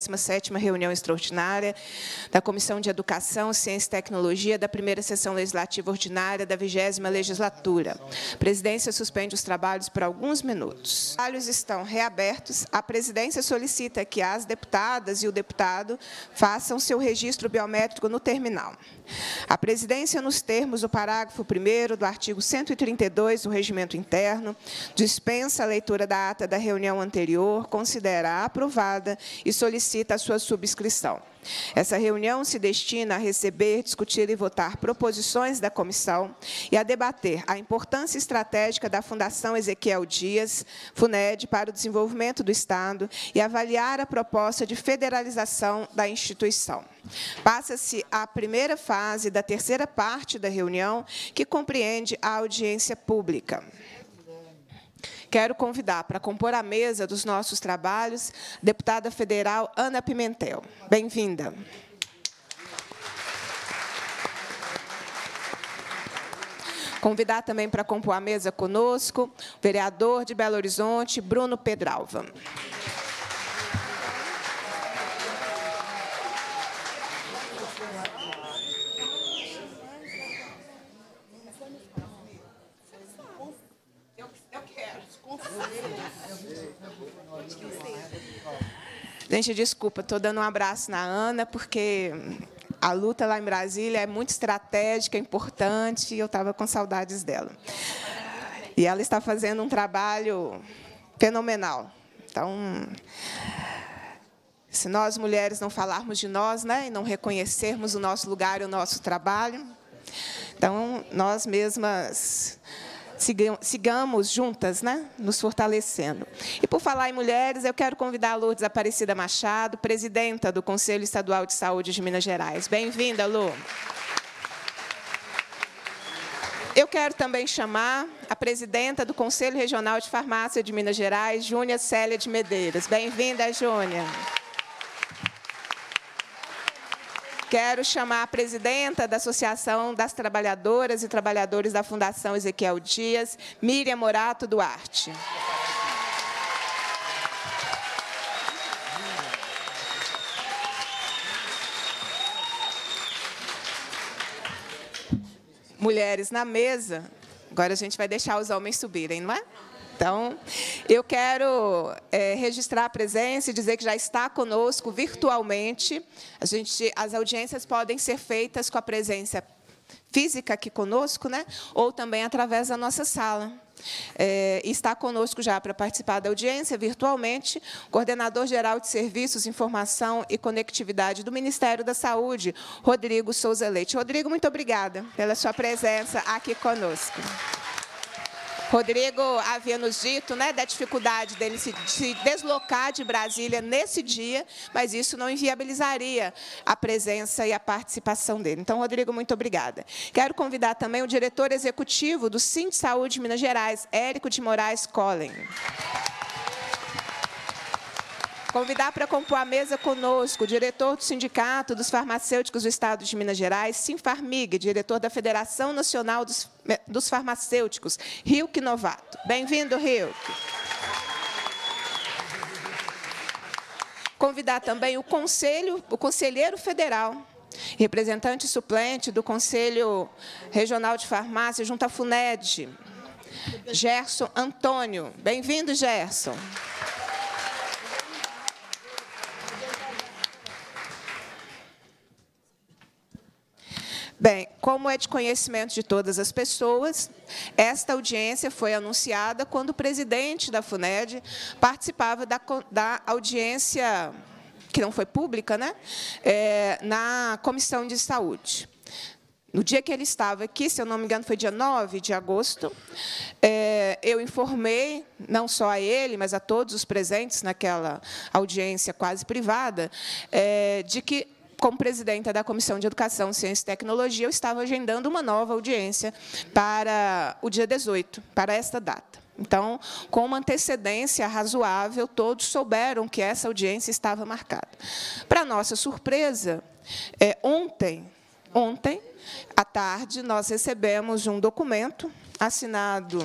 17ª reunião extraordinária da Comissão de Educação, Ciência e Tecnologia da primeira sessão legislativa ordinária da 20 legislatura. A presidência suspende os trabalhos por alguns minutos. Os trabalhos estão reabertos. A presidência solicita que as deputadas e o deputado façam seu registro biométrico no terminal. A presidência, nos termos do parágrafo 1 do artigo 132 do Regimento Interno, dispensa a leitura da ata da reunião anterior, considera aprovada e solicita solicita a sua subscrição. Essa reunião se destina a receber, discutir e votar proposições da comissão e a debater a importância estratégica da Fundação Ezequiel Dias, FUNED, para o desenvolvimento do Estado e avaliar a proposta de federalização da instituição. Passa-se à primeira fase da terceira parte da reunião, que compreende a audiência pública. Quero convidar para compor a mesa dos nossos trabalhos a deputada federal Ana Pimentel. Bem-vinda. Convidar também para compor a mesa conosco o vereador de Belo Horizonte, Bruno Pedralva. Gente, desculpa, estou dando um abraço na Ana, porque a luta lá em Brasília é muito estratégica, é importante, e eu estava com saudades dela. E ela está fazendo um trabalho fenomenal. Então, se nós mulheres não falarmos de nós, né, e não reconhecermos o nosso lugar e o nosso trabalho, então nós mesmas sigamos juntas, né? nos fortalecendo. E por falar em mulheres, eu quero convidar a Lourdes Aparecida Machado, presidenta do Conselho Estadual de Saúde de Minas Gerais. Bem-vinda, Lu. Eu quero também chamar a presidenta do Conselho Regional de Farmácia de Minas Gerais, Júnia Célia de Medeiros. Bem-vinda, Júnia. Júnia. Quero chamar a presidenta da Associação das Trabalhadoras e Trabalhadores da Fundação Ezequiel Dias, Miriam Morato Duarte. Mulheres na mesa. Agora a gente vai deixar os homens subirem, não é? Então, eu quero é, registrar a presença e dizer que já está conosco virtualmente. A gente, as audiências podem ser feitas com a presença física aqui conosco, né? ou também através da nossa sala. É, está conosco já para participar da audiência virtualmente, coordenador geral de Serviços, Informação e Conectividade do Ministério da Saúde, Rodrigo Souza Leite. Rodrigo, muito obrigada pela sua presença aqui conosco. Rodrigo havia nos dito né, da dificuldade dele se, se deslocar de Brasília nesse dia, mas isso não inviabilizaria a presença e a participação dele. Então, Rodrigo, muito obrigada. Quero convidar também o diretor executivo do Sim de Saúde Minas Gerais, Érico de Moraes Collen. Convidar para compor a mesa conosco o diretor do Sindicato dos Farmacêuticos do Estado de Minas Gerais, Sinfarmig, diretor da Federação Nacional dos, eh, dos Farmacêuticos, Rilke Novato. Bem-vindo, Rilke. Convidar também o conselho, o conselheiro federal representante suplente do Conselho Regional de Farmácia, junto à FUNED, Gerson Antônio. Bem-vindo, Gerson. Bem, como é de conhecimento de todas as pessoas, esta audiência foi anunciada quando o presidente da FUNED participava da, da audiência, que não foi pública, né? É, na Comissão de Saúde. No dia que ele estava aqui, se eu não me engano, foi dia 9 de agosto, é, eu informei, não só a ele, mas a todos os presentes naquela audiência quase privada, é, de que como presidenta da Comissão de Educação, Ciência e Tecnologia, eu estava agendando uma nova audiência para o dia 18, para esta data. Então, com uma antecedência razoável, todos souberam que essa audiência estava marcada. Para nossa surpresa, é, ontem, ontem, à tarde, nós recebemos um documento assinado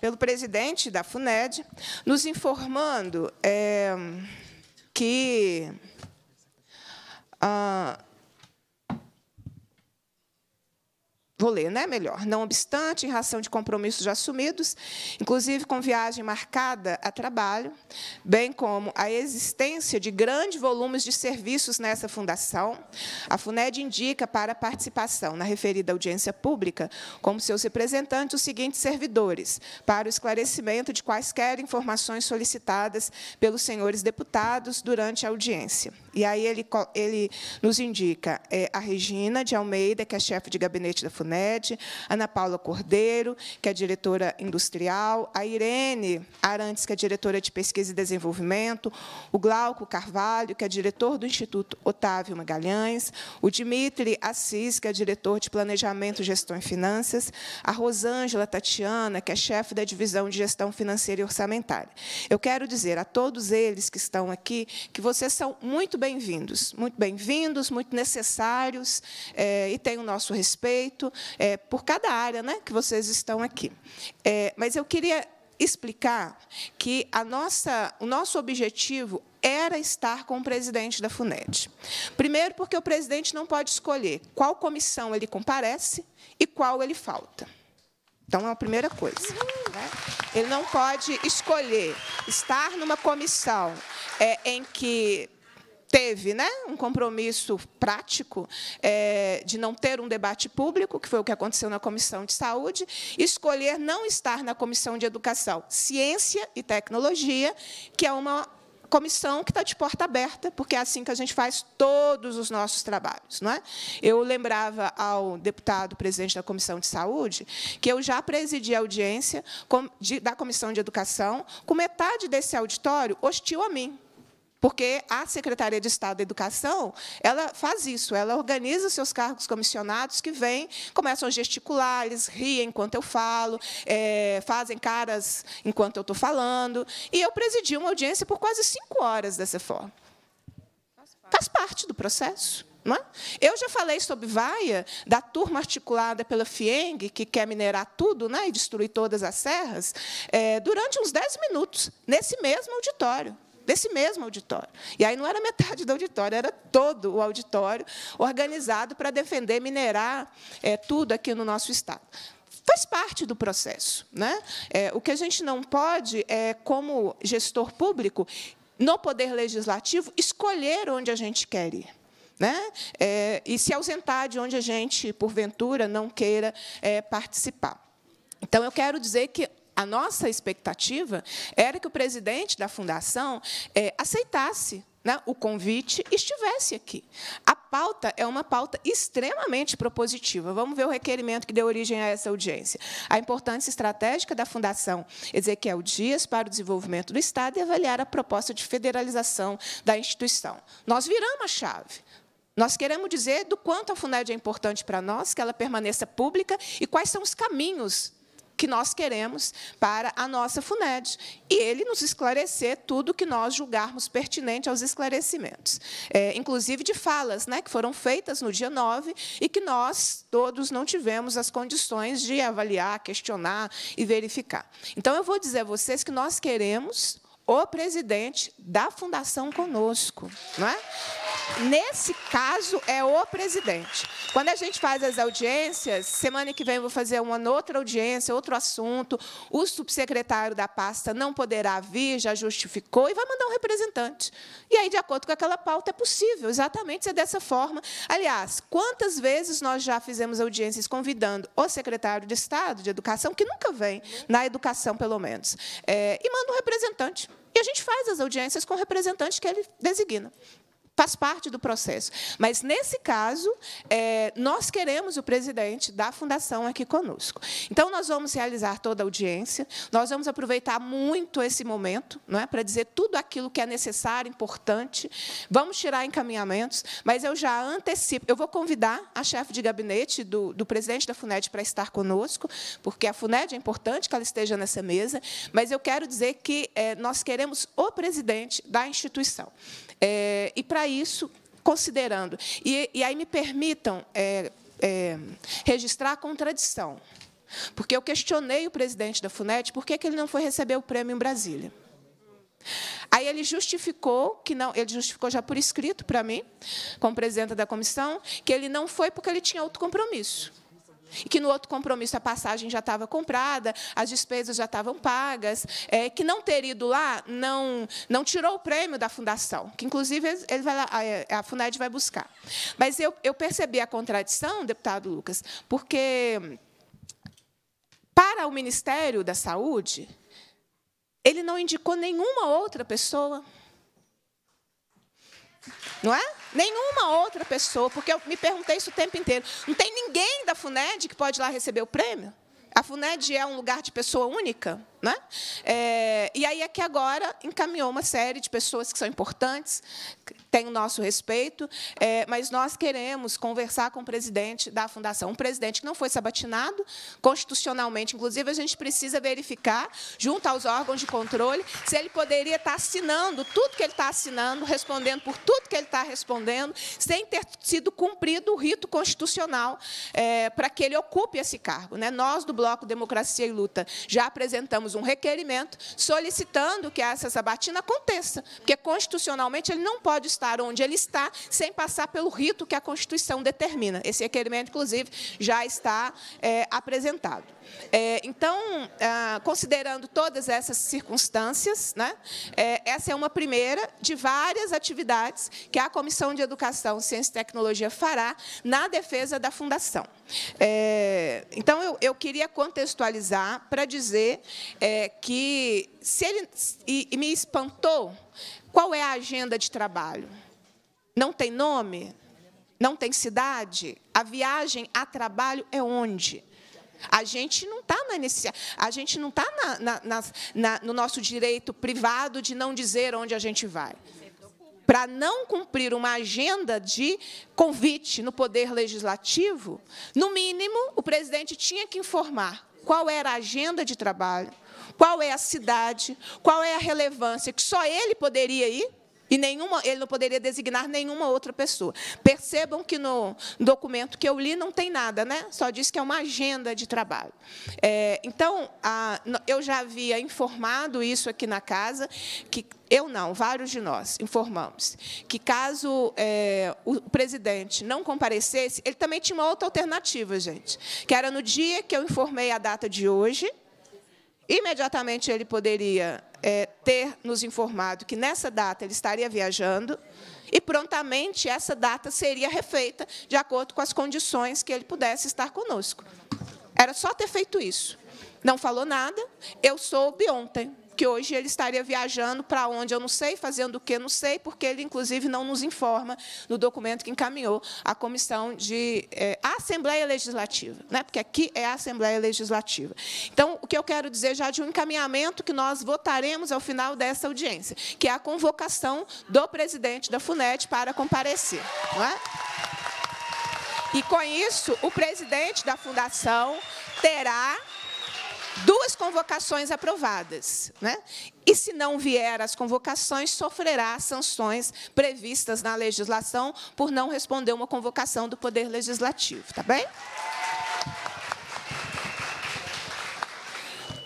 pelo presidente da FUNED, nos informando é, que 啊。Vou ler, né? Melhor. Não obstante, em razão de compromissos já assumidos, inclusive com viagem marcada a trabalho, bem como a existência de grandes volumes de serviços nessa fundação, a FUNED indica para participação na referida audiência pública, como seus representantes, os seguintes servidores, para o esclarecimento de quaisquer informações solicitadas pelos senhores deputados durante a audiência. E aí ele, ele nos indica é, a Regina de Almeida, que é chefe de gabinete da FUNED, internet, Ana Paula Cordeiro, que é diretora industrial, a Irene Arantes, que é diretora de pesquisa e desenvolvimento, o Glauco Carvalho, que é diretor do Instituto Otávio Magalhães, o Dimitri Assis, que é diretor de planejamento, gestão e finanças, a Rosângela Tatiana, que é chefe da divisão de gestão financeira e orçamentária. Eu quero dizer a todos eles que estão aqui que vocês são muito bem-vindos, muito bem-vindos, muito necessários é, e têm o nosso respeito é, por cada área né, que vocês estão aqui. É, mas eu queria explicar que a nossa, o nosso objetivo era estar com o presidente da FUNED. Primeiro, porque o presidente não pode escolher qual comissão ele comparece e qual ele falta. Então, é a primeira coisa. Né? Ele não pode escolher estar numa comissão é, em que teve né, um compromisso prático é, de não ter um debate público, que foi o que aconteceu na Comissão de Saúde, escolher não estar na Comissão de Educação, Ciência e Tecnologia, que é uma comissão que está de porta aberta, porque é assim que a gente faz todos os nossos trabalhos. Não é? Eu lembrava ao deputado presidente da Comissão de Saúde que eu já presidi a audiência da Comissão de Educação, com metade desse auditório hostil a mim. Porque a Secretaria de Estado da Educação, ela faz isso, ela organiza seus cargos comissionados que vêm, começam a gesticular, eles riem enquanto eu falo, é, fazem caras enquanto eu estou falando. E eu presidi uma audiência por quase cinco horas dessa forma. Faz parte do processo. É? Eu já falei sobre vaia da turma articulada pela FIENG, que quer minerar tudo né, e destruir todas as serras, é, durante uns dez minutos, nesse mesmo auditório desse mesmo auditório. E aí não era metade do auditório, era todo o auditório organizado para defender, minerar é, tudo aqui no nosso Estado faz parte do processo. Né? É, o que a gente não pode é, como gestor público, no poder legislativo, escolher onde a gente quer ir. Né? É, e se ausentar de onde a gente, porventura, não queira é, participar. Então, eu quero dizer que a nossa expectativa era que o presidente da fundação é, aceitasse né, o convite e estivesse aqui. A pauta é uma pauta extremamente propositiva. Vamos ver o requerimento que deu origem a essa audiência. A importância estratégica da Fundação Ezequiel Dias para o desenvolvimento do Estado e avaliar a proposta de federalização da instituição. Nós viramos a chave. Nós queremos dizer do quanto a FUNED é importante para nós, que ela permaneça pública e quais são os caminhos que nós queremos para a nossa FUNED e ele nos esclarecer tudo que nós julgarmos pertinente aos esclarecimentos, é, inclusive de falas né, que foram feitas no dia 9 e que nós todos não tivemos as condições de avaliar, questionar e verificar. Então, eu vou dizer a vocês que nós queremos o presidente da fundação conosco, não é? Nesse caso, é o presidente. Quando a gente faz as audiências, semana que vem eu vou fazer uma outra audiência, outro assunto, o subsecretário da pasta não poderá vir, já justificou, e vai mandar um representante. E aí, de acordo com aquela pauta, é possível, exatamente ser dessa forma. Aliás, quantas vezes nós já fizemos audiências convidando o secretário de Estado de Educação, que nunca vem, na educação, pelo menos, é, e manda um representante e a gente faz as audiências com o representante que ele designa faz parte do processo. Mas, nesse caso, é, nós queremos o presidente da fundação aqui conosco. Então, nós vamos realizar toda a audiência, nós vamos aproveitar muito esse momento não é, para dizer tudo aquilo que é necessário, importante, vamos tirar encaminhamentos, mas eu já antecipo, eu vou convidar a chefe de gabinete do, do presidente da FUNED para estar conosco, porque a FUNED é importante que ela esteja nessa mesa, mas eu quero dizer que é, nós queremos o presidente da instituição. É, e, para para isso, considerando. E, e aí me permitam é, é, registrar a contradição. Porque eu questionei o presidente da FUNET por que, que ele não foi receber o prêmio em Brasília. Aí ele justificou que não, ele justificou já por escrito para mim, como presidenta da comissão, que ele não foi porque ele tinha outro compromisso e que no outro compromisso a passagem já estava comprada, as despesas já estavam pagas, é, que não ter ido lá não, não tirou o prêmio da fundação, que inclusive ele vai lá, a Funed vai buscar. Mas eu, eu percebi a contradição, deputado Lucas, porque para o Ministério da Saúde, ele não indicou nenhuma outra pessoa. Não é? Nenhuma outra pessoa, porque eu me perguntei isso o tempo inteiro. Não tem ninguém da FUNED que pode ir lá receber o prêmio? A FUNED é um lugar de pessoa única? Né? É, e aí é que agora encaminhou uma série de pessoas que são importantes, têm o nosso respeito, é, mas nós queremos conversar com o presidente da Fundação, um presidente que não foi sabatinado constitucionalmente, inclusive a gente precisa verificar, junto aos órgãos de controle, se ele poderia estar assinando tudo que ele está assinando, respondendo por tudo que ele está respondendo, sem ter sido cumprido o rito constitucional é, para que ele ocupe esse cargo. Né? Nós, do Bloco Democracia e Luta, já apresentamos fizemos um requerimento solicitando que essa sabatina aconteça, porque constitucionalmente ele não pode estar onde ele está sem passar pelo rito que a Constituição determina. Esse requerimento, inclusive, já está é, apresentado. É, então, ah, considerando todas essas circunstâncias, né, é, essa é uma primeira de várias atividades que a Comissão de Educação, Ciência e Tecnologia fará na defesa da Fundação. É, então, eu, eu queria contextualizar para dizer que, se ele e, e me espantou, qual é a agenda de trabalho? Não tem nome? Não tem cidade? A viagem a trabalho é onde? A gente não está na a gente não tá na, na, na, no nosso direito privado de não dizer onde a gente vai. Para não cumprir uma agenda de convite no poder legislativo, no mínimo o presidente tinha que informar qual era a agenda de trabalho, qual é a cidade, qual é a relevância que só ele poderia ir e nenhuma, ele não poderia designar nenhuma outra pessoa. Percebam que no documento que eu li não tem nada, né? só diz que é uma agenda de trabalho. É, então, a, eu já havia informado isso aqui na casa, que eu não, vários de nós informamos que caso é, o presidente não comparecesse, ele também tinha uma outra alternativa, gente, que era no dia que eu informei a data de hoje, imediatamente ele poderia é, ter nos informado que nessa data ele estaria viajando e prontamente essa data seria refeita de acordo com as condições que ele pudesse estar conosco. Era só ter feito isso. Não falou nada, eu soube ontem que hoje ele estaria viajando para onde eu não sei, fazendo o que eu não sei, porque ele, inclusive, não nos informa no documento que encaminhou à comissão de é, Assembleia Legislativa, né? porque aqui é a Assembleia Legislativa. Então, o que eu quero dizer já de um encaminhamento que nós votaremos ao final dessa audiência, que é a convocação do presidente da FUNET para comparecer. Não é? E, com isso, o presidente da Fundação terá duas convocações aprovadas. Né? E se não vier as convocações, sofrerá sanções previstas na legislação por não responder uma convocação do Poder Legislativo. Tá bem?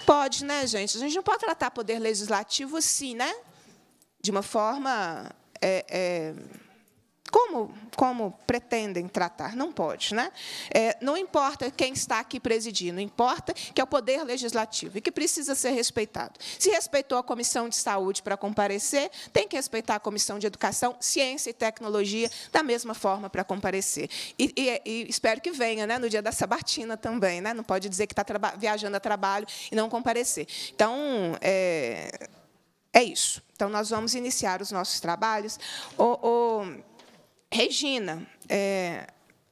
Pode, né, gente? A gente não pode tratar poder legislativo assim, né? De uma forma. É, é como, como pretendem tratar? Não pode. Né? É, não importa quem está aqui presidindo, importa que é o poder legislativo e que precisa ser respeitado. Se respeitou a Comissão de Saúde para comparecer, tem que respeitar a Comissão de Educação, Ciência e Tecnologia da mesma forma para comparecer. E, e, e espero que venha né, no dia da sabatina também. Né? Não pode dizer que está viajando a trabalho e não comparecer. Então, é, é isso. Então, nós vamos iniciar os nossos trabalhos. O, o Regina, é,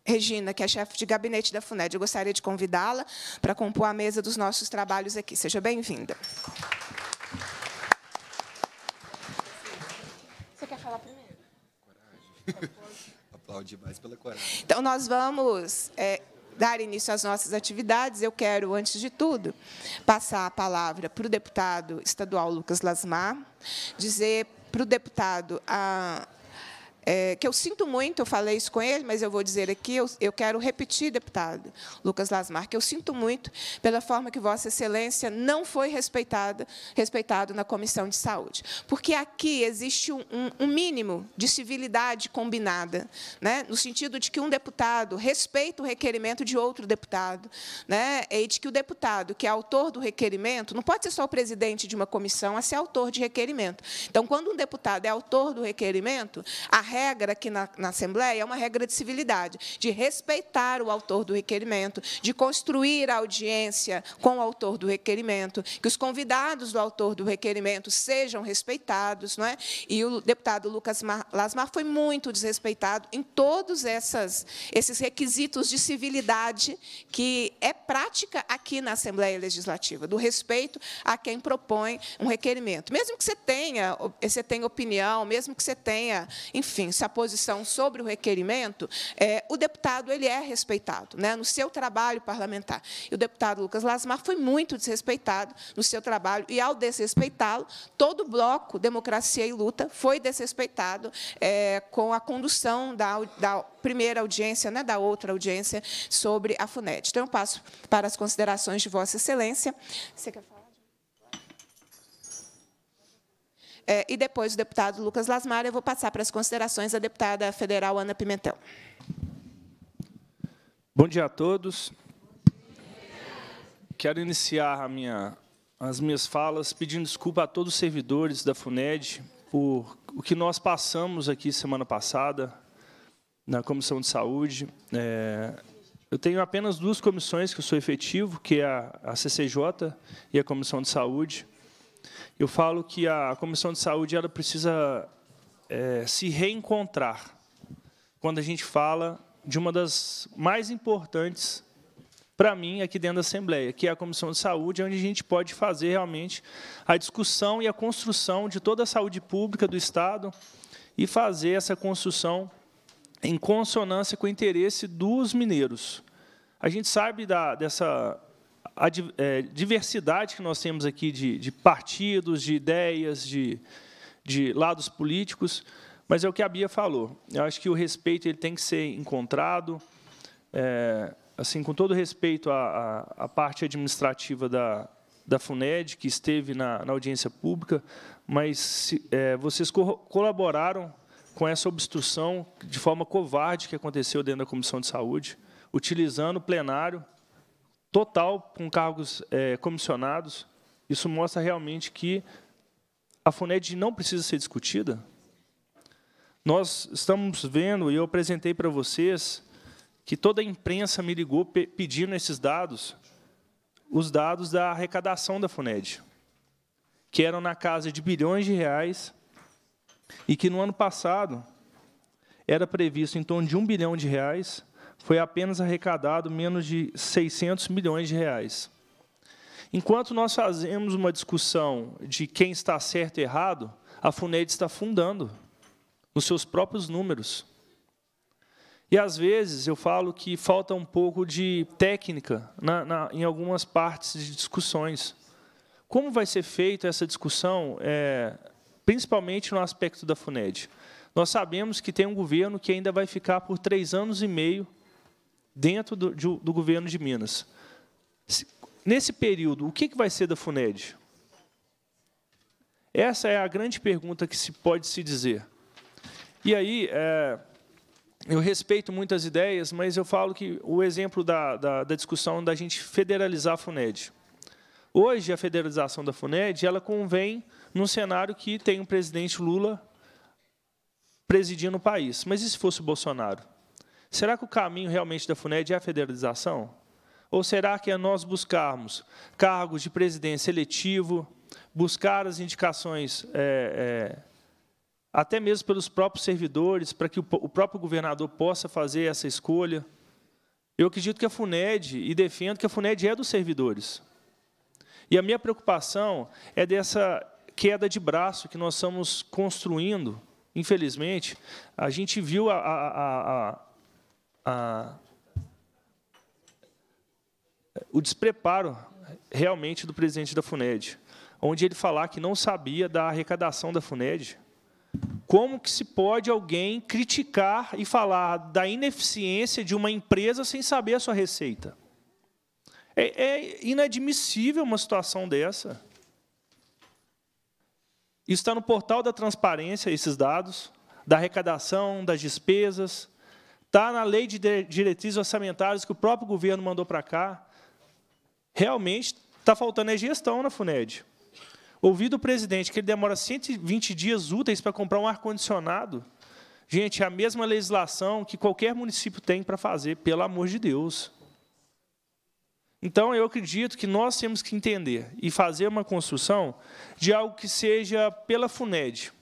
Regina, que é chefe de gabinete da FUNED, eu gostaria de convidá-la para compor a mesa dos nossos trabalhos aqui. Seja bem-vinda. Você quer falar primeiro? Coragem. Aplaude mais pela coragem. Então, nós vamos é, dar início às nossas atividades, eu quero, antes de tudo, passar a palavra para o deputado estadual Lucas Lasmar, dizer para o deputado a, é, que eu sinto muito, eu falei isso com ele, mas eu vou dizer aqui, eu, eu quero repetir, deputado Lucas Lasmar, que eu sinto muito pela forma que Vossa Excelência não foi respeitada, respeitado na Comissão de Saúde. Porque aqui existe um, um mínimo de civilidade combinada, né? no sentido de que um deputado respeita o requerimento de outro deputado, né? e de que o deputado que é autor do requerimento, não pode ser só o presidente de uma comissão a ser autor de requerimento. Então, quando um deputado é autor do requerimento, a regra aqui na, na Assembleia é uma regra de civilidade, de respeitar o autor do requerimento, de construir a audiência com o autor do requerimento, que os convidados do autor do requerimento sejam respeitados. Não é? E o deputado Lucas Lasmar foi muito desrespeitado em todos essas, esses requisitos de civilidade que é prática aqui na Assembleia Legislativa, do respeito a quem propõe um requerimento. Mesmo que você tenha, você tenha opinião, mesmo que você tenha, enfim, Assim, se a posição sobre o requerimento, é, o deputado ele é respeitado né, no seu trabalho parlamentar. E o deputado Lucas Lasmar foi muito desrespeitado no seu trabalho, e, ao desrespeitá-lo, todo o bloco Democracia e Luta foi desrespeitado é, com a condução da, da primeira audiência, né, da outra audiência sobre a FUNET. Então, eu passo para as considerações de Vossa Excelência. Você quer falar? É, e depois o deputado Lucas Lasmar, eu vou passar para as considerações da deputada federal Ana Pimentel. Bom dia a todos. Quero iniciar minha, as minhas falas pedindo desculpa a todos os servidores da FUNED por o que nós passamos aqui semana passada na Comissão de Saúde. É, eu tenho apenas duas comissões que eu sou efetivo, que é a, a CCJ e a Comissão de Saúde eu falo que a Comissão de Saúde ela precisa é, se reencontrar quando a gente fala de uma das mais importantes para mim aqui dentro da Assembleia, que é a Comissão de Saúde, onde a gente pode fazer realmente a discussão e a construção de toda a saúde pública do Estado e fazer essa construção em consonância com o interesse dos mineiros. A gente sabe da, dessa a é, diversidade que nós temos aqui de, de partidos, de ideias, de, de lados políticos, mas é o que a Bia falou. Eu acho que o respeito ele tem que ser encontrado, é, assim, com todo respeito à, à, à, parte administrativa da, da FUNED, que esteve na, na audiência pública, mas se, é, vocês co colaboraram com essa obstrução de forma covarde que aconteceu dentro da Comissão de Saúde, utilizando o plenário total com cargos é, comissionados, isso mostra realmente que a FUNED não precisa ser discutida. Nós estamos vendo, e eu apresentei para vocês, que toda a imprensa me ligou pe pedindo esses dados, os dados da arrecadação da FUNED, que eram na casa de bilhões de reais, e que no ano passado era previsto em torno de um bilhão de reais, foi apenas arrecadado menos de 600 milhões de reais. Enquanto nós fazemos uma discussão de quem está certo e errado, a FUNED está fundando nos seus próprios números. E, às vezes, eu falo que falta um pouco de técnica na, na, em algumas partes de discussões. Como vai ser feita essa discussão, é, principalmente no aspecto da FUNED? Nós sabemos que tem um governo que ainda vai ficar por três anos e meio dentro do, do governo de Minas. Se, nesse período, o que, que vai ser da FUNED? Essa é a grande pergunta que se pode se dizer. E aí, é, eu respeito muitas ideias, mas eu falo que o exemplo da, da, da, discussão da gente federalizar a FUNED. Hoje, a federalização da FUNED ela convém num cenário que tem o presidente Lula presidindo o país. Mas e se fosse o Bolsonaro? Será que o caminho realmente da FUNED é a federalização? Ou será que é nós buscarmos cargos de presidência seletivo, buscar as indicações, é, é, até mesmo pelos próprios servidores, para que o, o próprio governador possa fazer essa escolha? Eu acredito que a FUNED, e defendo que a FUNED é dos servidores. E a minha preocupação é dessa queda de braço que nós estamos construindo, infelizmente. A gente viu a, a, a, a, o despreparo realmente do presidente da FUNED, onde ele falar que não sabia da arrecadação da FUNED. Como que se pode alguém criticar e falar da ineficiência de uma empresa sem saber a sua receita? É, é inadmissível uma situação dessa. Isso está no portal da transparência, esses dados, da arrecadação, das despesas, Está na lei de diretrizes orçamentárias que o próprio governo mandou para cá. Realmente está faltando a é gestão na né, FUNED. Ouvido o presidente que ele demora 120 dias úteis para comprar um ar-condicionado, gente, é a mesma legislação que qualquer município tem para fazer, pelo amor de Deus. Então, eu acredito que nós temos que entender e fazer uma construção de algo que seja pela FUNED,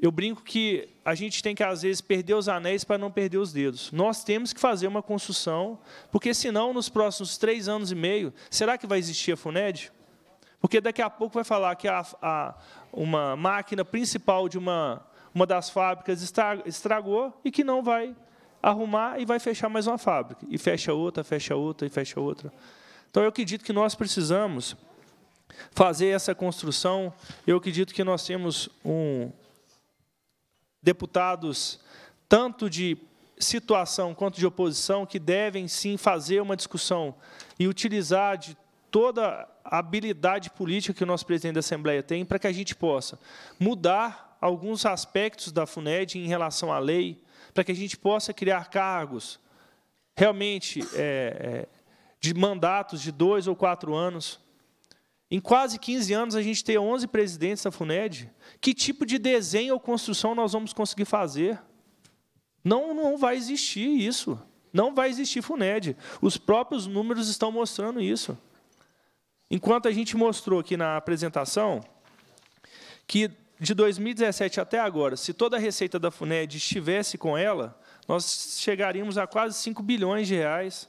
eu brinco que a gente tem que, às vezes, perder os anéis para não perder os dedos. Nós temos que fazer uma construção, porque senão, nos próximos três anos e meio, será que vai existir a FUNED? Porque daqui a pouco vai falar que a, a, uma máquina principal de uma, uma das fábricas estragou e que não vai arrumar e vai fechar mais uma fábrica. E fecha outra, fecha outra e fecha outra. Então, eu acredito que nós precisamos fazer essa construção. Eu acredito que nós temos um, deputados, tanto de situação quanto de oposição, que devem sim fazer uma discussão e utilizar de toda a habilidade política que o nosso presidente da Assembleia tem para que a gente possa mudar alguns aspectos da FUNED em relação à lei, para que a gente possa criar cargos realmente é, é de mandatos de dois ou quatro anos, em quase 15 anos, a gente tem 11 presidentes da FUNED. Que tipo de desenho ou construção nós vamos conseguir fazer? Não, não vai existir isso. Não vai existir FUNED. Os próprios números estão mostrando isso. Enquanto a gente mostrou aqui na apresentação que de 2017 até agora, se toda a receita da FUNED estivesse com ela, nós chegaríamos a quase 5 bilhões de reais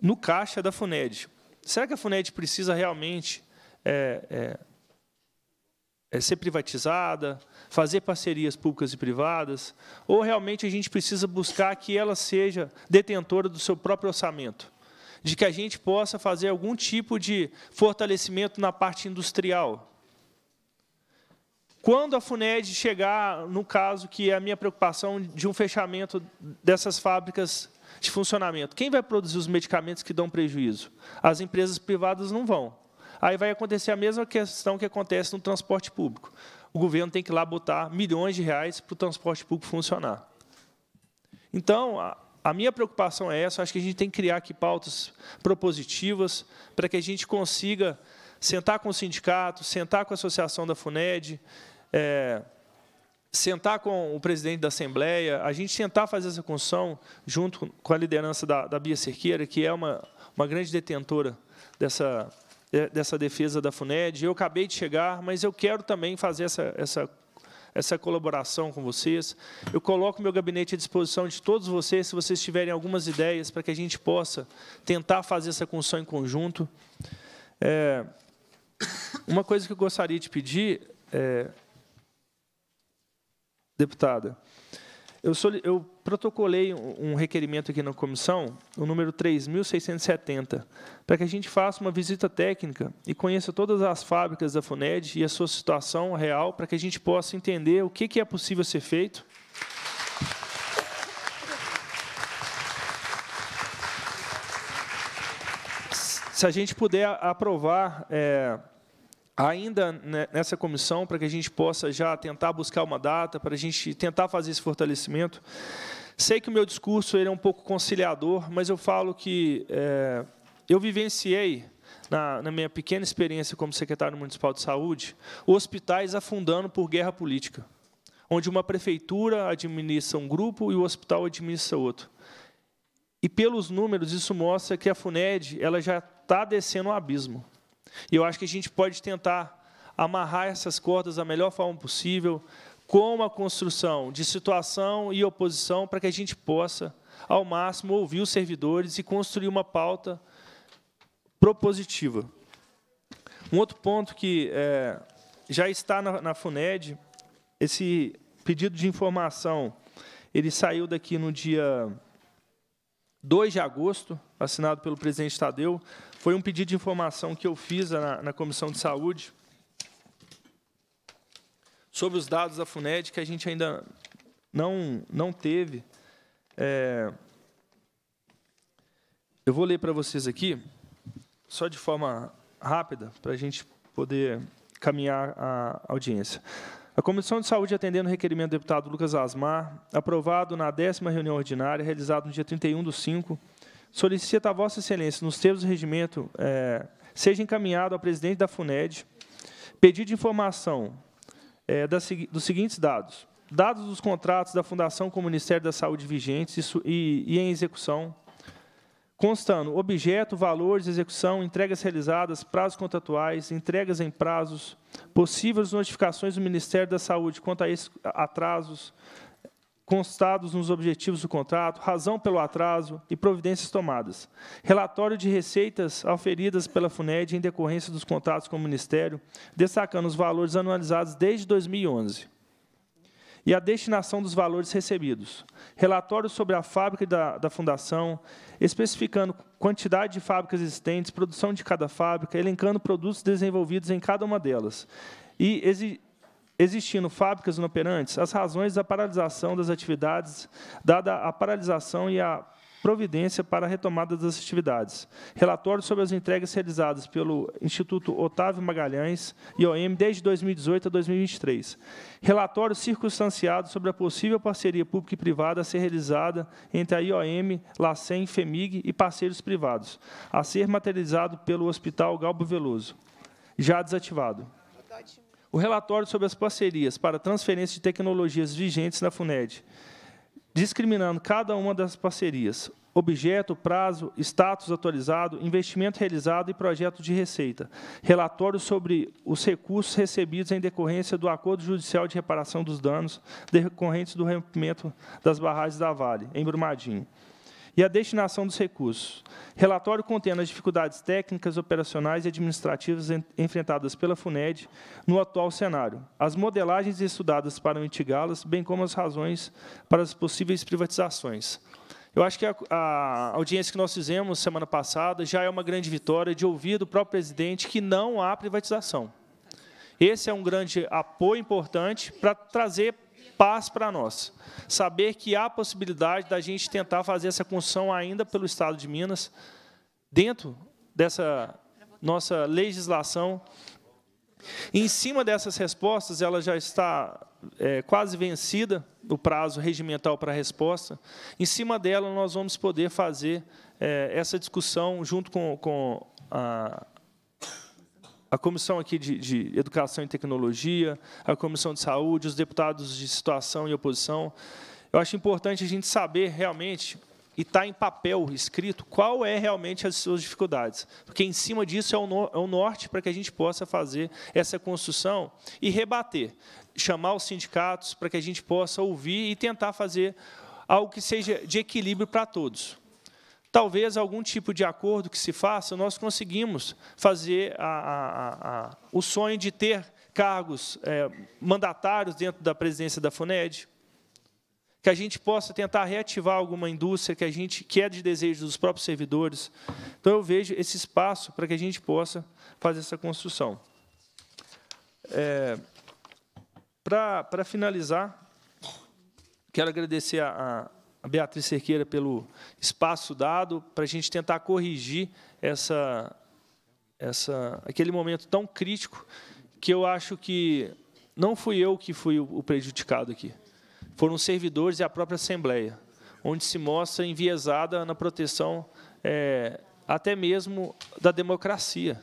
no caixa da FUNED. Será que a FUNED precisa realmente é, é, é ser privatizada, fazer parcerias públicas e privadas? Ou realmente a gente precisa buscar que ela seja detentora do seu próprio orçamento? De que a gente possa fazer algum tipo de fortalecimento na parte industrial? Quando a FUNED chegar, no caso que é a minha preocupação, de um fechamento dessas fábricas de funcionamento. Quem vai produzir os medicamentos que dão prejuízo? As empresas privadas não vão. Aí vai acontecer a mesma questão que acontece no transporte público. O governo tem que ir lá botar milhões de reais para o transporte público funcionar. Então, a, a minha preocupação é essa. Acho que a gente tem que criar aqui pautas propositivas para que a gente consiga sentar com o sindicato, sentar com a associação da FUNED, é, sentar com o presidente da Assembleia, a gente tentar fazer essa construção junto com a liderança da, da Bia Cerqueira, que é uma, uma grande detentora dessa, dessa defesa da FUNED. Eu acabei de chegar, mas eu quero também fazer essa, essa, essa colaboração com vocês. Eu coloco meu gabinete à disposição de todos vocês, se vocês tiverem algumas ideias, para que a gente possa tentar fazer essa construção em conjunto. É, uma coisa que eu gostaria de pedir... É, Deputada, eu, sou, eu protocolei um requerimento aqui na comissão, o número 3.670, para que a gente faça uma visita técnica e conheça todas as fábricas da FUNED e a sua situação real, para que a gente possa entender o que, que é possível ser feito se a gente puder aprovar é, ainda nessa comissão, para que a gente possa já tentar buscar uma data, para a gente tentar fazer esse fortalecimento. Sei que o meu discurso ele é um pouco conciliador, mas eu falo que é, eu vivenciei, na, na minha pequena experiência como secretário municipal de saúde, hospitais afundando por guerra política, onde uma prefeitura administra um grupo e o hospital administra outro. E pelos números, isso mostra que a FUNED ela já está descendo um abismo. E eu acho que a gente pode tentar amarrar essas cordas da melhor forma possível, com a construção de situação e oposição, para que a gente possa, ao máximo, ouvir os servidores e construir uma pauta propositiva. Um outro ponto que é, já está na, na FUNED, esse pedido de informação, ele saiu daqui no dia 2 de agosto, assinado pelo presidente Tadeu, foi um pedido de informação que eu fiz na, na Comissão de Saúde sobre os dados da FUNED que a gente ainda não, não teve. É, eu vou ler para vocês aqui, só de forma rápida, para a gente poder caminhar a audiência. A Comissão de Saúde, atendendo o requerimento do deputado Lucas Asmar, aprovado na décima reunião ordinária, realizada no dia 31 de 5 solicita a Vossa Excelência, nos termos do regimento, é, seja encaminhado ao presidente da FUNED pedido de informação é, das, dos seguintes dados. Dados dos contratos da Fundação com o Ministério da Saúde vigentes e, e em execução, constando objeto, valores, execução, entregas realizadas, prazos contratuais, entregas em prazos, possíveis notificações do Ministério da Saúde quanto a esses atrasos, constados nos objetivos do contrato, razão pelo atraso e providências tomadas. Relatório de receitas auferidas pela FUNED em decorrência dos contratos com o Ministério, destacando os valores anualizados desde 2011 e a destinação dos valores recebidos. Relatório sobre a fábrica da, da Fundação, especificando quantidade de fábricas existentes, produção de cada fábrica, elencando produtos desenvolvidos em cada uma delas e existindo fábricas inoperantes, as razões da paralisação das atividades, dada a paralisação e a providência para a retomada das atividades. Relatório sobre as entregas realizadas pelo Instituto Otávio Magalhães (IOM) desde 2018 a 2023. Relatório circunstanciado sobre a possível parceria pública e privada a ser realizada entre a IOM, LACEN, FEMIG e parceiros privados, a ser materializado pelo Hospital Galbo Veloso, já desativado. O relatório sobre as parcerias para transferência de tecnologias vigentes na FUNED, discriminando cada uma das parcerias, objeto, prazo, status atualizado, investimento realizado e projeto de receita. Relatório sobre os recursos recebidos em decorrência do acordo judicial de reparação dos danos decorrentes do rompimento das barragens da Vale, em Brumadinho e a destinação dos recursos. Relatório contendo as dificuldades técnicas, operacionais e administrativas enfrentadas pela FUNED no atual cenário, as modelagens estudadas para mitigá-las, bem como as razões para as possíveis privatizações. Eu acho que a, a, audiência que nós fizemos semana passada já é uma grande vitória de ouvir do próprio presidente que não há privatização. Esse é um grande apoio importante para trazer paz para nós. Saber que há possibilidade da gente tentar fazer essa construção ainda pelo Estado de Minas, dentro dessa nossa legislação. E em cima dessas respostas, ela já está é, quase vencida, o prazo regimental para a resposta. Em cima dela, nós vamos poder fazer é, essa discussão junto com, com a a comissão aqui de, de, Educação e Tecnologia, a comissão de Saúde, os deputados de situação e oposição. Eu acho importante a gente saber realmente, e está em papel escrito, qual é realmente as suas dificuldades. Porque, em cima disso, é o, no, é o norte para que a gente possa fazer essa construção e rebater, chamar os sindicatos para que a gente possa ouvir e tentar fazer algo que seja de equilíbrio para todos talvez algum tipo de acordo que se faça, nós conseguimos fazer a, a, a, o sonho de ter cargos é, mandatários dentro da presidência da FUNED, que a gente possa tentar reativar alguma indústria que a gente quer é de desejo dos próprios servidores. Então, eu vejo esse espaço para que a gente possa fazer essa construção. É, para, para finalizar, quero agradecer a, a Beatriz Cerqueira pelo espaço dado para a gente tentar corrigir essa, essa, aquele momento tão crítico que eu acho que não fui eu que fui o prejudicado aqui. Foram os servidores e a própria Assembleia, onde se mostra enviesada na proteção é, até mesmo da democracia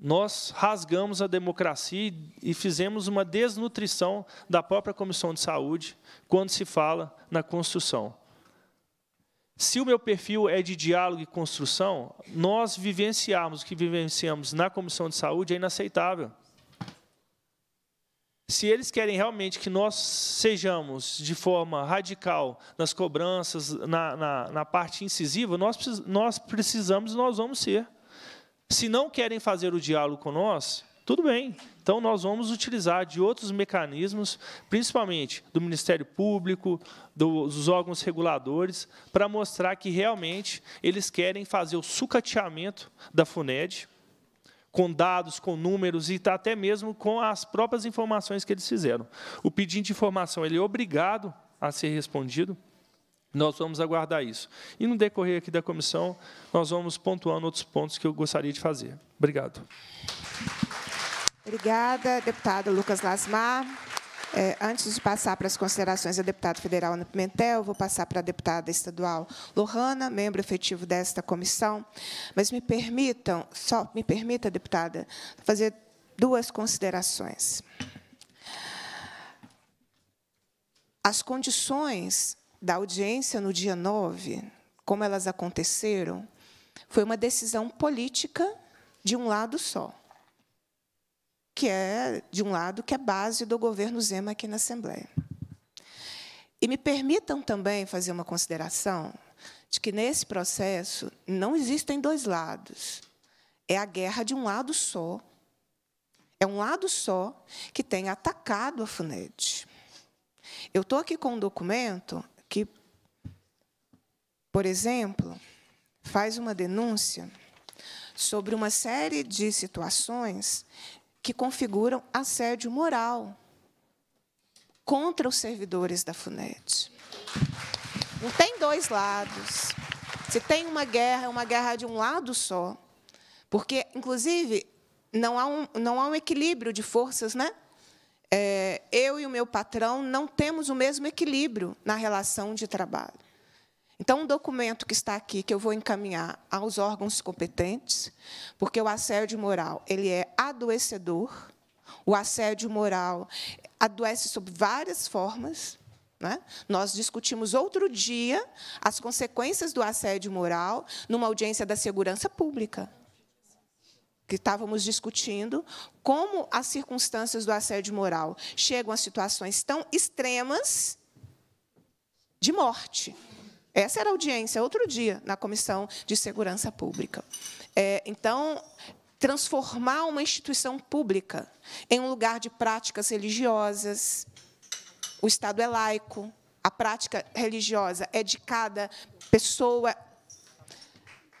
nós rasgamos a democracia e fizemos uma desnutrição da própria Comissão de Saúde quando se fala na construção. Se o meu perfil é de diálogo e construção, nós vivenciarmos o que vivenciamos na Comissão de Saúde é inaceitável. Se eles querem realmente que nós sejamos de forma radical nas cobranças, na, na, na parte incisiva, nós, nós precisamos, nós vamos ser. Se não querem fazer o diálogo com nós, tudo bem. Então, nós vamos utilizar de outros mecanismos, principalmente do Ministério Público, dos órgãos reguladores, para mostrar que realmente eles querem fazer o sucateamento da FUNED, com dados, com números e tá até mesmo com as próprias informações que eles fizeram. O pedido de informação ele é obrigado a ser respondido. Nós vamos aguardar isso. E no decorrer aqui da comissão, nós vamos pontuando outros pontos que eu gostaria de fazer. Obrigado. Obrigada, deputado Lucas Lasmar. É, antes de passar para as considerações da deputada federal Ana Pimentel, vou passar para a deputada estadual Lohana, membro efetivo desta comissão. Mas me permitam, só me permita, deputada, fazer duas considerações. As condições da audiência no dia 9, como elas aconteceram, foi uma decisão política de um lado só, que é de um lado que é base do governo Zema aqui na Assembleia. E me permitam também fazer uma consideração de que nesse processo não existem dois lados. É a guerra de um lado só. É um lado só que tem atacado a FUNED. Eu estou aqui com um documento que, por exemplo, faz uma denúncia sobre uma série de situações que configuram assédio moral contra os servidores da FUNET. Não tem dois lados. Se tem uma guerra, é uma guerra de um lado só. Porque, inclusive, não há um, não há um equilíbrio de forças, né? é, eu e o meu patrão não temos o mesmo equilíbrio na relação de trabalho. Então, um documento que está aqui, que eu vou encaminhar aos órgãos competentes, porque o assédio moral ele é adoecedor, o assédio moral adoece sob várias formas. Né? Nós discutimos outro dia as consequências do assédio moral numa audiência da segurança pública que estávamos discutindo, como as circunstâncias do assédio moral chegam a situações tão extremas de morte. Essa era a audiência outro dia na Comissão de Segurança Pública. É, então, transformar uma instituição pública em um lugar de práticas religiosas. O Estado é laico, a prática religiosa é de cada pessoa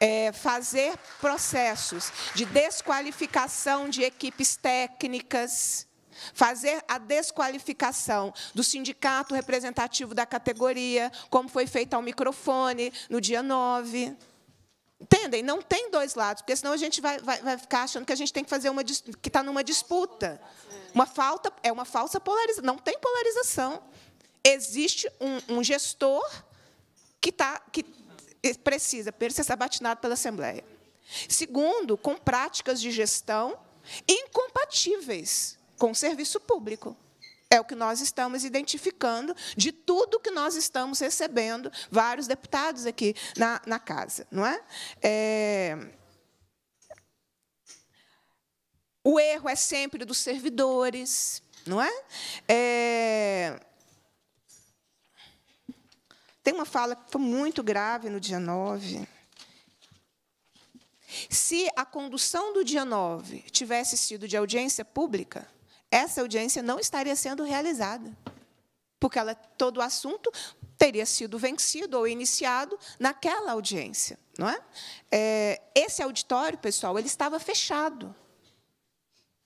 é, fazer processos de desqualificação de equipes técnicas, fazer a desqualificação do sindicato representativo da categoria, como foi feito ao microfone no dia 9. Entendem? Não tem dois lados, porque senão a gente vai, vai, vai ficar achando que a gente tem que fazer uma que está numa disputa. Uma falta é uma falsa polarização. Não tem polarização. Existe um, um gestor que, está que é, precisa ser sabatinado pela Assembleia. Segundo, com práticas de gestão incompatíveis com o serviço público. É o que nós estamos identificando de tudo que nós estamos recebendo, vários deputados aqui na, na casa. Não é? é... O erro é sempre dos servidores, não é? é... Tem uma fala que foi muito grave no dia 9. Se a condução do dia 9 tivesse sido de audiência pública, essa audiência não estaria sendo realizada, porque ela, todo o assunto teria sido vencido ou iniciado naquela audiência. Não é? é esse auditório, pessoal, ele estava fechado.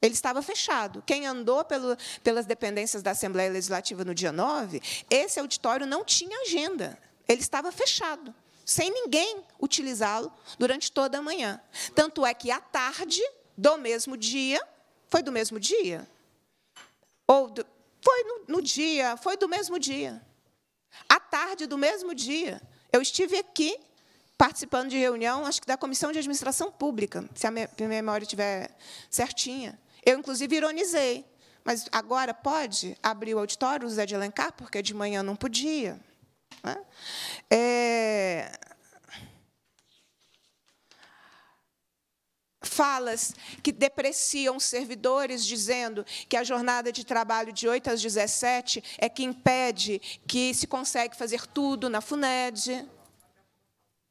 Ele estava fechado. Quem andou pelo, pelas dependências da Assembleia Legislativa no dia 9, esse auditório não tinha agenda. Ele estava fechado, sem ninguém utilizá-lo durante toda a manhã. Tanto é que à tarde do mesmo dia, foi do mesmo dia? Ou do, foi no, no dia, foi do mesmo dia. À tarde do mesmo dia, eu estive aqui participando de reunião, acho que da Comissão de Administração Pública, se a minha memória estiver certinha. Eu, inclusive, ironizei. Mas agora pode abrir o auditório, o Zé de Alencar, porque de manhã não podia. Né? É... falas que depreciam servidores, dizendo que a jornada de trabalho de 8 às 17 é que impede que se consegue fazer tudo na FUNED.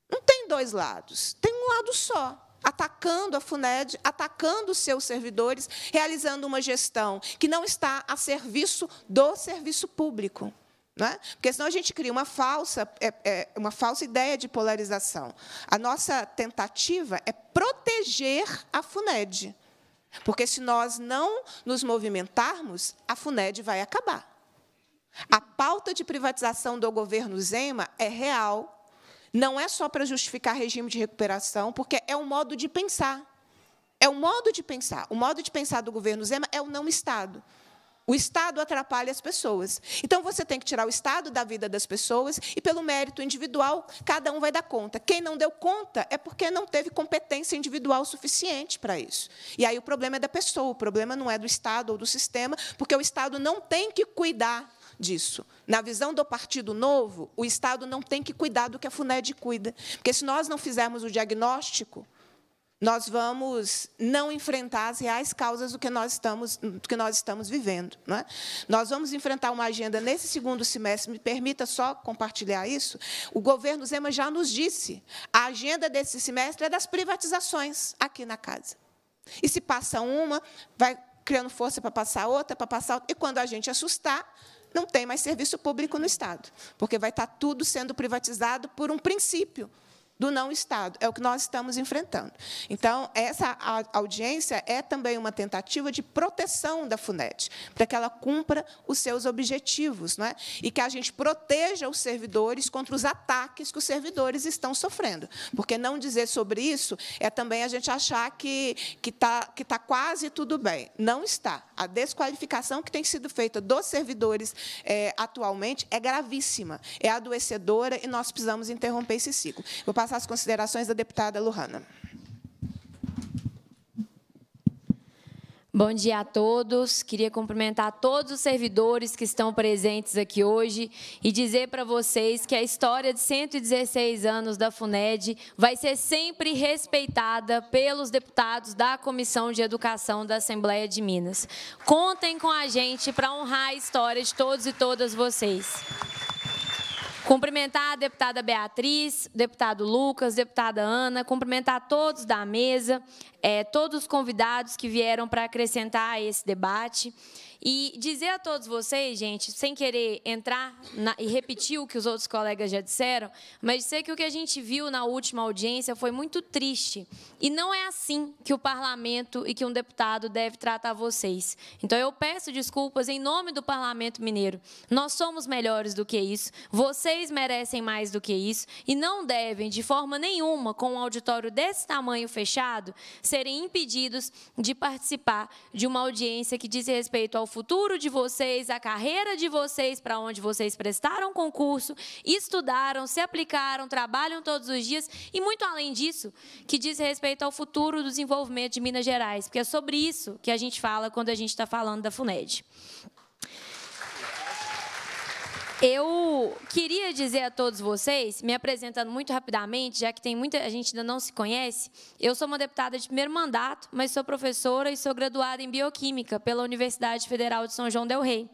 Não tem dois lados, tem um lado só atacando a FUNED, atacando os seus servidores, realizando uma gestão que não está a serviço do serviço público. É? Porque senão a gente cria uma falsa, é, é, uma falsa ideia de polarização. A nossa tentativa é proteger a FUNED. Porque se nós não nos movimentarmos, a FUNED vai acabar. A pauta de privatização do governo Zema é real não é só para justificar regime de recuperação, porque é um modo de pensar. É um modo de pensar. O modo de pensar do governo Zema é o não Estado. O Estado atrapalha as pessoas. Então, você tem que tirar o Estado da vida das pessoas e, pelo mérito individual, cada um vai dar conta. Quem não deu conta é porque não teve competência individual suficiente para isso. E aí o problema é da pessoa, o problema não é do Estado ou do sistema, porque o Estado não tem que cuidar disso. Na visão do Partido Novo, o Estado não tem que cuidar do que a FUNED cuida, porque se nós não fizermos o diagnóstico, nós vamos não enfrentar as reais causas do que nós estamos, do que nós estamos vivendo. Não é? Nós vamos enfrentar uma agenda nesse segundo semestre, me permita só compartilhar isso, o governo Zema já nos disse, a agenda desse semestre é das privatizações aqui na casa. E se passa uma, vai criando força para passar outra, para passar outra, e quando a gente assustar, não tem mais serviço público no Estado, porque vai estar tudo sendo privatizado por um princípio, do não Estado. É o que nós estamos enfrentando. Então, essa audiência é também uma tentativa de proteção da FUNET, para que ela cumpra os seus objetivos não é? e que a gente proteja os servidores contra os ataques que os servidores estão sofrendo. Porque não dizer sobre isso é também a gente achar que está que tá, que tá quase tudo bem. Não está. A desqualificação que tem sido feita dos servidores é, atualmente é gravíssima, é adoecedora e nós precisamos interromper esse ciclo passar as considerações da deputada Luhana. Bom dia a todos. Queria cumprimentar todos os servidores que estão presentes aqui hoje e dizer para vocês que a história de 116 anos da FUNED vai ser sempre respeitada pelos deputados da Comissão de Educação da Assembleia de Minas. Contem com a gente para honrar a história de todos e todas vocês. Cumprimentar a deputada Beatriz, deputado Lucas, deputada Ana, cumprimentar todos da mesa, é, todos os convidados que vieram para acrescentar a esse debate. E dizer a todos vocês, gente, sem querer entrar na, e repetir o que os outros colegas já disseram, mas dizer que o que a gente viu na última audiência foi muito triste. E não é assim que o parlamento e que um deputado deve tratar vocês. Então eu peço desculpas em nome do parlamento mineiro. Nós somos melhores do que isso, vocês merecem mais do que isso e não devem, de forma nenhuma, com um auditório desse tamanho fechado, serem impedidos de participar de uma audiência que diz respeito ao futuro de vocês, a carreira de vocês, para onde vocês prestaram concurso, estudaram, se aplicaram, trabalham todos os dias e muito além disso, que diz respeito ao futuro do desenvolvimento de Minas Gerais, porque é sobre isso que a gente fala quando a gente está falando da FUNED. Eu queria dizer a todos vocês, me apresentando muito rapidamente, já que tem muita a gente ainda não se conhece, eu sou uma deputada de primeiro mandato, mas sou professora e sou graduada em bioquímica pela Universidade Federal de São João del Rei.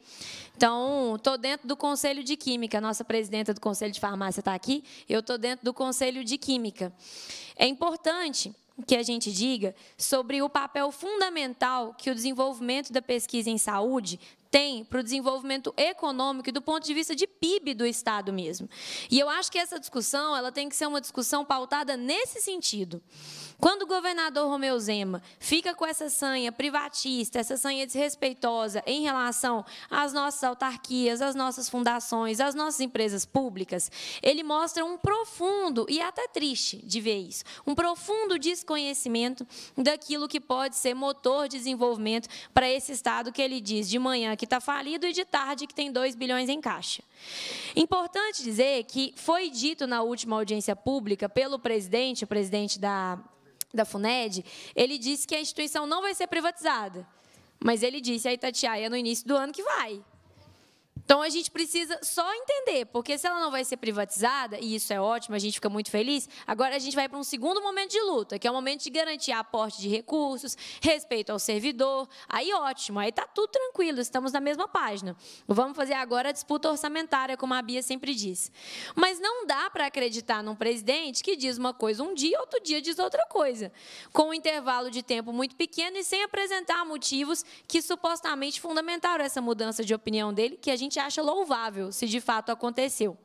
Então, estou dentro do Conselho de Química. Nossa presidenta do Conselho de Farmácia está aqui. Eu estou dentro do Conselho de Química. É importante que a gente diga sobre o papel fundamental que o desenvolvimento da pesquisa em saúde tem para o desenvolvimento econômico e do ponto de vista de PIB do Estado mesmo. E eu acho que essa discussão ela tem que ser uma discussão pautada nesse sentido. Quando o governador Romeu Zema fica com essa sanha privatista, essa sanha desrespeitosa em relação às nossas autarquias, às nossas fundações, às nossas empresas públicas, ele mostra um profundo, e até triste de ver isso, um profundo desconhecimento daquilo que pode ser motor de desenvolvimento para esse Estado que ele diz de manhã que está falido e de tarde que tem 2 bilhões em caixa. Importante dizer que foi dito na última audiência pública pelo presidente, o presidente da, da FUNED, ele disse que a instituição não vai ser privatizada. Mas ele disse a Itatiaia no início do ano que vai. Então a gente precisa só entender, porque se ela não vai ser privatizada, e isso é ótimo, a gente fica muito feliz, agora a gente vai para um segundo momento de luta, que é o momento de garantir aporte de recursos, respeito ao servidor. Aí ótimo, aí está tudo tranquilo, estamos na mesma página. Vamos fazer agora a disputa orçamentária, como a Bia sempre diz. Mas não dá para acreditar num presidente que diz uma coisa um dia, outro dia diz outra coisa, com um intervalo de tempo muito pequeno e sem apresentar motivos que supostamente fundamentaram essa mudança de opinião dele, que a gente acha louvável, se de fato aconteceu.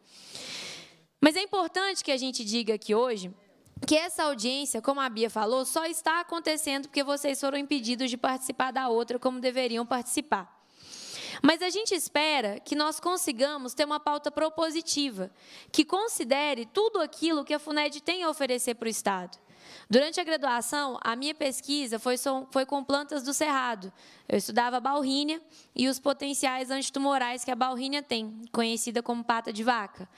Mas é importante que a gente diga aqui hoje que essa audiência, como a Bia falou, só está acontecendo porque vocês foram impedidos de participar da outra como deveriam participar. Mas a gente espera que nós consigamos ter uma pauta propositiva, que considere tudo aquilo que a FUNED tem a oferecer para o Estado. Durante a graduação, a minha pesquisa foi, foi com plantas do cerrado. Eu estudava a balrínia e os potenciais antitumorais que a balrínia tem, conhecida como pata de vaca.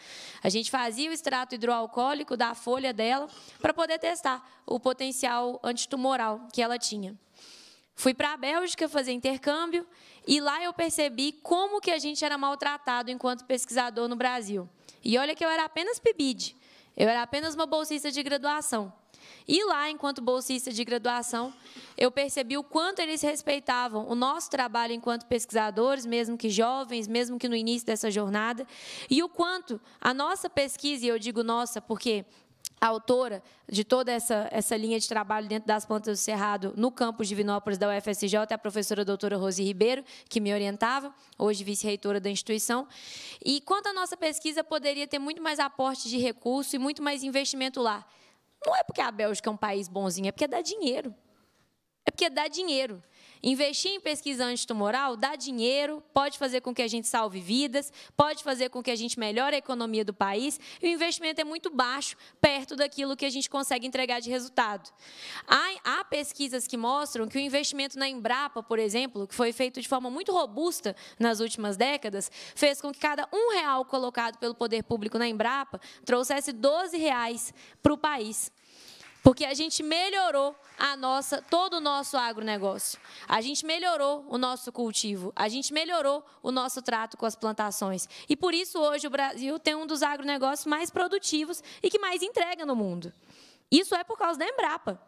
A gente fazia o extrato hidroalcoólico da folha dela para poder testar o potencial antitumoral que ela tinha. Fui para a Bélgica fazer intercâmbio e lá eu percebi como que a gente era maltratado enquanto pesquisador no Brasil. E olha que eu era apenas PIBID, eu era apenas uma bolsista de graduação. E lá, enquanto bolsista de graduação, eu percebi o quanto eles respeitavam o nosso trabalho enquanto pesquisadores, mesmo que jovens, mesmo que no início dessa jornada, e o quanto a nossa pesquisa, e eu digo nossa porque a autora de toda essa, essa linha de trabalho dentro das plantas do Cerrado no campus de Vinópolis da UFSJ é a professora doutora Rose Ribeiro, que me orientava, hoje vice-reitora da instituição. E quanto a nossa pesquisa, poderia ter muito mais aporte de recurso e muito mais investimento lá. Não é porque a Bélgica é um país bonzinho, é porque dá dinheiro. É porque dá dinheiro. Investir em pesquisa antitumoral dá dinheiro, pode fazer com que a gente salve vidas, pode fazer com que a gente melhore a economia do país, e o investimento é muito baixo perto daquilo que a gente consegue entregar de resultado. Há, há pesquisas que mostram que o investimento na Embrapa, por exemplo, que foi feito de forma muito robusta nas últimas décadas, fez com que cada um real colocado pelo poder público na Embrapa trouxesse 12 reais para o país. Porque a gente melhorou a nossa, todo o nosso agronegócio. A gente melhorou o nosso cultivo, a gente melhorou o nosso trato com as plantações. E por isso hoje o Brasil tem um dos agronegócios mais produtivos e que mais entrega no mundo. Isso é por causa da Embrapa.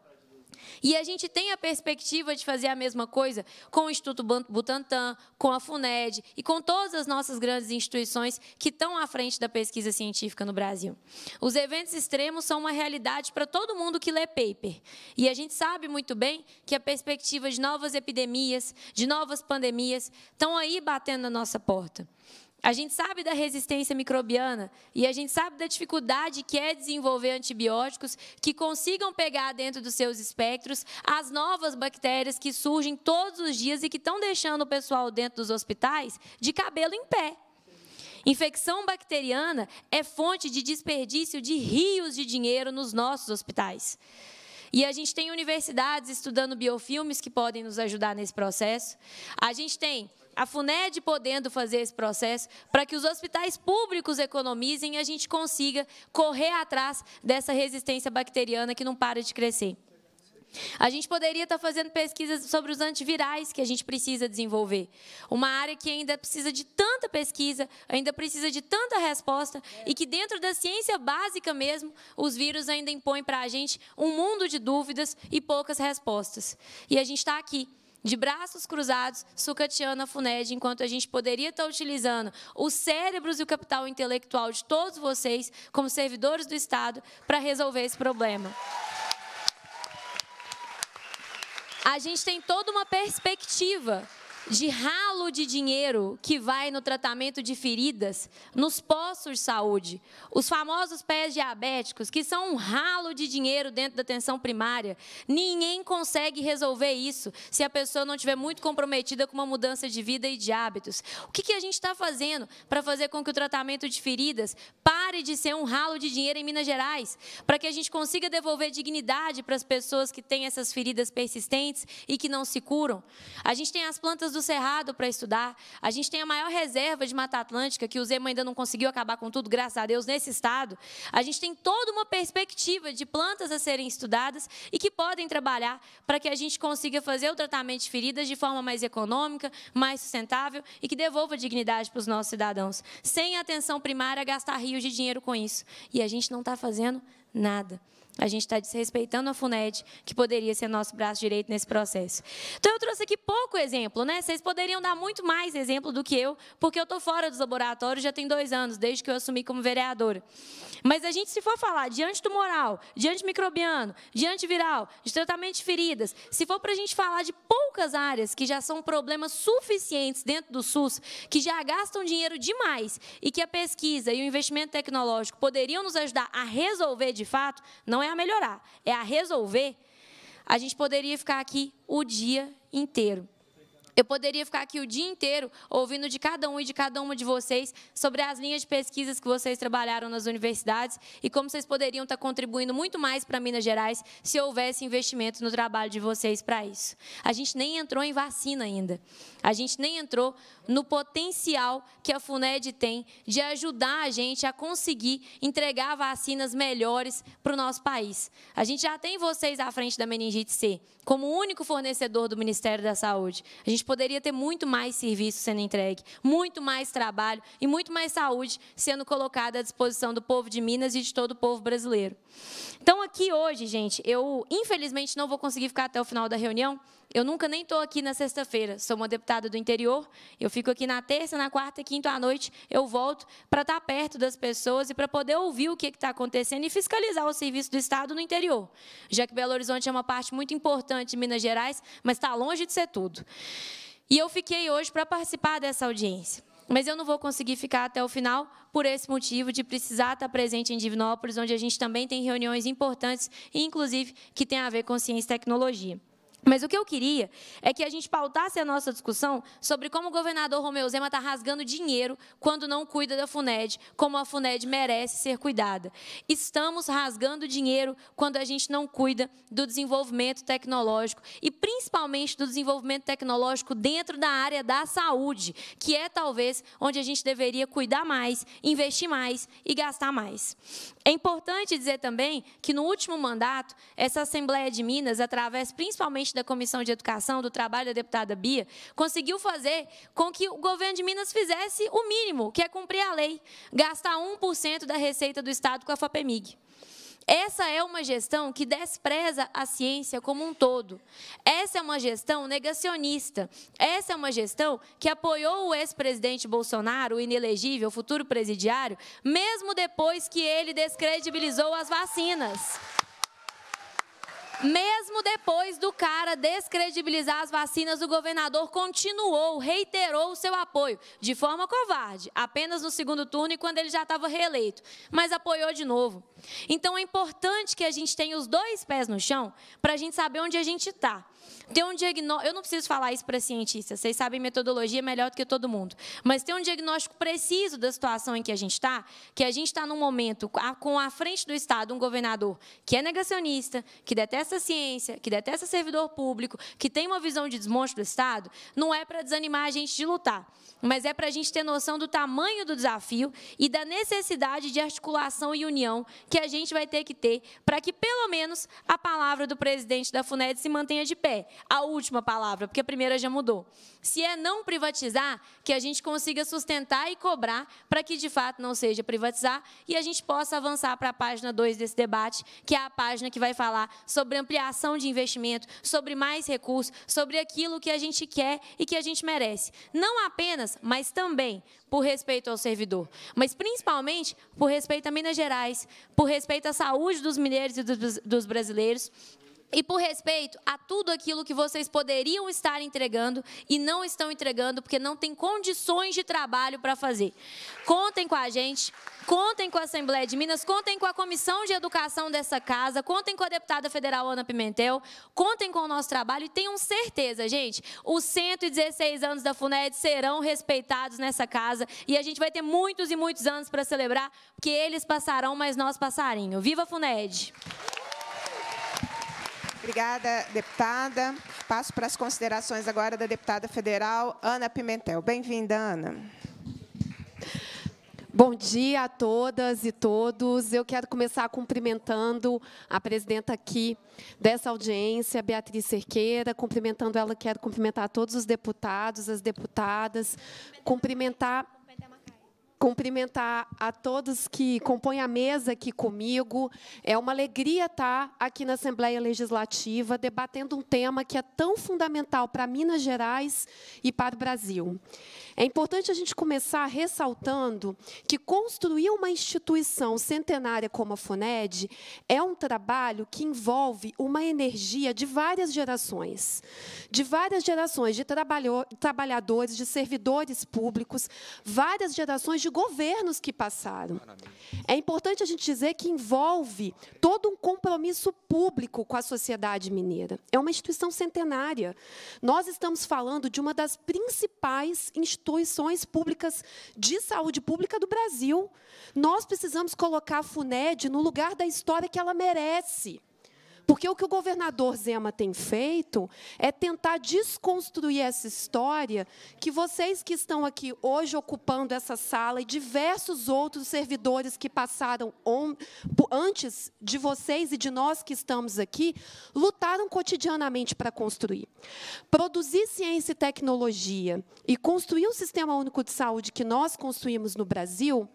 E a gente tem a perspectiva de fazer a mesma coisa com o Instituto Butantan, com a FUNED e com todas as nossas grandes instituições que estão à frente da pesquisa científica no Brasil. Os eventos extremos são uma realidade para todo mundo que lê paper. E a gente sabe muito bem que a perspectiva de novas epidemias, de novas pandemias, estão aí batendo na nossa porta. A gente sabe da resistência microbiana e a gente sabe da dificuldade que é desenvolver antibióticos que consigam pegar dentro dos seus espectros as novas bactérias que surgem todos os dias e que estão deixando o pessoal dentro dos hospitais de cabelo em pé. Infecção bacteriana é fonte de desperdício de rios de dinheiro nos nossos hospitais. E a gente tem universidades estudando biofilmes que podem nos ajudar nesse processo. A gente tem a FUNED podendo fazer esse processo, para que os hospitais públicos economizem e a gente consiga correr atrás dessa resistência bacteriana que não para de crescer. A gente poderia estar fazendo pesquisas sobre os antivirais que a gente precisa desenvolver. Uma área que ainda precisa de tanta pesquisa, ainda precisa de tanta resposta, e que dentro da ciência básica mesmo, os vírus ainda impõem para a gente um mundo de dúvidas e poucas respostas. E a gente está aqui de braços cruzados, sucateando a FUNED, enquanto a gente poderia estar utilizando os cérebros e o capital intelectual de todos vocês, como servidores do Estado, para resolver esse problema. A gente tem toda uma perspectiva de ralo de dinheiro que vai no tratamento de feridas nos postos de saúde. Os famosos pés diabéticos, que são um ralo de dinheiro dentro da atenção primária. Ninguém consegue resolver isso se a pessoa não estiver muito comprometida com uma mudança de vida e de hábitos. O que, a gente está fazendo para fazer com que o tratamento de feridas pare de ser um ralo de dinheiro em Minas Gerais? Para que a gente consiga devolver dignidade para as pessoas que têm essas feridas persistentes e que não se curam? A gente tem as plantas do do Cerrado para estudar. A gente tem a maior reserva de Mata Atlântica, que o Zema ainda não conseguiu acabar com tudo, graças a Deus, nesse estado. A gente tem toda uma perspectiva de plantas a serem estudadas e que podem trabalhar para que a gente consiga fazer o tratamento de feridas de forma mais econômica, mais sustentável e que devolva dignidade para os nossos cidadãos. Sem atenção primária, gastar rios de dinheiro com isso. E a gente não está fazendo nada. A gente está desrespeitando a FUNED, que poderia ser nosso braço direito nesse processo. Então, eu trouxe aqui pouco exemplo, né? Vocês poderiam dar muito mais exemplo do que eu, porque eu estou fora dos laboratórios já tem dois anos, desde que eu assumi como vereadora. Mas a gente, se for falar de antitumoral, de antimicrobiano, de antiviral, de tratamento de feridas, se for para a gente falar de poucas áreas que já são problemas suficientes dentro do SUS, que já gastam dinheiro demais e que a pesquisa e o investimento tecnológico poderiam nos ajudar a resolver de fato, não é é a melhorar, é a resolver, a gente poderia ficar aqui o dia inteiro. Eu poderia ficar aqui o dia inteiro ouvindo de cada um e de cada uma de vocês sobre as linhas de pesquisas que vocês trabalharam nas universidades e como vocês poderiam estar contribuindo muito mais para Minas Gerais se houvesse investimento no trabalho de vocês para isso. A gente nem entrou em vacina ainda. A gente nem entrou no potencial que a FUNED tem de ajudar a gente a conseguir entregar vacinas melhores para o nosso país. A gente já tem vocês à frente da meningite C, como único fornecedor do Ministério da Saúde. A gente poderia ter muito mais serviço sendo entregue, muito mais trabalho e muito mais saúde sendo colocada à disposição do povo de Minas e de todo o povo brasileiro. Então, aqui hoje, gente, eu infelizmente não vou conseguir ficar até o final da reunião. Eu nunca nem estou aqui na sexta-feira, sou uma deputada do interior, eu fico aqui na terça, na quarta e quinta à noite, eu volto para estar tá perto das pessoas e para poder ouvir o que está acontecendo e fiscalizar o serviço do Estado no interior, já que Belo Horizonte é uma parte muito importante de Minas Gerais, mas está longe de ser tudo. E eu fiquei hoje para participar dessa audiência. Mas eu não vou conseguir ficar até o final por esse motivo de precisar estar presente em Divinópolis, onde a gente também tem reuniões importantes, inclusive que tem a ver com ciência e tecnologia. Mas o que eu queria é que a gente pautasse a nossa discussão sobre como o governador Romeu Zema está rasgando dinheiro quando não cuida da FUNED, como a FUNED merece ser cuidada. Estamos rasgando dinheiro quando a gente não cuida do desenvolvimento tecnológico e, principalmente, do desenvolvimento tecnológico dentro da área da saúde, que é talvez onde a gente deveria cuidar mais, investir mais e gastar mais. É importante dizer também que, no último mandato, essa Assembleia de Minas, através principalmente presidente da Comissão de Educação, do Trabalho da deputada Bia, conseguiu fazer com que o governo de Minas fizesse o mínimo, que é cumprir a lei, gastar 1% da receita do Estado com a FAPEMIG. Essa é uma gestão que despreza a ciência como um todo. Essa é uma gestão negacionista. Essa é uma gestão que apoiou o ex-presidente Bolsonaro, o inelegível futuro presidiário, mesmo depois que ele descredibilizou as vacinas. Mesmo depois do cara descredibilizar as vacinas, o governador continuou, reiterou o seu apoio, de forma covarde, apenas no segundo turno e quando ele já estava reeleito, mas apoiou de novo. Então é importante que a gente tenha os dois pés no chão para a gente saber onde a gente está. Tem um diagnóstico, eu não preciso falar isso para cientistas, vocês sabem metodologia é melhor do que todo mundo, mas ter um diagnóstico preciso da situação em que a gente está, que a gente está num momento com à frente do Estado um governador que é negacionista, que detesta detesta a ciência, que detesta servidor público, que tem uma visão de desmonte do Estado, não é para desanimar a gente de lutar, mas é para a gente ter noção do tamanho do desafio e da necessidade de articulação e união que a gente vai ter que ter para que, pelo menos, a palavra do presidente da FUNED se mantenha de pé. A última palavra, porque a primeira já mudou. Se é não privatizar, que a gente consiga sustentar e cobrar para que, de fato, não seja privatizar e a gente possa avançar para a página 2 desse debate, que é a página que vai falar sobre ampliação de investimento, sobre mais recursos, sobre aquilo que a gente quer e que a gente merece. Não apenas, mas também por respeito ao servidor, mas principalmente por respeito a Minas Gerais, por respeito à saúde dos mineiros e dos brasileiros, e por respeito a tudo aquilo que vocês poderiam estar entregando e não estão entregando porque não tem condições de trabalho para fazer. Contem com a gente, contem com a Assembleia de Minas, contem com a Comissão de Educação dessa casa, contem com a deputada federal Ana Pimentel, contem com o nosso trabalho e tenham certeza, gente, os 116 anos da FUNED serão respeitados nessa casa e a gente vai ter muitos e muitos anos para celebrar, porque eles passarão, mas nós passarinho. Viva a FUNED! Obrigada, deputada. Passo para as considerações agora da deputada federal Ana Pimentel. Bem-vinda, Ana. Bom dia a todas e todos. Eu quero começar cumprimentando a presidenta aqui dessa audiência, Beatriz Cerqueira. Cumprimentando ela, quero cumprimentar todos os deputados, as deputadas, cumprimentar cumprimentar a todos que compõem a mesa aqui comigo. É uma alegria estar aqui na Assembleia Legislativa debatendo um tema que é tão fundamental para Minas Gerais e para o Brasil. É importante a gente começar ressaltando que construir uma instituição centenária como a FUNED é um trabalho que envolve uma energia de várias gerações, de várias gerações de trabalhadores, de servidores públicos, várias gerações de de governos que passaram. É importante a gente dizer que envolve todo um compromisso público com a sociedade mineira. É uma instituição centenária. Nós estamos falando de uma das principais instituições públicas de saúde pública do Brasil. Nós precisamos colocar a FUNED no lugar da história que ela merece. Porque o que o governador Zema tem feito é tentar desconstruir essa história que vocês que estão aqui hoje ocupando essa sala e diversos outros servidores que passaram antes de vocês e de nós que estamos aqui, lutaram cotidianamente para construir. Produzir ciência e tecnologia e construir o um sistema único de saúde que nós construímos no Brasil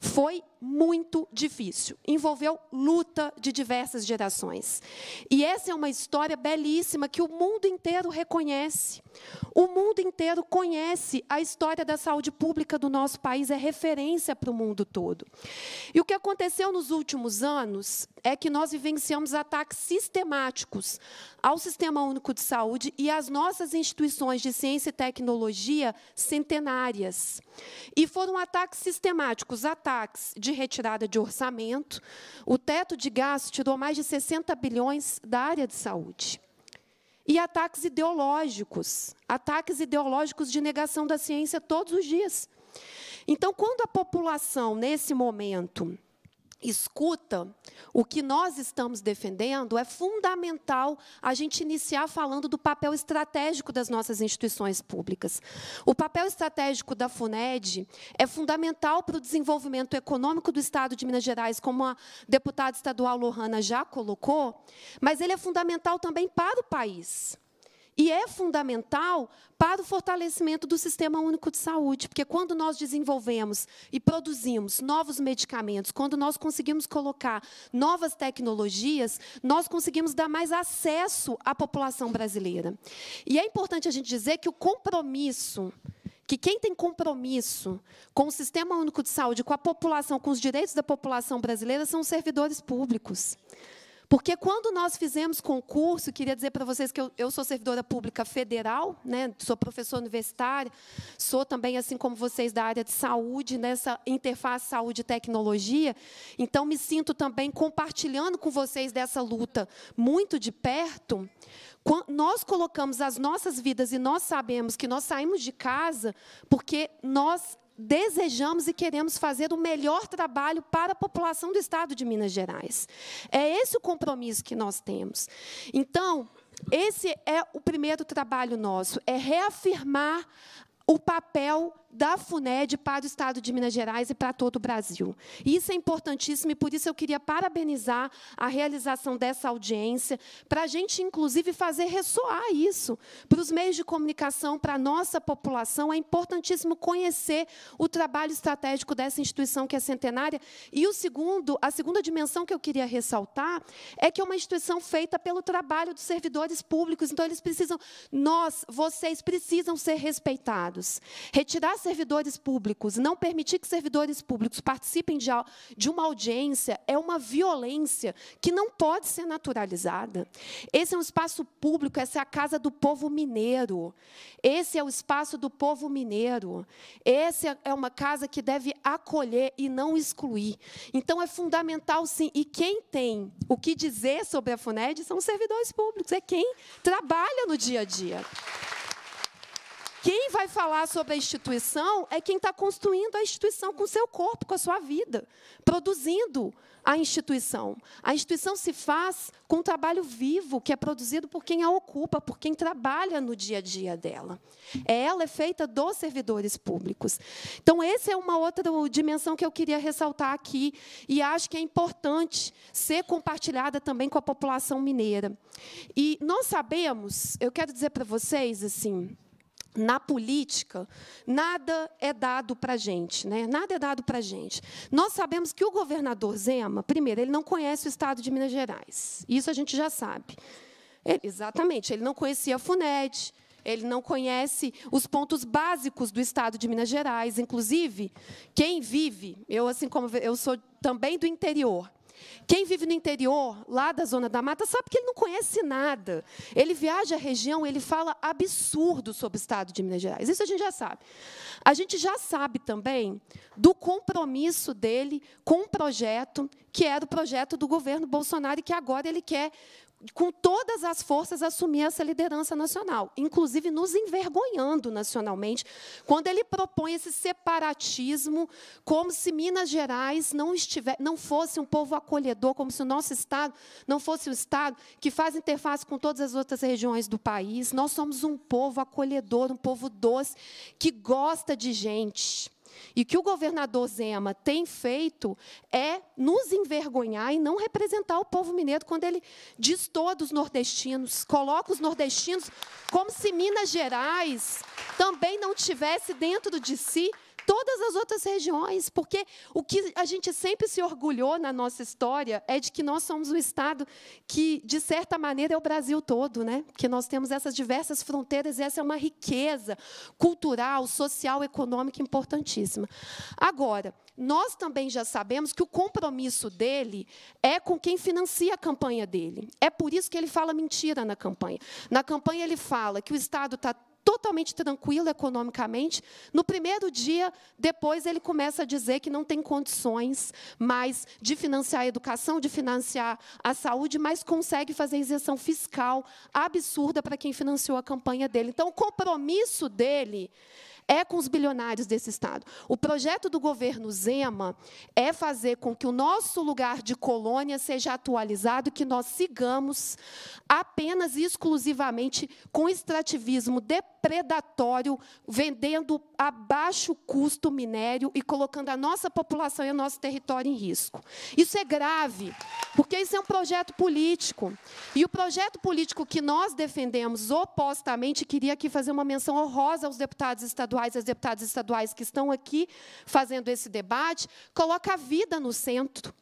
foi muito difícil. Envolveu luta de diversas gerações. E essa é uma história belíssima que o mundo inteiro reconhece. O mundo inteiro conhece a história da saúde pública do nosso país, é referência para o mundo todo. E o que aconteceu nos últimos anos é que nós vivenciamos ataques sistemáticos ao Sistema Único de Saúde e às nossas instituições de ciência e tecnologia centenárias. E foram ataques sistemáticos, ataques de retirada de orçamento. O teto de gasto tirou mais de 60 bilhões da área de saúde. E ataques ideológicos, ataques ideológicos de negação da ciência todos os dias. Então, quando a população, nesse momento, escuta, o que nós estamos defendendo é fundamental a gente iniciar falando do papel estratégico das nossas instituições públicas. O papel estratégico da FUNED é fundamental para o desenvolvimento econômico do Estado de Minas Gerais, como a deputada estadual Lohana já colocou, mas ele é fundamental também para o país. E é fundamental para o fortalecimento do sistema único de saúde, porque quando nós desenvolvemos e produzimos novos medicamentos, quando nós conseguimos colocar novas tecnologias, nós conseguimos dar mais acesso à população brasileira. E é importante a gente dizer que o compromisso que quem tem compromisso com o Sistema Único de Saúde, com a população, com os direitos da população brasileira, são os servidores públicos. Porque quando nós fizemos concurso, queria dizer para vocês que eu, eu, sou servidora pública federal, né, sou professora universitária, sou também, assim como vocês, da área de saúde, nessa interface saúde e tecnologia. Então, me sinto também compartilhando com vocês dessa luta muito de perto. Quando nós colocamos as nossas vidas e nós sabemos que nós saímos de casa porque nós desejamos e queremos fazer o melhor trabalho para a população do estado de Minas Gerais. É esse o compromisso que nós temos. Então, esse é o primeiro trabalho nosso, é reafirmar o papel da FUNED para o Estado de Minas Gerais e para todo o Brasil. Isso é importantíssimo e, por isso, eu queria parabenizar a realização dessa audiência, para a gente, inclusive, fazer ressoar isso para os meios de comunicação, para a nossa população. É importantíssimo conhecer o trabalho estratégico dessa instituição, que é centenária. E o segundo, a segunda dimensão que eu queria ressaltar é que é uma instituição feita pelo trabalho dos servidores públicos, então eles precisam, nós, vocês, precisam ser respeitados privados. Retirar servidores públicos, não permitir que servidores públicos participem de, de uma audiência é uma violência que não pode ser naturalizada. Esse é um espaço público, essa é a casa do povo mineiro. Esse é o espaço do povo mineiro. Essa é uma casa que deve acolher e não excluir. Então é fundamental sim, e quem tem o que dizer sobre a FUNED são os servidores públicos, é quem trabalha no dia a dia. Quem vai falar sobre a instituição é quem está construindo a instituição com o seu corpo, com a sua vida, produzindo a instituição. A instituição se faz com o trabalho vivo, que é produzido por quem a ocupa, por quem trabalha no dia a dia dela. Ela é feita dos servidores públicos. Então, essa é uma outra dimensão que eu queria ressaltar aqui, e acho que é importante ser compartilhada também com a população mineira. E nós sabemos, eu quero dizer para vocês, assim, na política, nada é dado para a gente, né? nada é dado para a gente. Nós sabemos que o governador Zema, primeiro, ele não conhece o estado de Minas Gerais, isso a gente já sabe. Ele, exatamente, ele não conhecia a FUNED, ele não conhece os pontos básicos do estado de Minas Gerais, inclusive, quem vive, eu assim como eu sou também do interior, quem vive no interior, lá da zona da mata, sabe que ele não conhece nada. Ele viaja a região, ele fala absurdo sobre o estado de Minas Gerais. Isso a gente já sabe. A gente já sabe também do compromisso dele com um projeto que era o projeto do governo Bolsonaro e que agora ele quer com todas as forças, assumir essa liderança nacional, inclusive nos envergonhando nacionalmente, quando ele propõe esse separatismo, como se Minas Gerais não, estiver, não fosse um povo acolhedor, como se o nosso Estado não fosse o Estado que faz interface com todas as outras regiões do país. Nós somos um povo acolhedor, um povo doce, que gosta de gente. E o que o governador Zema tem feito é nos envergonhar e não representar o povo mineiro quando ele diz todos os nordestinos, coloca os nordestinos como se Minas Gerais também não tivesse dentro de si todas as outras regiões, porque o que a gente sempre se orgulhou na nossa história é de que nós somos um estado que, de certa maneira, é o Brasil todo, né? Que nós temos essas diversas fronteiras e essa é uma riqueza cultural, social, econômica importantíssima. Agora, nós também já sabemos que o compromisso dele é com quem financia a campanha dele. É por isso que ele fala mentira na campanha. Na campanha ele fala que o estado está totalmente tranquilo economicamente. No primeiro dia, depois ele começa a dizer que não tem condições mais de financiar a educação, de financiar a saúde, mas consegue fazer isenção fiscal absurda para quem financiou a campanha dele. Então, o compromisso dele é com os bilionários desse Estado. O projeto do governo Zema é fazer com que o nosso lugar de colônia seja atualizado, que nós sigamos apenas e exclusivamente com extrativismo depredatório, vendendo a baixo custo minério e colocando a nossa população e o nosso território em risco. Isso é grave, porque isso é um projeto político. E o projeto político que nós defendemos opostamente, queria aqui fazer uma menção honrosa aos deputados estaduais estaduais, as deputadas estaduais que estão aqui fazendo esse debate, coloca a vida no centro.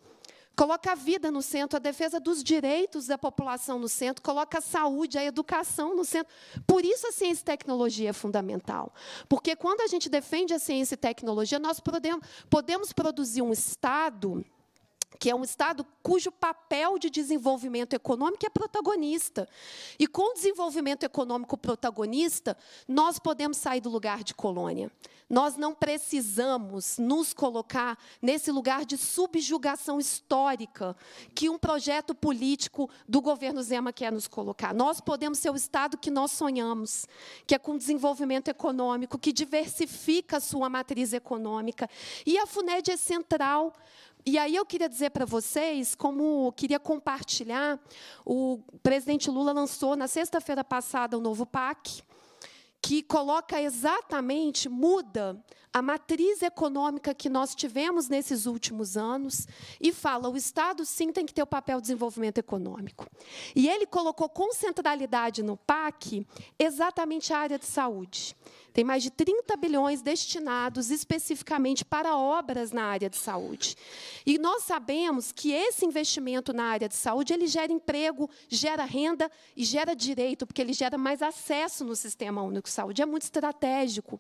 Coloca a vida no centro, a defesa dos direitos da população no centro, coloca a saúde, a educação no centro. Por isso a ciência e tecnologia é fundamental. Porque quando a gente defende a ciência e tecnologia, nós podemos, podemos produzir um Estado que é um Estado cujo papel de desenvolvimento econômico é protagonista. E com o desenvolvimento econômico protagonista, nós podemos sair do lugar de colônia. Nós não precisamos nos colocar nesse lugar de subjugação histórica que um projeto político do governo Zema quer nos colocar. Nós podemos ser o Estado que nós sonhamos, que é com desenvolvimento econômico, que diversifica a sua matriz econômica. E a FUNED é central e aí eu queria dizer para vocês, como queria compartilhar, o presidente Lula lançou na sexta-feira passada o um novo PAC, que coloca exatamente, muda a matriz econômica que nós tivemos nesses últimos anos e fala: o Estado sim tem que ter o papel de desenvolvimento econômico. E ele colocou com centralidade no PAC exatamente a área de saúde. Tem mais de 30 bilhões destinados especificamente para obras na área de saúde. E nós sabemos que esse investimento na área de saúde, ele gera emprego, gera renda e gera direito, porque ele gera mais acesso no Sistema Único de Saúde. É muito estratégico.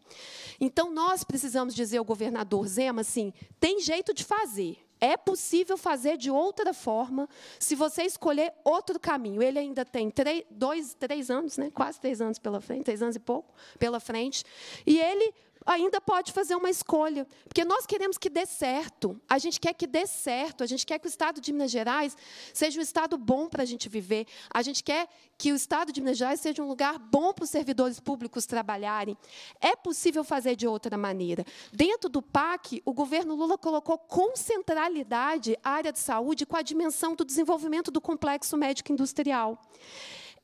Então, nós precisamos dizer ao governador Zema, assim, tem jeito de fazer. É possível fazer de outra forma se você escolher outro caminho. Ele ainda tem três, dois, três anos, né? quase três anos pela frente, três anos e pouco pela frente. E ele ainda pode fazer uma escolha, porque nós queremos que dê certo, a gente quer que dê certo, a gente quer que o Estado de Minas Gerais seja um Estado bom para a gente viver, a gente quer que o Estado de Minas Gerais seja um lugar bom para os servidores públicos trabalharem. É possível fazer de outra maneira. Dentro do PAC, o governo Lula colocou com centralidade a área de saúde com a dimensão do desenvolvimento do complexo médico industrial.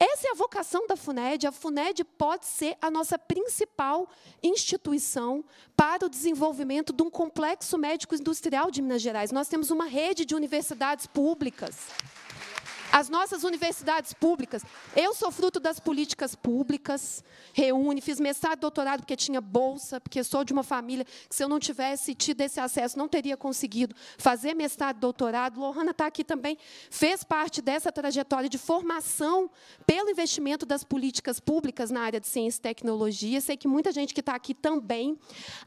Essa é a vocação da FUNED. A FUNED pode ser a nossa principal instituição para o desenvolvimento de um complexo médico industrial de Minas Gerais. Nós temos uma rede de universidades públicas. As nossas universidades públicas, eu sou fruto das políticas públicas, reúne, fiz mestrado, doutorado porque tinha bolsa, porque sou de uma família que se eu não tivesse tido esse acesso, não teria conseguido fazer mestrado, doutorado. Lohana está aqui também, fez parte dessa trajetória de formação pelo investimento das políticas públicas na área de ciência e tecnologia. Sei que muita gente que está aqui também.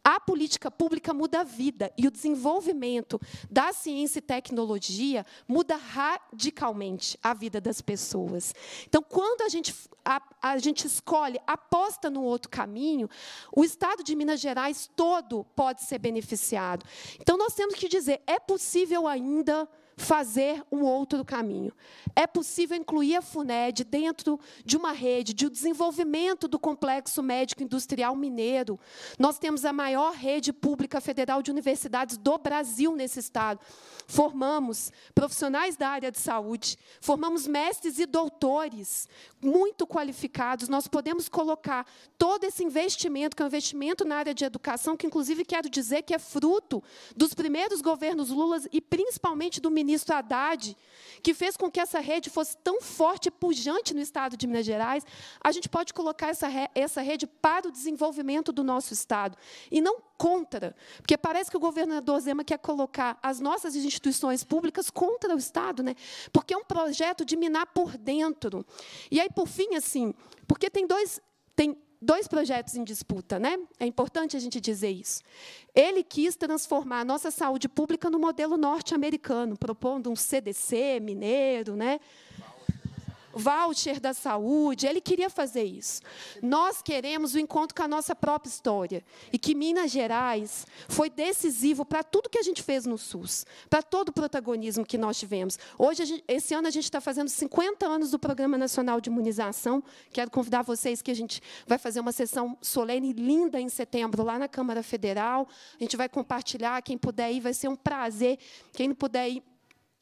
A política pública muda a vida e o desenvolvimento da ciência e tecnologia muda radicalmente diferente a vida das pessoas. Então, quando a gente, a, a gente escolhe, aposta no outro caminho, o estado de Minas Gerais todo pode ser beneficiado. Então, nós temos que dizer: é possível ainda fazer um outro caminho. É possível incluir a FUNED dentro de uma rede de desenvolvimento do complexo médico-industrial mineiro. Nós temos a maior rede pública federal de universidades do Brasil nesse estado. Formamos profissionais da área de saúde, formamos mestres e doutores muito qualificados. Nós podemos colocar todo esse investimento, que é um investimento na área de educação, que inclusive quero dizer que é fruto dos primeiros governos Lula e principalmente do ministro Haddad, que fez com que essa rede fosse tão forte e pujante no estado de Minas Gerais, a gente pode colocar essa, essa rede para o desenvolvimento do nosso estado. E não contra, porque parece que o governador Zema quer colocar as nossas instituições públicas contra o Estado, né? porque é um projeto de minar por dentro. E aí, por fim, assim, porque tem dois. Tem dois projetos em disputa, né? É importante a gente dizer isso. Ele quis transformar a nossa saúde pública no modelo norte-americano, propondo um CDC mineiro, né? voucher da saúde, ele queria fazer isso. Nós queremos o encontro com a nossa própria história. E que Minas Gerais foi decisivo para tudo que a gente fez no SUS, para todo o protagonismo que nós tivemos. Hoje, gente, esse ano, a gente está fazendo 50 anos do Programa Nacional de Imunização. Quero convidar vocês que a gente vai fazer uma sessão solene linda em setembro lá na Câmara Federal. A gente vai compartilhar, quem puder ir, vai ser um prazer. Quem não puder ir,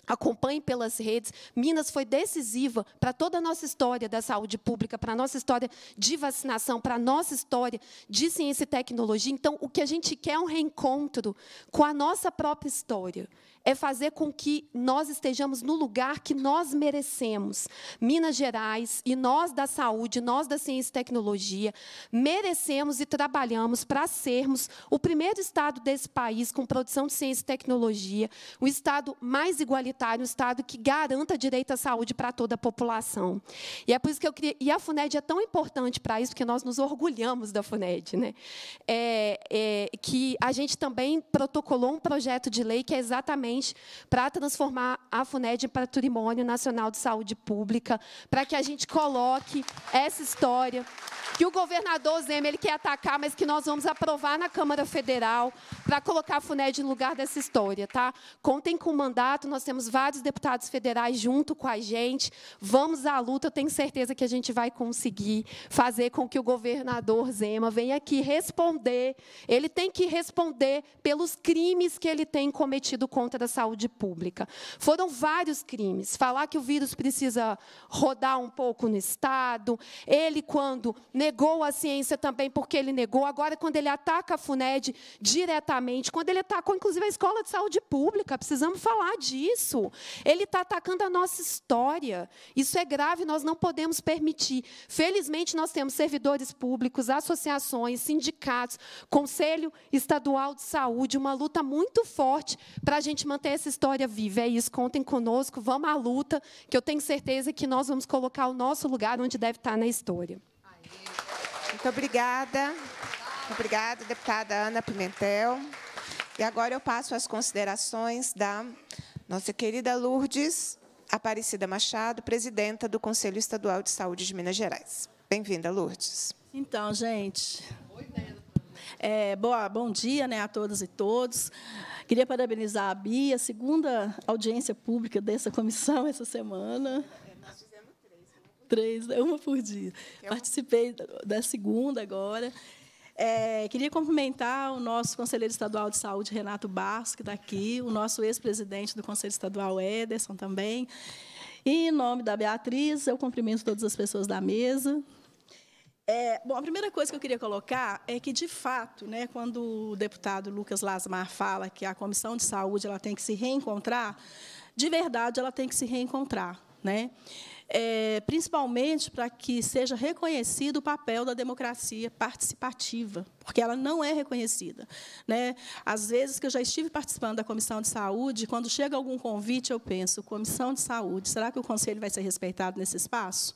Acompanhe pelas redes. Minas foi decisiva para toda a nossa história da saúde pública, para a nossa história de vacinação, para a nossa história de ciência e tecnologia. Então, o que a gente quer é um reencontro com a nossa própria história é fazer com que nós estejamos no lugar que nós merecemos. Minas Gerais e nós da saúde, nós da ciência e tecnologia, merecemos e trabalhamos para sermos o primeiro estado desse país com produção de ciência e tecnologia, o estado mais igualitário, o estado que garanta direito à saúde para toda a população. E é por isso que eu queria. E a FUNED é tão importante para isso, porque nós nos orgulhamos da FUNED, né? É, é, que a gente também protocolou um projeto de lei que é exatamente para transformar a FUNED em Patrimônio Nacional de Saúde Pública, para que a gente coloque essa história que o governador Zema ele quer atacar, mas que nós vamos aprovar na Câmara Federal para colocar a FUNED no lugar dessa história, tá? Contem com o mandato, nós temos vários deputados federais junto com a gente. Vamos à luta, eu tenho certeza que a gente vai conseguir fazer com que o governador Zema venha aqui responder. Ele tem que responder pelos crimes que ele tem cometido contra da saúde pública. Foram vários crimes. Falar que o vírus precisa rodar um pouco no Estado, ele, quando negou a ciência também, porque ele negou, agora, quando ele ataca a FUNED diretamente, quando ele atacou, inclusive, a escola de saúde pública, precisamos falar disso. Ele está atacando a nossa história. Isso é grave, nós não podemos permitir. Felizmente, nós temos servidores públicos, associações, sindicatos, Conselho Estadual de Saúde, uma luta muito forte para a gente manter essa história viva. É isso, contem conosco, vamos à luta, que eu tenho certeza que nós vamos colocar o nosso lugar onde deve estar na história. Muito obrigada. Obrigada, deputada Ana Pimentel. E agora eu passo as considerações da nossa querida Lourdes Aparecida Machado, presidenta do Conselho Estadual de Saúde de Minas Gerais. Bem-vinda, Lourdes. Então, gente, Oi, é, boa, bom dia né, a todas e todos. Queria parabenizar a Bia, segunda audiência pública dessa comissão essa semana. nós fizemos três. Uma uma por dia. Participei da segunda agora. É, queria cumprimentar o nosso conselheiro estadual de saúde, Renato Barros, que está aqui, o nosso ex-presidente do Conselho Estadual, Ederson, também. E, em nome da Beatriz, eu cumprimento todas as pessoas da mesa, é, bom, a primeira coisa que eu queria colocar é que, de fato, né, quando o deputado Lucas Lasmar fala que a comissão de saúde ela tem que se reencontrar, de verdade ela tem que se reencontrar. Né? é, principalmente para que seja reconhecido o papel da democracia participativa, porque ela não é reconhecida. Né? Às vezes que eu já estive participando da comissão de saúde, quando chega algum convite, eu penso: comissão de saúde, será que o conselho vai ser respeitado nesse espaço?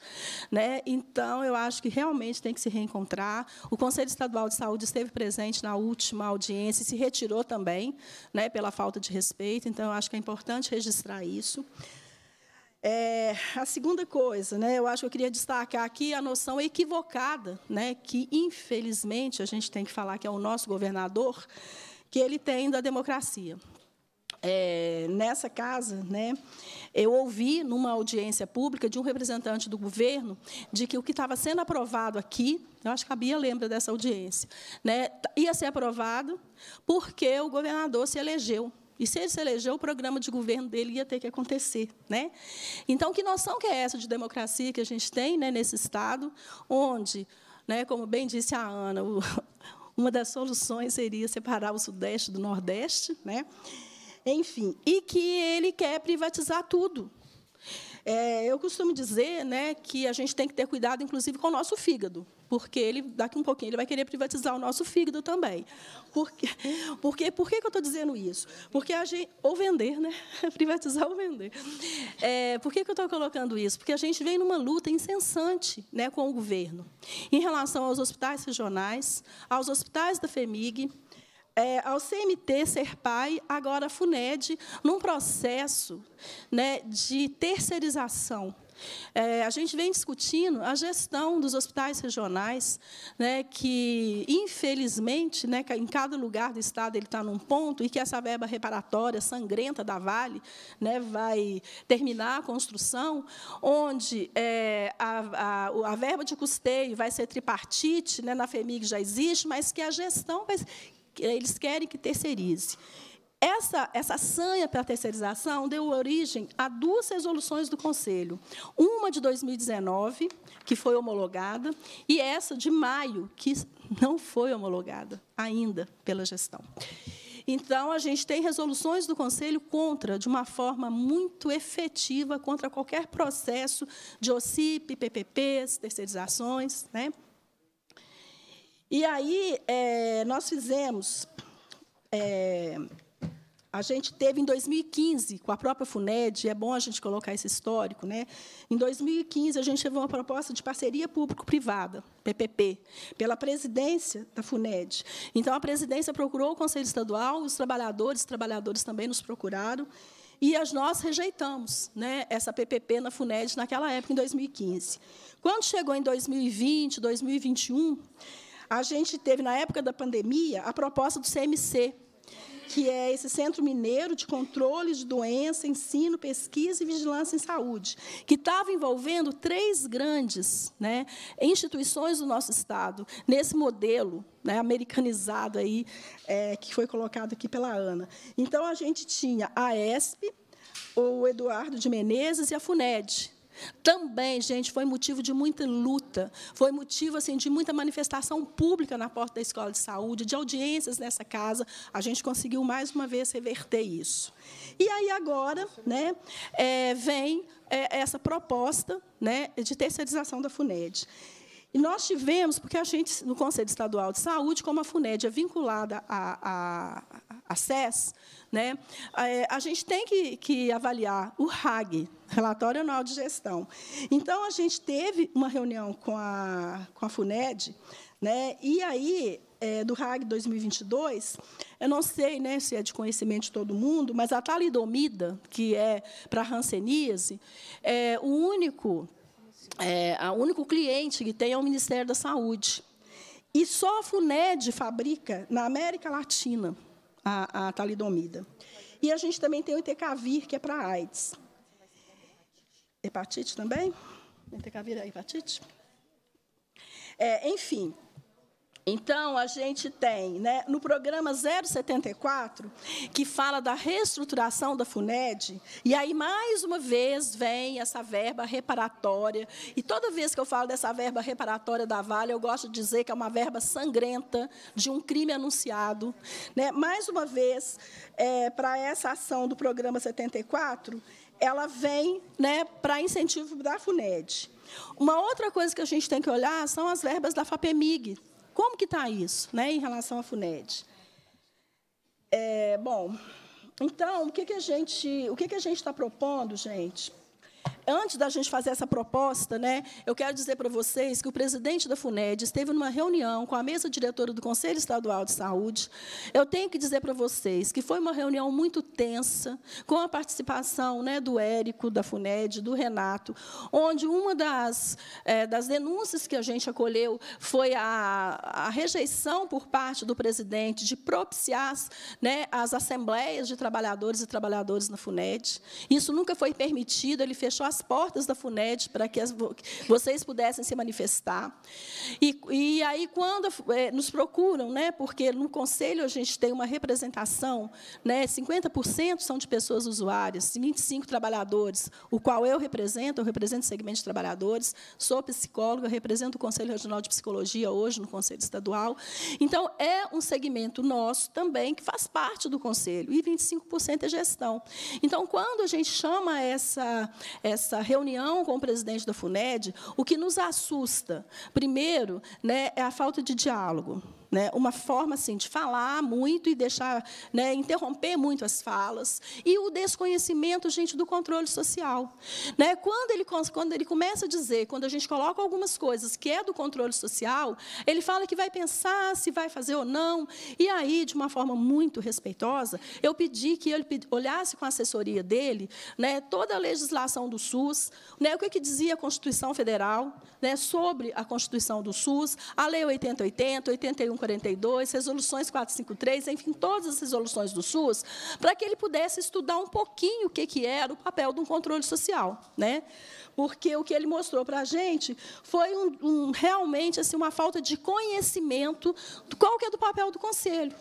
Né? Então, eu acho que realmente tem que se reencontrar. O Conselho Estadual de Saúde esteve presente na última audiência e se retirou também, né, pela falta de respeito. Então, eu acho que é importante registrar isso. É, a segunda coisa, né, eu acho que eu queria destacar aqui a noção equivocada, né, que infelizmente a gente tem que falar que é o nosso governador, que ele tem da democracia. É, nessa casa, né, eu ouvi numa audiência pública de um representante do governo de que o que estava sendo aprovado aqui, eu acho que a Bia lembra dessa audiência, né, ia ser aprovado porque o governador se elegeu e se ele se eleger, o programa de governo dele ia ter que acontecer. Né? Então, que noção que é essa de democracia que a gente tem né, nesse Estado, onde, né, como bem disse a Ana, o, uma das soluções seria separar o Sudeste do Nordeste, né? enfim, e que ele quer privatizar tudo. É, eu costumo dizer né, que a gente tem que ter cuidado, inclusive, com o nosso fígado, porque ele daqui um pouquinho ele vai querer privatizar o nosso fígado também. Por, quê? porque, por que, que eu estou dizendo isso? Porque a gente ou vender, né? privatizar ou vender. É, por que, que eu estou colocando isso? Porque a gente vem numa luta incessante, né, com o governo, em relação aos hospitais regionais, aos hospitais da Femig, é, ao CMT Ser Pai, agora a FUNED, num processo né, de terceirização. É, a gente vem discutindo a gestão dos hospitais regionais, né, que, infelizmente, né, em cada lugar do Estado ele está num ponto, e que essa verba reparatória sangrenta da Vale né, vai terminar a construção, onde é, a, a, a, verba de custeio vai ser tripartite, né, na FEMIG já existe, mas que a gestão vai, eh, eles querem que terceirize. Essa, essa sanha para a terceirização deu origem a duas resoluções do Conselho. Uma de 2019, que foi homologada, e essa de maio, que não foi homologada ainda pela gestão. Então, a gente tem resoluções do Conselho contra, de uma forma muito efetiva, contra qualquer processo de OCIP, PPPs, terceirizações. Né? E aí é, nós fizemos. É, a gente teve em 2015, com a própria FUNED, é bom a gente colocar esse histórico, né? em 2015 a gente teve uma proposta de parceria público-privada, PPP, pela presidência da FUNED. Então, a presidência procurou o Conselho Estadual, os trabalhadores, trabalhadores também nos procuraram, e as nós rejeitamos né, essa PPP na FUNED naquela época, em 2015. Quando chegou em 2020, 2021, a gente teve, na época da pandemia, a proposta do CMC, que é esse Centro Mineiro de Controle de Doença, Ensino, Pesquisa e Vigilância em Saúde, que estava envolvendo três grandes né, instituições do nosso Estado, nesse modelo né, americanizado aí, é, que foi colocado aqui pela Ana. Então, a gente tinha a ESP, o Eduardo de Menezes e a FUNED, também, gente, foi motivo de muita luta, foi motivo assim de muita manifestação pública na porta da escola de saúde, de audiências nessa casa. A gente conseguiu mais uma vez reverter isso. E aí agora, né, é, vem é, essa proposta, né, de terceirização da Funed. E nós tivemos, porque a gente, no Conselho Estadual de Saúde, como a FUNED é vinculada à, à, à SES, né, a, eh, a gente tem que, que avaliar o RAG, Relatório Anual de Gestão. Então, a gente teve uma reunião com a, com a FUNED, né, e aí, é, do RAG 2022, eu não sei né, se é de conhecimento de todo mundo, mas a talidomida, que é para a ranceníase, é eh, o único é, o único cliente que tem é o Ministério da Saúde. E só a FUNED fabrica na América Latina a, a talidomida. E a gente também tem o Itecavir, que é para AIDS. Hepatite também? Itecavir é hepatite? É, enfim, então, a gente tem, né, no programa 074, que fala da reestruturação da FUNED, e aí, mais uma vez, vem essa verba reparatória. E toda vez que eu falo dessa verba reparatória da Vale, eu gosto de dizer que é uma verba sangrenta de um crime anunciado. Né? Mais uma vez, é, para essa ação do programa 74, ela vem né, para incentivo da FUNED. Uma outra coisa que a gente tem que olhar são as verbas da FAPEMIG, como que está isso né, em relação à FUNED? É, bom, então, o que, que a gente o que, que a gente está propondo, gente? antes da gente fazer essa proposta, né, eu quero dizer para vocês que o presidente da FUNED esteve numa reunião com a mesa diretora do Conselho Estadual de Saúde. Eu tenho que dizer para vocês que foi uma reunião muito tensa, com a participação né, do Érico, da FUNED, do Renato, onde uma das, é, das denúncias que a gente acolheu foi a, a rejeição por parte do presidente de propiciar né, as assembleias de trabalhadores e trabalhadoras na FUNED. Isso nunca foi permitido, ele fechou a as portas da FUNED para que as, vocês pudessem se manifestar. E, e aí, quando é, nos procuram, né, porque no conselho a gente tem uma representação, né, 50% são de pessoas usuárias, 25 trabalhadores, o qual eu represento, eu represento o segmento de trabalhadores, sou psicóloga, represento o Conselho Regional de Psicologia hoje no Conselho Estadual. Então, é um segmento nosso também que faz parte do conselho, e 25% é gestão. Então, quando a gente chama essa, essa essa reunião com o presidente da FUNED, o que nos assusta, primeiro, né, é a falta de diálogo né, uma forma assim, de falar muito e deixar, né, interromper muito as falas. E o desconhecimento, gente, do controle social. Né? Quando, ele, quando ele começa a dizer, quando a gente coloca algumas coisas que é do controle social, ele fala que vai pensar se vai fazer ou não. E aí, de uma forma muito respeitosa, eu pedi que ele olhasse com a assessoria dele né, toda a legislação do SUS, né, o que, é que dizia a Constituição Federal, né, sobre a Constituição do SUS, a Lei 8080, 8142, resoluções 453, enfim, todas as resoluções do SUS, para que ele pudesse estudar um pouquinho o que, que era o papel de um controle social. Né? Porque o que ele mostrou para a gente foi um, um, realmente assim, uma falta de conhecimento do qual que é do papel do Conselho.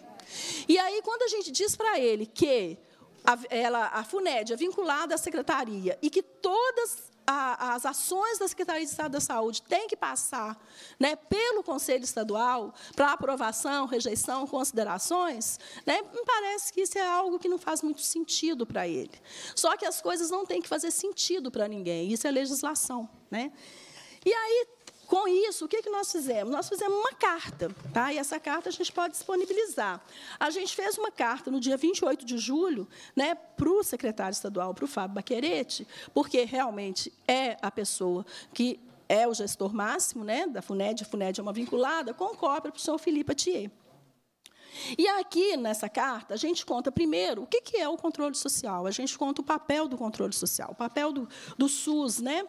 E aí, quando a gente diz para ele que a, ela, a FUNED é vinculada à secretaria e que todas a, as ações da Secretaria de Estado da Saúde têm que passar né, pelo Conselho Estadual para aprovação, rejeição, considerações, né, me parece que isso é algo que não faz muito sentido para ele. Só que as coisas não têm que fazer sentido para ninguém, isso é legislação. Né? E aí com isso, o que, que nós fizemos? Nós fizemos uma carta, tá? e essa carta a gente pode disponibilizar. A gente fez uma carta no dia 28 de julho né, para o secretário estadual, para o Fábio Baquerete, porque realmente é a pessoa que é o gestor máximo né, da FUNED, a FUNED é uma vinculada, com o para o senhor Felipe Atier. E aqui, nessa carta, a gente conta primeiro o que é o controle social, a gente conta o papel do controle social, o papel do, do SUS, né?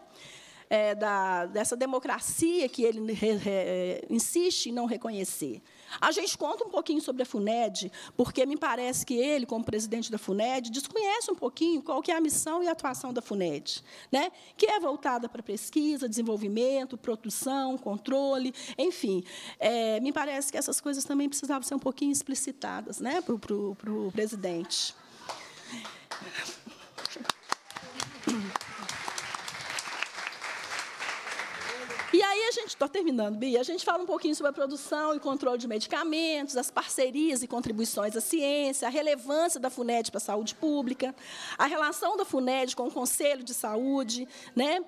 é, da, dessa democracia que ele re, re, é, insiste em não reconhecer. A gente conta um pouquinho sobre a FUNED, porque me parece que ele, como presidente da FUNED, desconhece um pouquinho qual que é a missão e a atuação da FUNED, né? que é voltada para pesquisa, desenvolvimento, produção, controle, enfim. É, me parece que essas coisas também precisavam ser um pouquinho explicitadas né? para o presidente. E aí a gente, estou terminando, Bia, a gente fala um pouquinho sobre a produção e controle de medicamentos, as parcerias e contribuições à ciência, a relevância da FUNED para a saúde pública, a relação da FUNED com o Conselho de Saúde. Né?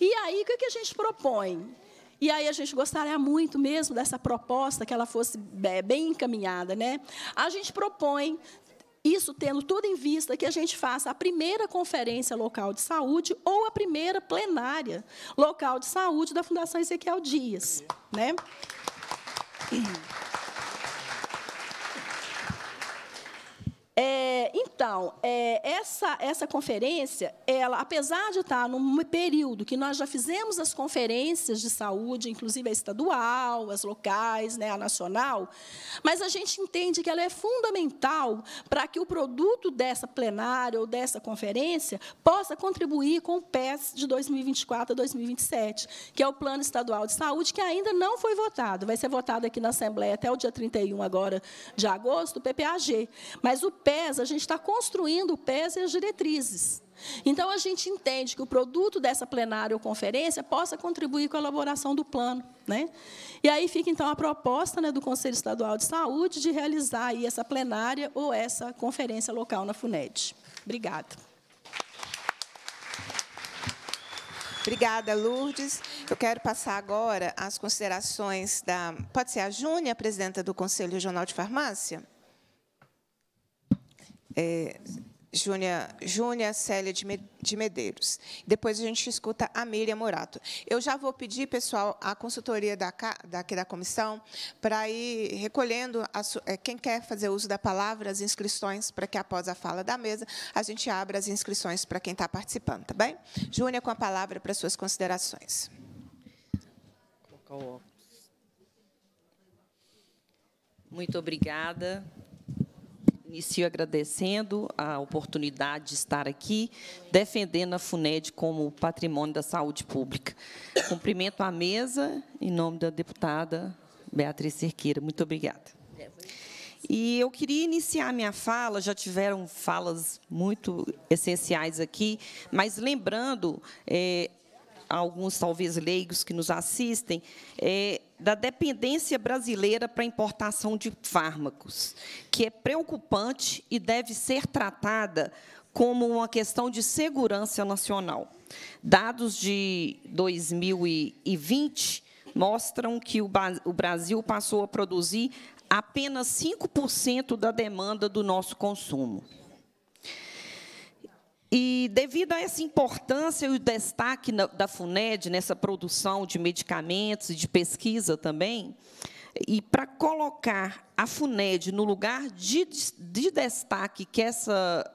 E aí, o que, é que a gente propõe? E aí a gente gostaria muito mesmo dessa proposta que ela fosse é, bem encaminhada, né? A gente propõe isso tendo tudo em vista que a gente faça a primeira conferência local de saúde ou a primeira plenária local de saúde da Fundação Ezequiel Dias. Né? É, então, é, essa, essa conferência, ela, apesar de estar num período que nós já fizemos as conferências de saúde, inclusive a estadual, as locais, né, a nacional, mas a gente entende que ela é fundamental para que o produto dessa plenária ou dessa conferência possa contribuir com o PES de 2024 a 2027, que é o Plano Estadual de Saúde, que ainda não foi votado. Vai ser votado aqui na Assembleia até o dia 31 agora de agosto, o PPAG. Mas o PES a gente está construindo o PES e as diretrizes. Então, a gente entende que o produto dessa plenária ou conferência possa contribuir com a elaboração do plano. Né? E aí fica, então, a proposta né, do Conselho Estadual de Saúde de realizar aí essa plenária ou essa conferência local na FUNED. Obrigada. Obrigada, Lourdes. Eu quero passar agora as considerações da... Pode ser a Júnia, presidenta do Conselho Regional de Farmácia? é, Júnia, Júnia Célia de Medeiros. Depois a gente escuta a Miriam Morato. Eu já vou pedir, pessoal, a consultoria da, daqui da comissão para ir recolhendo a, é, quem quer fazer uso da palavra, as inscrições, para que após a fala da mesa a gente abra as inscrições para quem está participando, tá bem? Júnia, com a palavra para suas considerações. Muito obrigada Inicio agradecendo a oportunidade de estar aqui, defendendo a FUNED como patrimônio da saúde pública. Cumprimento a mesa em nome da deputada Beatriz Cerqueira. Muito obrigada. E eu queria iniciar minha fala, já tiveram falas muito essenciais aqui, mas lembrando é, alguns, talvez, leigos que nos assistem, é, da dependência brasileira para importação de fármacos, que é preocupante e deve ser tratada como uma questão de segurança nacional. Dados de 2020 mostram que o Brasil passou a produzir apenas 5% da demanda do nosso consumo. E devido a essa importância e o destaque da FUNED nessa produção de medicamentos e de pesquisa também, e para colocar a FUNED no lugar de, de destaque que essa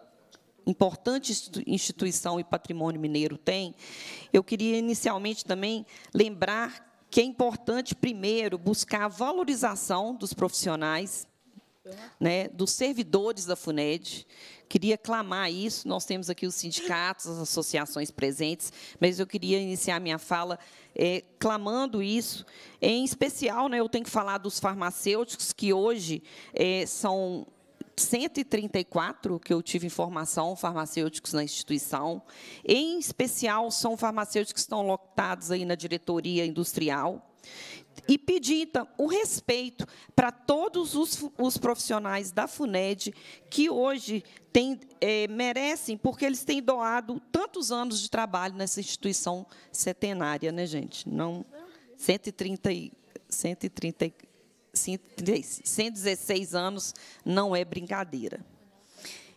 importante instituição e patrimônio mineiro tem, eu queria inicialmente também lembrar que é importante, primeiro, buscar a valorização dos profissionais né, dos servidores da FUNED. Queria clamar isso. Nós temos aqui os sindicatos, as associações presentes, mas eu queria iniciar minha fala é, clamando isso. Em especial, né, eu tenho que falar dos farmacêuticos, que hoje é, são 134 que eu tive informação, farmacêuticos na instituição, em especial são farmacêuticos que estão lotados aí na diretoria industrial e pedir, então, o respeito para todos os, os, profissionais da FUNED que hoje tem, é, merecem, porque eles têm doado tantos anos de trabalho nessa instituição centenária, né, gente? Não 130 e 130 116 anos não é brincadeira.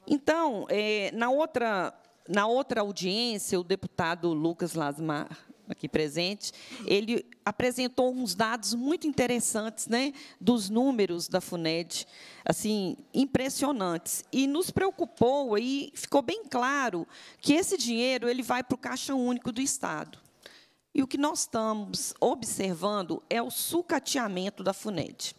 Então, é, na outra na outra audiência, o deputado Lucas Lasmar aqui presente, ele apresentou uns dados muito interessantes né, dos números da FUNED, assim, impressionantes. E nos preocupou, e ficou bem claro, que esse dinheiro ele vai para o Caixa Único do Estado. E o que nós estamos observando é o sucateamento da FUNED.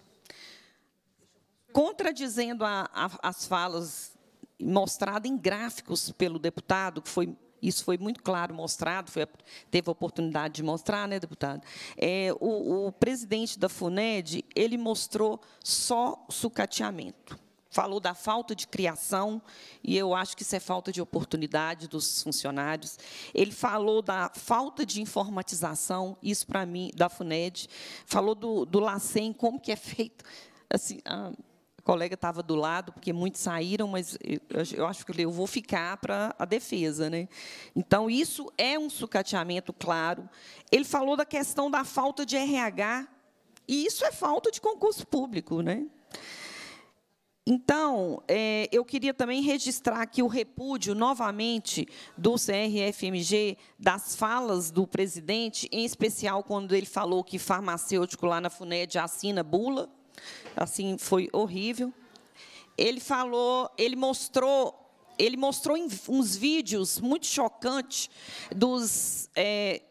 Contradizendo a, a, as falas mostradas em gráficos pelo deputado, que foi isso foi muito claro mostrado, foi, teve a oportunidade de mostrar, né, deputado? É, o, o, presidente da FUNED ele mostrou só sucateamento. Falou da falta de criação, e eu acho que isso é falta de oportunidade dos funcionários. Ele falou da falta de informatização, isso para mim, da FUNED. Falou do, do LACEN, como que é feito. Assim, ah, colega estava do lado, porque muitos saíram, mas eu acho que eu vou ficar para a defesa. Né? Então, isso é um sucateamento claro. Ele falou da questão da falta de RH, e isso é falta de concurso público. Né? Então, é, eu queria também registrar aqui o repúdio, novamente, do CRFMG, das falas do presidente, em especial quando ele falou que farmacêutico lá na FUNED assina bula, Assim, foi horrível. Ele falou, ele mostrou, ele mostrou uns vídeos muito chocantes dos é,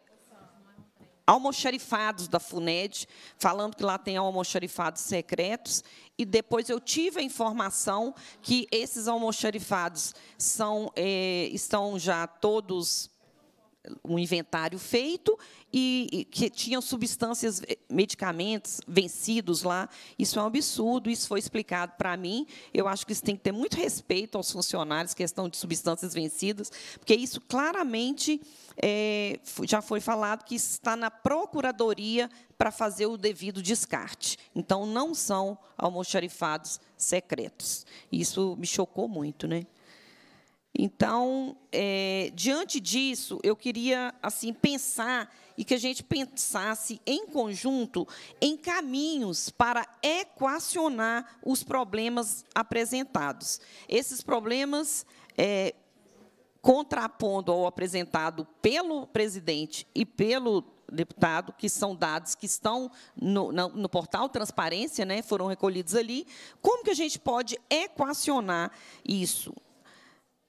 almoxarifados da FUNED, falando que lá tem almoxarifados secretos, e depois eu tive a informação que esses almoxarifados são, é, estão já todos um inventário feito e, e, que tinham substâncias, eh, medicamentos vencidos lá. Isso é um absurdo, isso foi explicado para mim. Eu acho que isso tem que ter muito respeito aos funcionários, questão de substâncias vencidas, porque isso claramente é, já foi falado que está na procuradoria para fazer o devido descarte. Então, não são almoxarifados secretos. Isso me chocou muito, né? Então, é, diante disso, eu queria assim pensar e que a gente pensasse em conjunto em caminhos para equacionar os problemas apresentados. Esses problemas é, contrapondo ao apresentado pelo presidente e pelo deputado, que são dados que estão no, no, no, portal Transparência, né, foram recolhidos ali, como que a gente pode equacionar isso?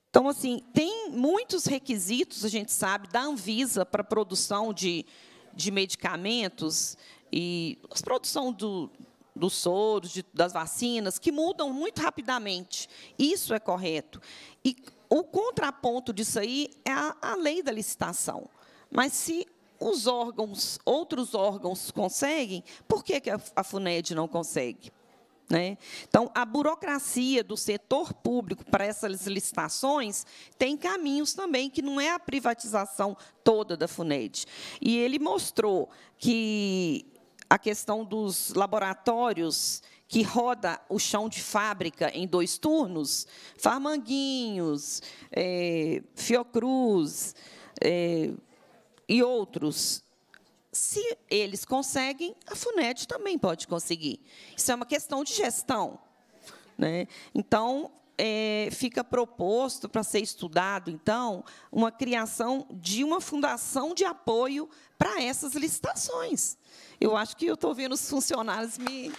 Então, assim, tem muitos requisitos, a gente sabe, da Anvisa para produção de, de medicamentos e a produção do, dos soros, de, das vacinas, que mudam muito rapidamente. Isso é correto. E o contraponto disso aí é a, a lei da licitação. Mas se os órgãos, outros órgãos conseguem, por que, que a FUNED não consegue? Né? Então, a burocracia do setor público para essas licitações tem caminhos também, que não é a privatização toda da FUNED. E ele mostrou que a questão dos laboratórios que roda o chão de fábrica em dois turnos, Farmanguinhos, é, Fiocruz é, e outros, se eles conseguem, a FUNED também pode conseguir. Isso é uma questão de gestão. Né? Então, é, fica proposto para ser estudado, então, uma criação de uma fundação de apoio para essas licitações. Eu acho que eu estou vendo os funcionários me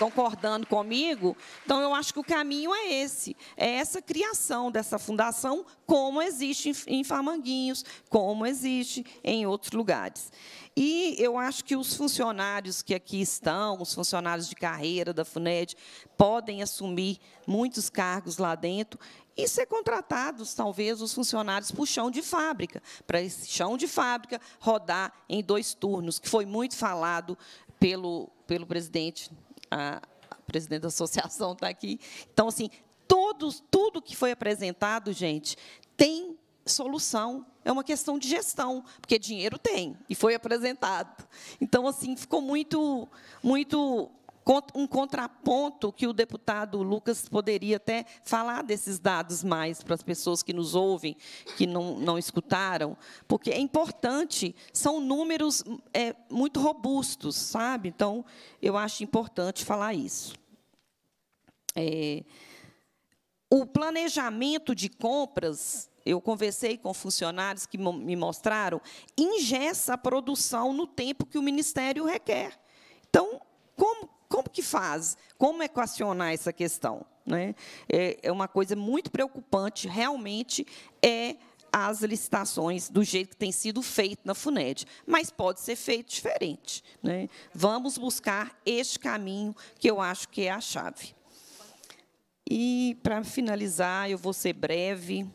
concordando comigo. Então, eu acho que o caminho é esse: é essa criação dessa fundação, como existe em Famanguinhos, como existe em outros lugares. E eu acho que os funcionários que aqui estão, os funcionários de carreira da FUNED, podem assumir muitos cargos lá dentro e ser contratados, talvez, os funcionários o chão de fábrica, para esse chão de fábrica rodar em dois turnos, que foi muito falado pelo, pelo presidente a, presidente da associação está aqui. Então, assim, todos, tudo que foi apresentado, gente, tem solução. É uma questão de gestão, porque dinheiro tem e foi apresentado. Então, assim, ficou muito, muito um contraponto que o deputado Lucas poderia até falar desses dados mais para as pessoas que nos ouvem, que não, não escutaram, porque é importante, são números é, muito robustos, sabe? Então, eu acho importante falar isso. É, o planejamento de compras eu conversei com funcionários que me mostraram, ingessa a produção no tempo que o Ministério requer. Então, como como que faz? Como equacionar essa questão? Né? É, é uma coisa muito preocupante, realmente, é as licitações do jeito que tem sido feito na FUNED, mas pode ser feito diferente. Né? Vamos buscar este caminho que eu acho que é a chave. E, para finalizar, eu vou ser breve.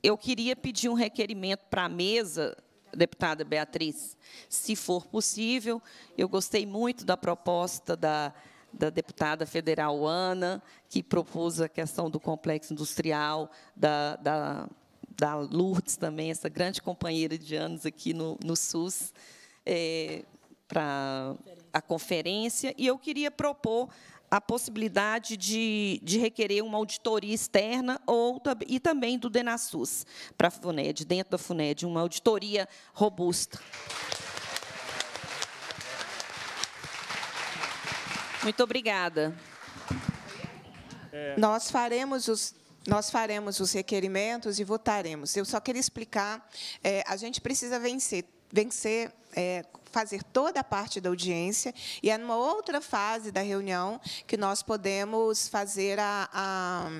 Eu queria pedir um requerimento para a mesa deputada Beatriz, se for possível. Eu gostei muito da proposta da, da deputada federal Ana, que propôs a questão do complexo industrial, da, da, da Lourdes também, essa grande companheira de anos aqui no, no SUS, é, eh, para a conferência. E eu queria propor a possibilidade de, de requerer uma auditoria externa ou, e também do DENASUS para a FUNED, dentro da FUNED, uma auditoria robusta. Muito obrigada. É. Nós faremos os nós faremos os requerimentos e votaremos. Eu só queria explicar, é, a gente precisa vencer vencer, é, fazer toda a parte da audiência, e é numa outra fase da reunião que nós podemos fazer a, a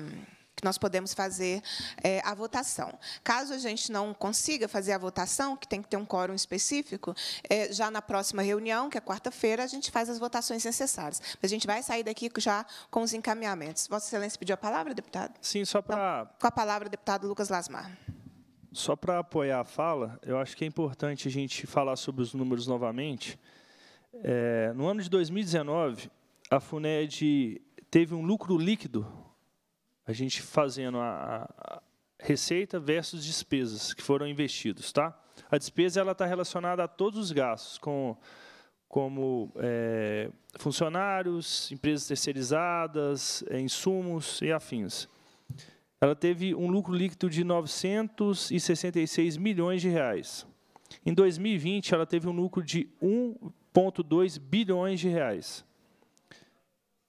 nós podemos fazer é, a votação. Caso a gente não consiga fazer a votação, que tem que ter um quórum específico, é, já na próxima reunião, que é quarta-feira, a gente faz as votações necessárias. Mas a gente vai sair daqui já com os encaminhamentos. Vossa Excelência pediu a palavra, deputado? Sim, só para. Então, com a palavra, deputado Lucas Lasmar. Só para apoiar a fala, eu acho que é importante a gente falar sobre os números novamente. É, no ano de 2019, a FUNED teve um lucro líquido, a gente fazendo a, a receita versus despesas que foram investidos. Tá? A despesa ela está relacionada a todos os gastos, com, como é, funcionários, empresas terceirizadas, é, insumos e afins ela teve um lucro líquido de 966 milhões de reais. Em 2020, ela teve um lucro de 1,2 bilhões de reais.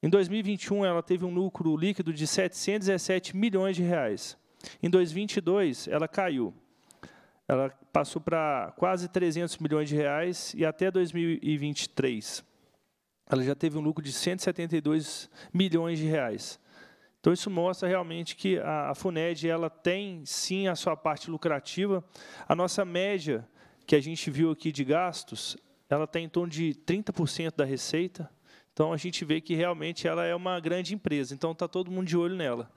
Em 2021, ela teve um lucro líquido de 717 milhões de reais. Em 2022, ela caiu. Ela passou para quase 300 milhões de reais e até 2023 ela já teve um lucro de 172 milhões de reais. Então isso mostra realmente que a, a Funed ela tem sim a sua parte lucrativa. A nossa média que a gente viu aqui de gastos, ela tem tá em torno de 30% da receita. Então a gente vê que realmente ela é uma grande empresa. Então está todo mundo de olho nela.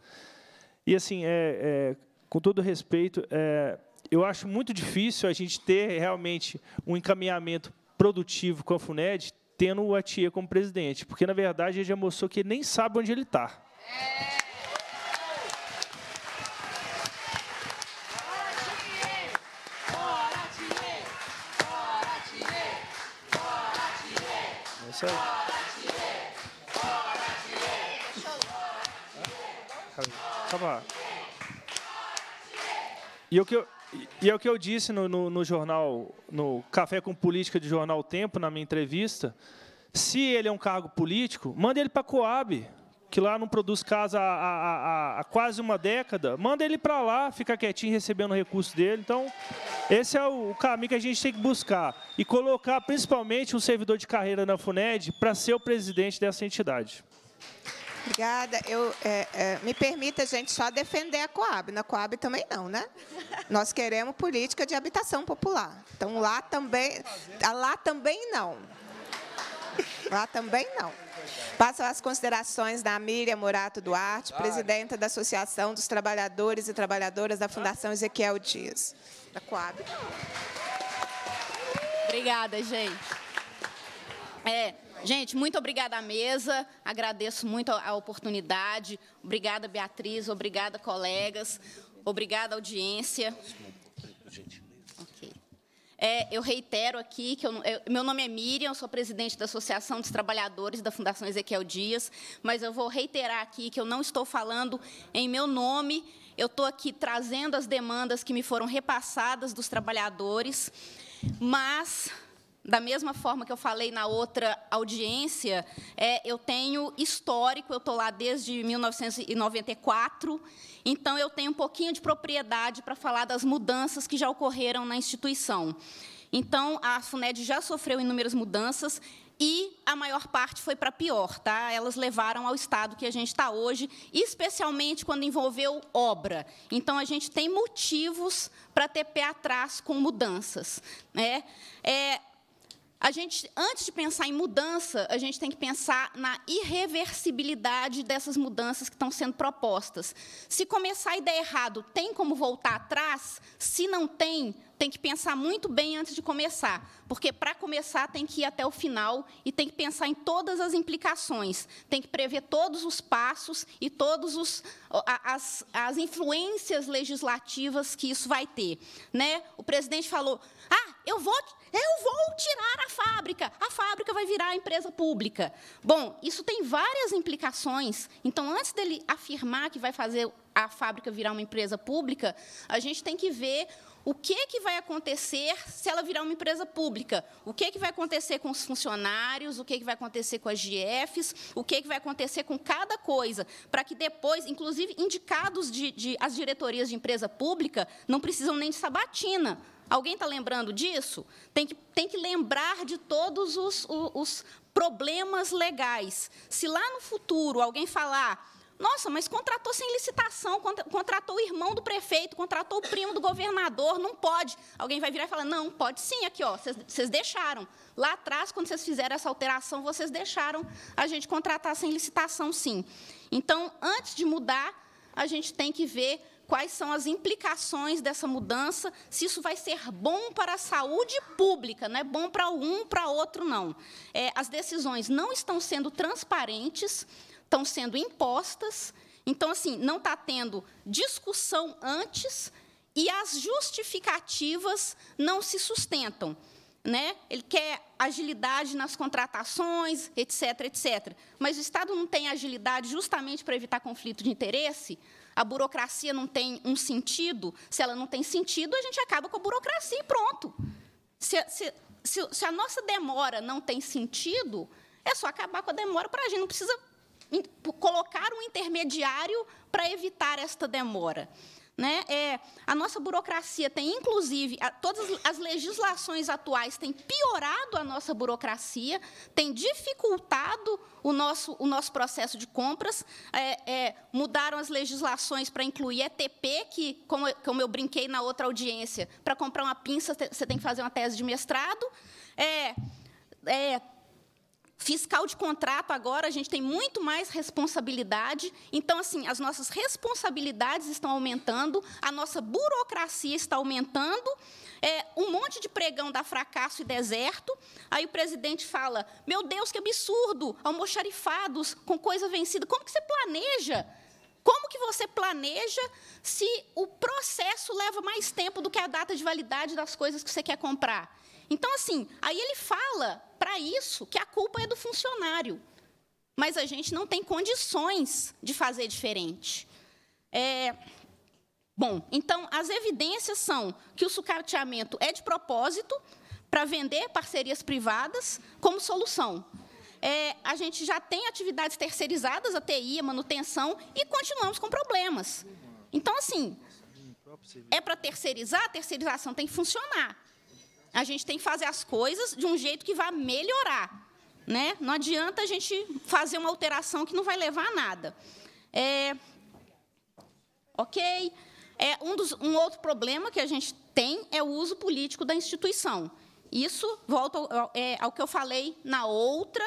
E assim, é, é com todo respeito, é, eu acho muito difícil a gente ter realmente um encaminhamento produtivo com a Funed tendo o Atier como presidente, porque na verdade ele já mostrou que ele nem sabe onde ele está. É. E é o que eu... E é o que eu disse no, no, no, jornal, no Café com Política de Jornal Tempo, na minha entrevista. Se ele é um cargo político, manda ele para a Coab que lá não produz casa há, há, há quase uma década, manda ele para lá, fica quietinho recebendo o recurso dele. Então, esse é o caminho que a gente tem que buscar. E colocar principalmente um servidor de carreira na FUNED para ser o presidente dessa entidade. Obrigada. Eu, é, é, me permita, gente, só defender a Coab. Na Coab também não, né? Nós queremos política de habitação popular. Então, lá também, lá também não. Lá também não. Passam as considerações da Miriam Murato Duarte, presidenta da Associação dos Trabalhadores e Trabalhadoras da Fundação Ezequiel Dias. Da Coab. Obrigada, gente. É, gente, muito obrigada à mesa, agradeço muito a oportunidade. Obrigada, Beatriz, obrigada, colegas, obrigada, audiência. Gente. É, eu reitero aqui que eu, eu, meu nome é Miriam, sou presidente da Associação dos Trabalhadores da Fundação Ezequiel Dias, mas eu vou reiterar aqui que eu não estou falando em meu nome, eu estou aqui trazendo as demandas que me foram repassadas dos trabalhadores, mas da mesma forma que eu falei na outra audiência, é, eu tenho histórico, eu estou lá desde 1994, então eu tenho um pouquinho de propriedade para falar das mudanças que já ocorreram na instituição. Então, a FUNED já sofreu inúmeras mudanças, e a maior parte foi para pior, tá? Elas levaram ao estado que a gente está hoje, especialmente quando envolveu obra. Então a gente tem motivos para ter pé atrás com mudanças, né? É, a gente, antes de pensar em mudança, a gente tem que pensar na irreversibilidade dessas mudanças que estão sendo propostas. Se começar e der errado, tem como voltar atrás? Se não tem, tem que pensar muito bem antes de começar, porque para começar tem que ir até o final e tem que pensar em todas as implicações, tem que prever todos os passos e todas as, as influências legislativas que isso vai ter. Né? O presidente falou ah, eu vou, eu vou tirar a fábrica. A fábrica vai virar empresa pública. Bom, isso tem várias implicações. Então, antes dele afirmar que vai fazer a fábrica virar uma empresa pública, a gente tem que ver o que, é que vai acontecer se ela virar uma empresa pública? O que, é que vai acontecer com os funcionários? O que, é que vai acontecer com as GFs? O que, é que vai acontecer com cada coisa? Para que depois, inclusive, indicados de, de, as diretorias de empresa pública não precisam nem de sabatina. Alguém está lembrando disso? Tem que, tem que lembrar de todos os, os, os problemas legais. Se lá no futuro alguém falar nossa, mas contratou sem licitação, contratou o irmão do prefeito, contratou o primo do governador, não pode. Alguém vai virar e falar: não, pode sim, aqui, ó, vocês deixaram. Lá atrás, quando vocês fizeram essa alteração, vocês deixaram a gente contratar sem licitação, sim. Então, antes de mudar, a gente tem que ver quais são as implicações dessa mudança, se isso vai ser bom para a saúde pública, não é bom para um, para outro, não. É, as decisões não estão sendo transparentes, estão sendo impostas. Então, assim, não está tendo discussão antes e as justificativas não se sustentam. Né? Ele quer agilidade nas contratações, etc, etc. Mas o Estado não tem agilidade justamente para evitar conflito de interesse? A burocracia não tem um sentido? Se ela não tem sentido, a gente acaba com a burocracia e pronto. Se, se, se, se a nossa demora não tem sentido, é só acabar com a demora para a gente. Não precisa colocar um intermediário para evitar esta demora. Né? É, a nossa burocracia tem, inclusive, a, todas as legislações atuais têm piorado a nossa burocracia, têm dificultado o nosso, o nosso processo de compras, é, é, mudaram as legislações para incluir ETP, que, como, como eu brinquei na outra audiência, para comprar uma pinça você tem que fazer uma tese de mestrado. É, é Fiscal de contrato agora, a gente tem muito mais responsabilidade. Então, assim, as nossas responsabilidades estão aumentando, a nossa burocracia está aumentando, é, um monte de pregão dá fracasso e deserto. Aí o presidente fala: Meu Deus, que absurdo! Almoxarifados com coisa vencida. Como que você planeja? Como que você planeja se o processo leva mais tempo do que a data de validade das coisas que você quer comprar? Então, assim, aí ele fala para isso que a culpa é do funcionário, mas a gente não tem condições de fazer diferente. É, Bom, então as evidências são que o sucateamento é de propósito para vender parcerias privadas como solução. É, a gente já tem atividades terceirizadas, a TI, a manutenção, e continuamos com problemas. Então, assim, é para terceirizar, a terceirização tem que funcionar. A gente tem que fazer as coisas de um jeito que vá melhorar. Né? Não adianta a gente fazer uma alteração que não vai levar a nada. É... Ok? É, um, dos, um outro problema que a gente tem é o uso político da instituição. Isso volta ao, é, ao que eu falei na outra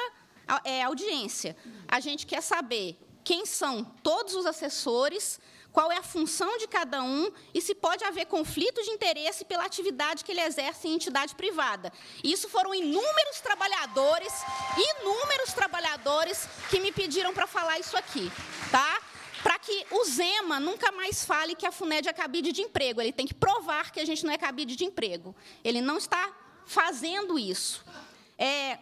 é, audiência. A gente quer saber quem são todos os assessores, qual é a função de cada um e se pode haver conflitos de interesse pela atividade que ele exerce em entidade privada. Isso foram inúmeros trabalhadores, inúmeros trabalhadores que me pediram para falar isso aqui, tá? Para que o Zema nunca mais fale que a FUNED é cabide de emprego. Ele tem que provar que a gente não é cabide de emprego. Ele não está fazendo isso. É,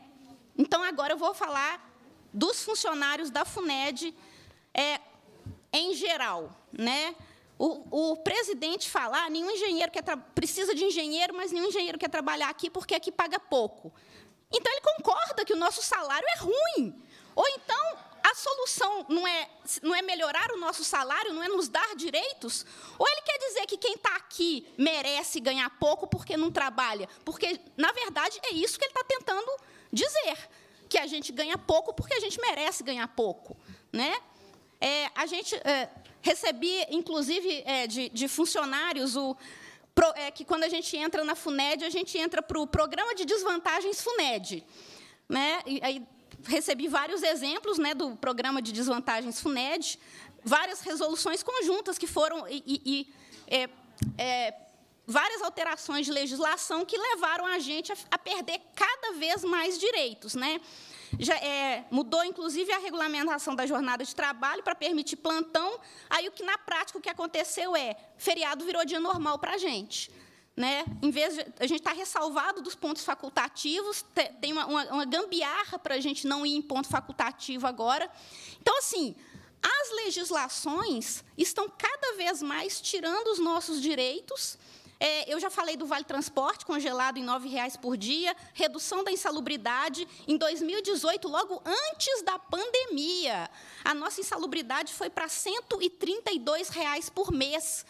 então, agora eu vou falar dos funcionários da FUNED. É, em geral, né? O, o, presidente falar, nenhum engenheiro quer precisa de engenheiro, mas nenhum engenheiro quer trabalhar aqui porque aqui paga pouco. Então ele concorda que o nosso salário é ruim. Ou então a solução não é, não é melhorar o nosso salário, não é nos dar direitos? Ou ele quer dizer que quem está aqui merece ganhar pouco porque não trabalha? Porque, na verdade, é isso que ele está tentando dizer, que a gente ganha pouco porque a gente merece ganhar pouco. Né? É, a gente é, recebia, inclusive, é, de, de, funcionários o pro, é, que quando a gente entra na Funed, a gente entra para o programa de desvantagens Funed, né? E, aí recebi vários exemplos, né, do programa de desvantagens Funed, várias resoluções conjuntas que foram e, e, e é, é, várias alterações de legislação que levaram a gente a, a perder cada vez mais direitos, né? já, é, mudou inclusive a regulamentação da jornada de trabalho para permitir plantão. Aí o que na prática o que aconteceu é feriado virou dia normal para a gente. Né? Em vez de, a gente está ressalvado dos pontos facultativos, tem uma, uma, uma gambiarra para a gente não ir em ponto facultativo agora. Então, assim, as legislações estão cada vez mais tirando os nossos direitos é, eu já falei do Vale Transporte, congelado em R$ reais por dia, redução da insalubridade. Em 2018, logo antes da pandemia, a nossa insalubridade foi para R$ 132 reais por mês.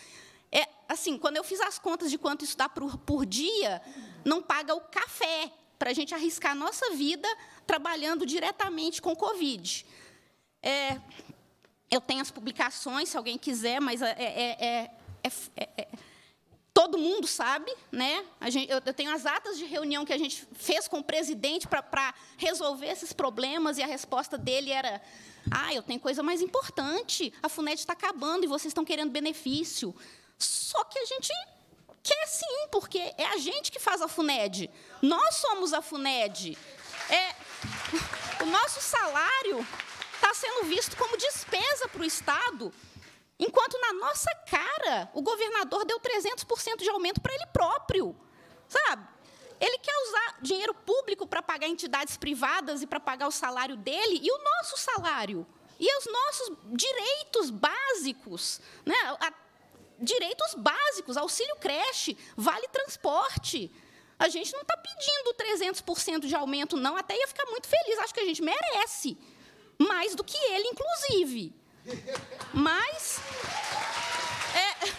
É, assim, quando eu fiz as contas de quanto isso dá por, por dia, não paga o café para a gente arriscar a nossa vida trabalhando diretamente com Covid. É, eu tenho as publicações, se alguém quiser, mas é, é, é, é, é todo mundo sabe, né? Gente, eu, eu, tenho as atas de reunião que a gente fez com o presidente para resolver esses problemas e a resposta dele era: ah, eu tenho coisa mais importante, a Funed está acabando e vocês estão querendo benefício. Só que a gente quer sim, porque é a gente que faz a FUNED, nós somos a FUNED. É, o nosso salário está sendo visto como despesa para o Estado Enquanto na nossa cara, o governador deu 300% de aumento para ele próprio, sabe? Ele quer usar dinheiro público para pagar entidades privadas e para pagar o salário dele e o nosso salário. E os nossos direitos básicos, né? direitos básicos, auxílio creche, vale transporte. A gente não está pedindo 300% de aumento, não. Até ia ficar muito feliz. Acho que a gente merece. Mais do que ele, inclusive. Mas é,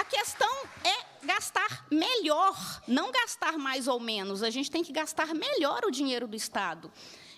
a questão é gastar melhor, não gastar mais ou menos. A gente tem que gastar melhor o dinheiro do Estado.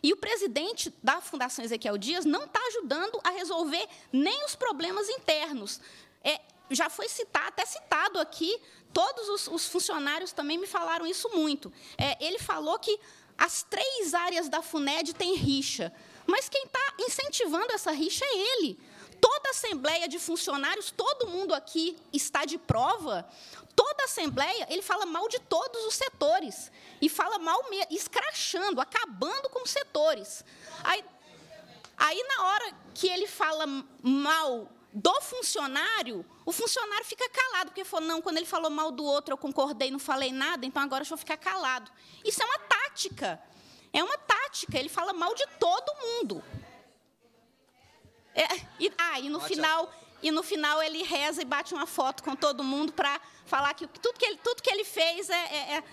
E o presidente da Fundação Ezequiel Dias não está ajudando a resolver nem os problemas internos. É, já foi citado, até citado aqui, todos os, os funcionários também me falaram isso muito. É, ele falou que as três áreas da FUNED têm rixa. Mas quem está incentivando essa rixa é ele. Toda assembleia de funcionários, todo mundo aqui está de prova. Toda assembleia, ele fala mal de todos os setores. E fala mal, escrachando, acabando com os setores. Aí, aí, na hora que ele fala mal do funcionário, o funcionário fica calado, porque falou, não, quando ele falou mal do outro, eu concordei, não falei nada, então agora deixa eu ficar calado. Isso é uma tática. É uma tática, ele fala mal de todo mundo. É, e, ah, e no final, e no final ele reza e bate uma foto com todo mundo para falar que tudo que ele, tudo que ele fez é, é, é...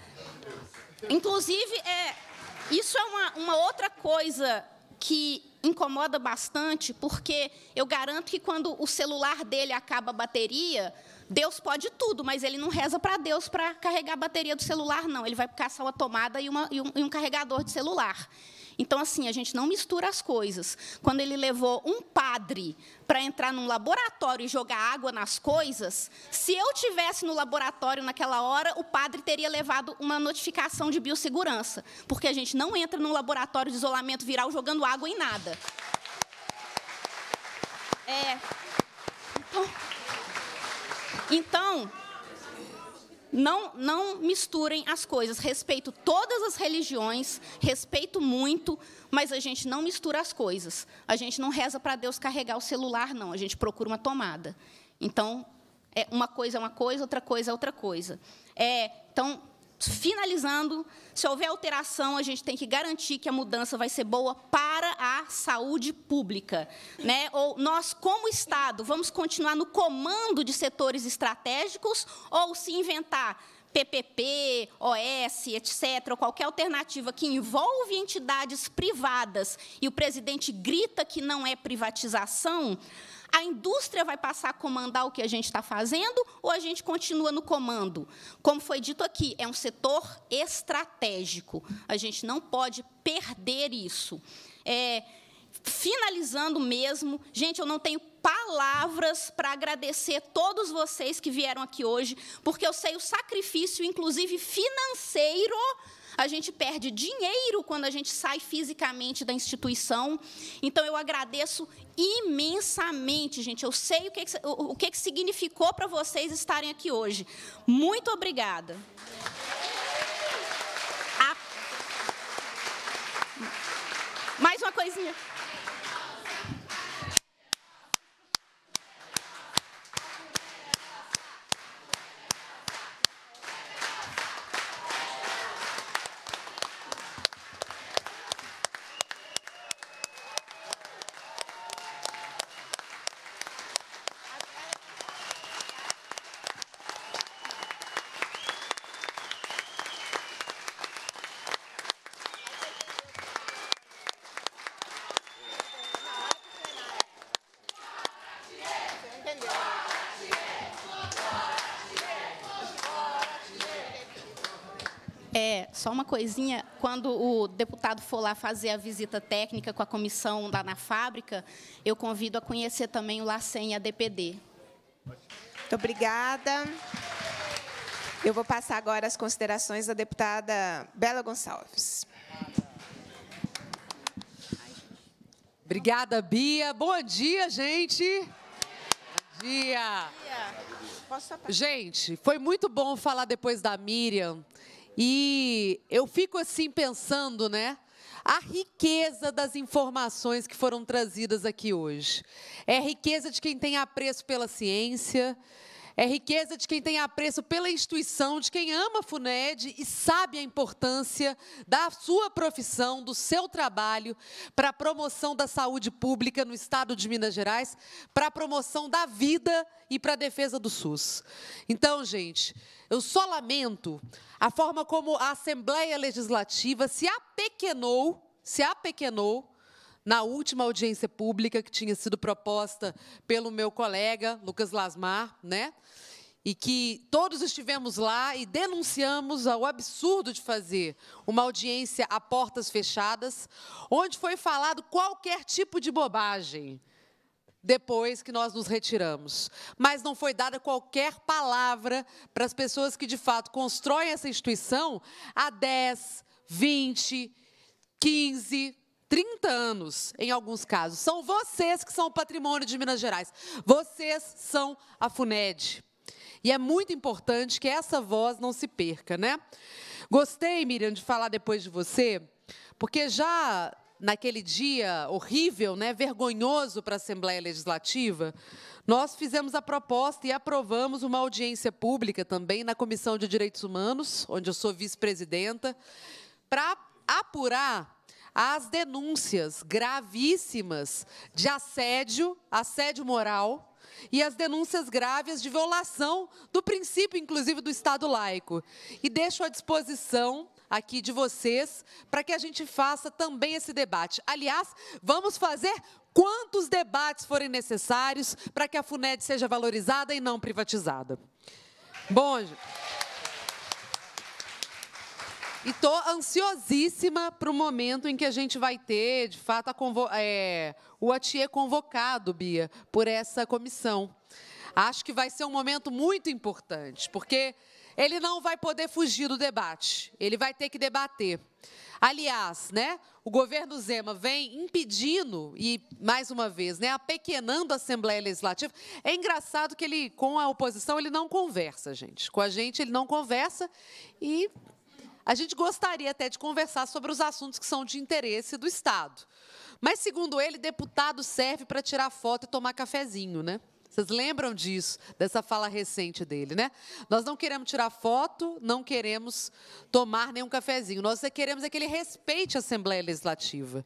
inclusive é, isso é uma, uma outra coisa que incomoda bastante, porque eu garanto que quando o celular dele acaba a bateria, Deus pode tudo, mas ele não reza para Deus para carregar a bateria do celular, não. Ele vai caçar uma tomada e, uma, e, um, e um carregador de celular. Então, assim, a gente não mistura as coisas. Quando ele levou um padre para entrar num laboratório e jogar água nas coisas, se eu tivesse no laboratório naquela hora, o padre teria levado uma notificação de biossegurança, porque a gente não entra num laboratório de isolamento viral jogando água em nada. É. Então, então, não, não misturem as coisas. Respeito todas as religiões, respeito muito, mas a gente não mistura as coisas. A gente não reza para Deus carregar o celular, não. A gente procura uma tomada. Então, é, uma coisa é uma coisa, outra coisa é outra coisa. É, então, finalizando, se houver alteração, a gente tem que garantir que a mudança vai ser boa para a saúde pública. Né? Ou nós, como Estado, vamos continuar no comando de setores estratégicos ou se inventar PPP, OS, etc., ou qualquer alternativa que envolve entidades privadas e o presidente grita que não é privatização, a indústria vai passar a comandar o que a gente está fazendo ou a gente continua no comando? Como foi dito aqui, é um setor estratégico. A gente não pode perder isso. É, finalizando mesmo, gente, eu não tenho palavras para agradecer todos vocês que vieram aqui hoje, porque eu sei o sacrifício, inclusive financeiro, a gente perde dinheiro quando a gente sai fisicamente da instituição. Então, eu agradeço imensamente, gente. Eu sei o que, o que significou para vocês estarem aqui hoje. Muito obrigada. Mais uma coisinha. só uma coisinha, quando o deputado for lá fazer a visita técnica com a comissão lá na fábrica, eu convido a conhecer também o LACEN e a DPD. Muito obrigada. Eu vou passar agora as considerações da deputada Bela Gonçalves. Obrigada, Bia. Bom dia, gente. Bom dia. Gente, foi muito bom falar depois da Miriam e eu fico assim pensando, né? a riqueza das informações que foram trazidas aqui hoje. É a riqueza de quem tem apreço pela ciência, é riqueza de quem tem apreço pela instituição, de quem ama a FUNED e sabe a importância da sua profissão, do seu trabalho para a promoção da saúde pública no estado de Minas Gerais, para a promoção da vida e para a defesa do SUS. Então, gente, eu só lamento a forma como a Assembleia Legislativa se apequenou, se apequenou na última audiência pública que tinha sido proposta pelo meu colega Lucas Lasmar, né? e que todos estivemos lá e denunciamos o absurdo de fazer uma audiência a portas fechadas, onde foi falado qualquer tipo de bobagem depois que nós nos retiramos. Mas não foi dada qualquer palavra para as pessoas que de fato constroem essa instituição há 10, 20, 15, 30 anos, em alguns casos. São vocês que são o patrimônio de Minas Gerais. Vocês são a FUNED. E é muito importante que essa voz não se perca, né? Gostei, Miriam, de falar depois de você, porque já naquele dia horrível, né, vergonhoso para a Assembleia Legislativa, nós fizemos a proposta e aprovamos uma audiência pública também na Comissão de Direitos Humanos, onde eu sou vice-presidenta, para apurar as denúncias gravíssimas de assédio, assédio moral, e as denúncias graves de violação do princípio, inclusive, do Estado laico. E deixo à disposição aqui de vocês para que a gente faça também esse debate. Aliás, vamos fazer quantos debates forem necessários para que a FUNED seja valorizada e não privatizada. Bom, gente. E tô ansiosíssima para o momento em que a gente vai ter, de fato, é, o Atier convocado, Bia, por essa comissão. Acho que vai ser um momento muito importante, porque ele não vai poder fugir do debate, ele vai ter que debater. Aliás, né, o governo Zema vem impedindo e, mais uma vez, né, apequenando a Assembleia Legislativa. É engraçado que ele, com a oposição, ele não conversa, gente. Com a gente, ele não conversa e a gente gostaria até de conversar sobre os assuntos que são de interesse do Estado. Mas, segundo ele, deputado serve para tirar foto e tomar cafezinho, né? Vocês lembram disso, dessa fala recente dele, né? Nós não queremos tirar foto, não queremos tomar nenhum cafezinho. Nós queremos é que ele respeite a Assembleia Legislativa.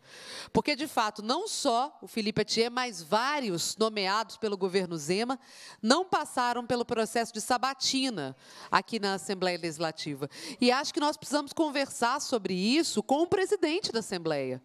Porque, de fato, não só o Felipe Atier, mas vários nomeados pelo governo Zema não passaram pelo processo de sabatina aqui na Assembleia Legislativa. E acho que nós precisamos conversar sobre isso com o presidente da Assembleia.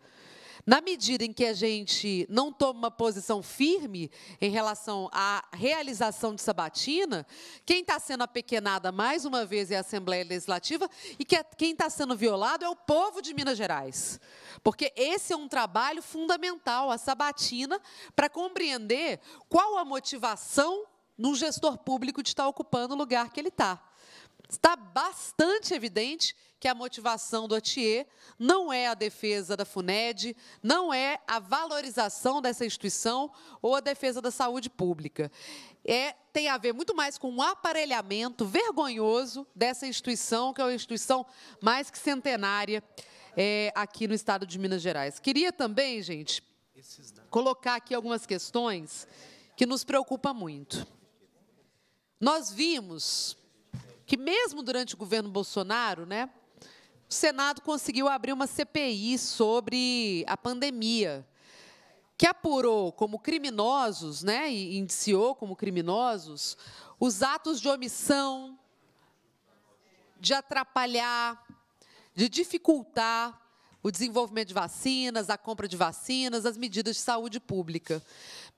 Na medida em que a gente não toma uma posição firme em relação à realização de sabatina, quem está sendo apequenada mais uma vez é a Assembleia Legislativa e é, quem está sendo violado é o povo de Minas Gerais. Porque esse é um trabalho fundamental, a sabatina, para compreender qual a motivação num gestor público de estar tá ocupando o lugar que ele está. Está bastante evidente que a motivação do Atier não é a defesa da FUNED, não é a valorização dessa instituição ou a defesa da saúde pública. É, tem a ver muito mais com o um aparelhamento vergonhoso dessa instituição, que é uma instituição mais que centenária é, aqui no estado de Minas Gerais. Queria também, gente, colocar aqui algumas questões que nos preocupam muito. Nós vimos que mesmo durante o governo Bolsonaro, né, o Senado conseguiu abrir uma CPI sobre a pandemia, que apurou como criminosos, né, e indiciou como criminosos, os atos de omissão, de atrapalhar, de dificultar o desenvolvimento de vacinas, a compra de vacinas, as medidas de saúde pública.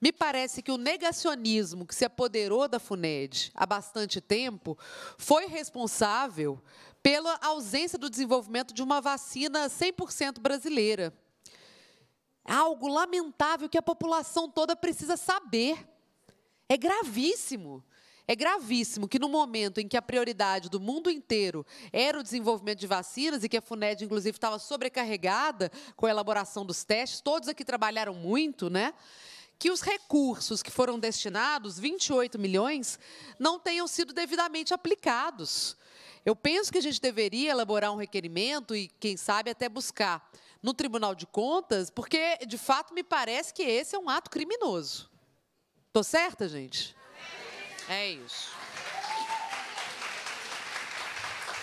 Me parece que o negacionismo que se apoderou da FUNED há bastante tempo foi responsável pela ausência do desenvolvimento de uma vacina 100% brasileira. Algo lamentável que a população toda precisa saber. É gravíssimo. É gravíssimo que, no momento em que a prioridade do mundo inteiro era o desenvolvimento de vacinas e que a FUNED, inclusive, estava sobrecarregada com a elaboração dos testes, todos aqui trabalharam muito, né? Que os recursos que foram destinados, 28 milhões, não tenham sido devidamente aplicados. Eu penso que a gente deveria elaborar um requerimento e, quem sabe, até buscar no Tribunal de Contas, porque, de fato, me parece que esse é um ato criminoso. Estou certa, gente? É isso.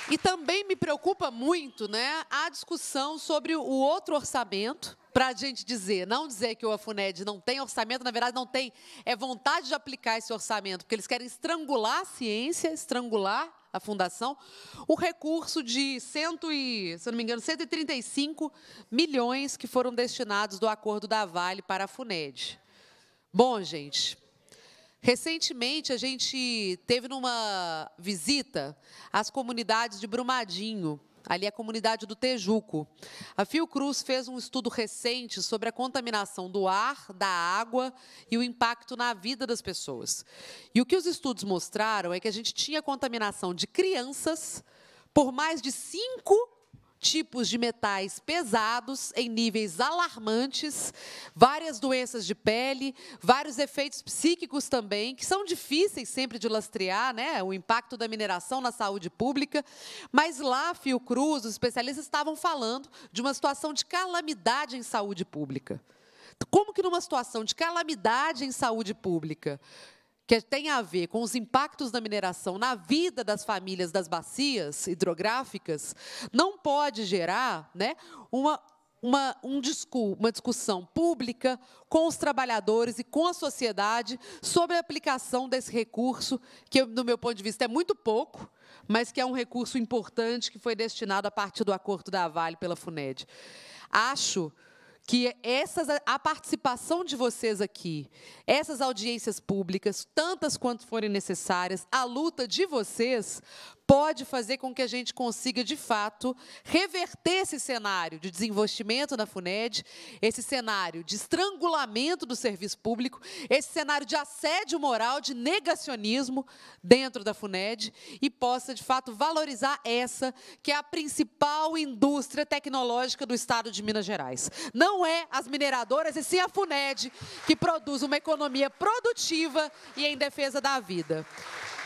E também me preocupa muito né, a discussão sobre o outro orçamento, para a gente dizer, não dizer que o Afuned não tem orçamento, na verdade não tem, é vontade de aplicar esse orçamento, porque eles querem estrangular a ciência, estrangular a fundação, o recurso de cento e, se não me engano, 135 milhões que foram destinados do acordo da Vale para a FUNED. Bom, gente, Recentemente, a gente teve numa visita às comunidades de Brumadinho, ali é a comunidade do Tejuco. A Fiocruz fez um estudo recente sobre a contaminação do ar, da água e o impacto na vida das pessoas. E o que os estudos mostraram é que a gente tinha contaminação de crianças por mais de cinco tipos de metais pesados em níveis alarmantes, várias doenças de pele, vários efeitos psíquicos também, que são difíceis sempre de lastrear, né? O impacto da mineração na saúde pública. Mas lá, Fiocruz, os especialistas estavam falando de uma situação de calamidade em saúde pública. Como que numa situação de calamidade em saúde pública, que tem a ver com os impactos da mineração na vida das famílias das bacias hidrográficas, não pode gerar né, uma, uma, um discu uma discussão pública com os trabalhadores e com a sociedade sobre a aplicação desse recurso, que, do meu ponto de vista, é muito pouco, mas que é um recurso importante que foi destinado a partir do acordo da Vale pela FUNED. Acho que essas, a participação de vocês aqui, essas audiências públicas, tantas quanto forem necessárias, a luta de vocês, pode fazer com que a gente consiga, de fato, reverter esse cenário de desinvestimento na FUNED, esse cenário de estrangulamento do serviço público, esse cenário de assédio moral, de negacionismo dentro da FUNED e possa, de fato, valorizar essa, que é a principal indústria tecnológica do Estado de Minas Gerais. Não é as mineradoras, e sim a FUNED, que produz uma economia produtiva e em defesa da vida.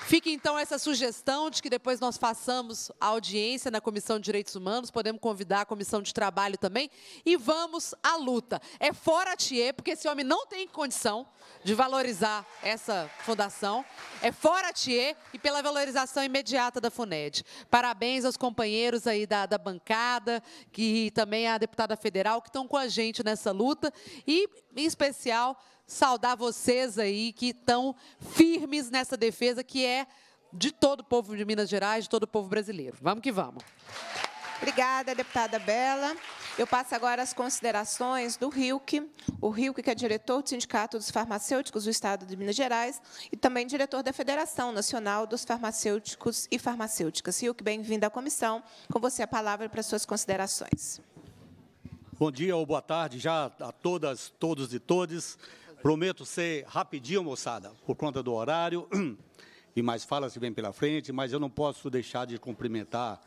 Fica então essa sugestão de que depois nós façamos a audiência na Comissão de Direitos Humanos, podemos convidar a Comissão de Trabalho também e vamos à luta. É fora Thier, porque esse homem não tem condição de valorizar essa fundação. É fora Thier e pela valorização imediata da FUNED. Parabéns aos companheiros aí da, da bancada que, e também à deputada federal que estão com a gente nessa luta e, em especial, saudar vocês aí que estão firmes nessa defesa que é de todo o povo de Minas Gerais, de todo o povo brasileiro. Vamos que vamos. Obrigada, deputada Bela. Eu passo agora as considerações do Rilke, o Rilke que é diretor do Sindicato dos Farmacêuticos do Estado de Minas Gerais e também diretor da Federação Nacional dos Farmacêuticos e Farmacêuticas. Rilke, bem-vindo à comissão. Com você a palavra para suas considerações. Bom dia ou boa tarde já a todas, todos e todes. Prometo ser rapidinho, moçada, por conta do horário e mais falas que vem pela frente, mas eu não posso deixar de cumprimentar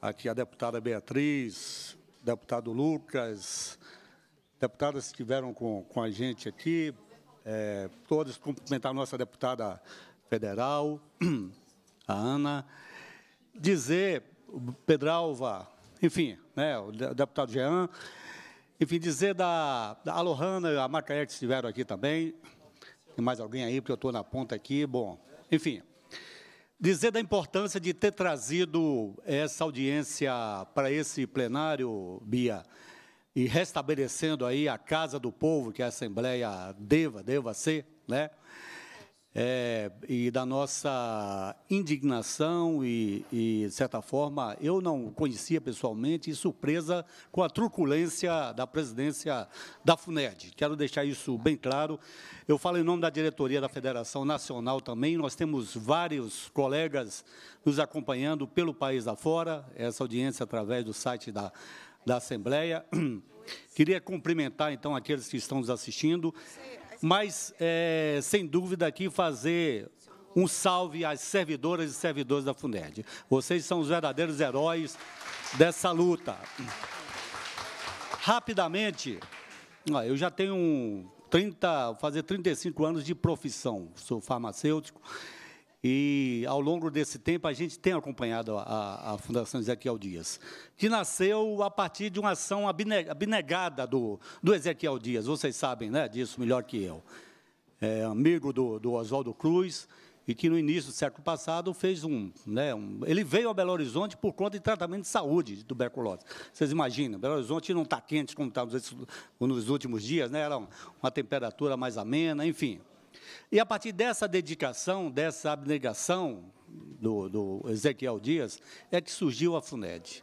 aqui a deputada Beatriz, deputado Lucas, deputadas que estiveram com, com a gente aqui, é, todos cumprimentar a nossa deputada federal, a Ana, dizer, Pedralva, enfim, né, o deputado Jean, enfim, dizer da, da Alohana e a Macaé que estiveram aqui também. Tem mais alguém aí, porque eu estou na ponta aqui. Bom, enfim. Dizer da importância de ter trazido essa audiência para esse plenário, Bia, e restabelecendo aí a Casa do Povo, que é a Assembleia deva, deva ser, né? é, e da nossa indignação e, e, de certa forma, eu não conhecia pessoalmente, e surpresa com a truculência da presidência da FUNED. Quero deixar isso bem claro. Eu falo em nome da diretoria da Federação Nacional também, nós temos vários colegas nos acompanhando pelo país afora, essa audiência através do site da, da Assembleia. Queria cumprimentar, então, aqueles que estão nos assistindo. Mas, é, sem dúvida, aqui fazer um salve às servidoras e servidores da FUNED. Vocês são os verdadeiros heróis dessa luta. Rapidamente, eu já tenho 30, fazer 35 anos de profissão, sou farmacêutico, e, ao longo desse tempo, a gente tem acompanhado a, a Fundação Ezequiel Dias, que nasceu a partir de uma ação abnegada do, do Ezequiel Dias. Vocês sabem né, disso melhor que eu. É, amigo do, do Oswaldo Cruz, e que no início do século passado fez um, né, um, Ele veio a Belo Horizonte por conta de tratamento de saúde de tuberculose. Vocês imaginam, Belo Horizonte não está quente como está nos, nos últimos dias, né, era uma temperatura mais amena, enfim. E a partir dessa dedicação, dessa abnegação do, do Ezequiel Dias, é que surgiu a FUNED.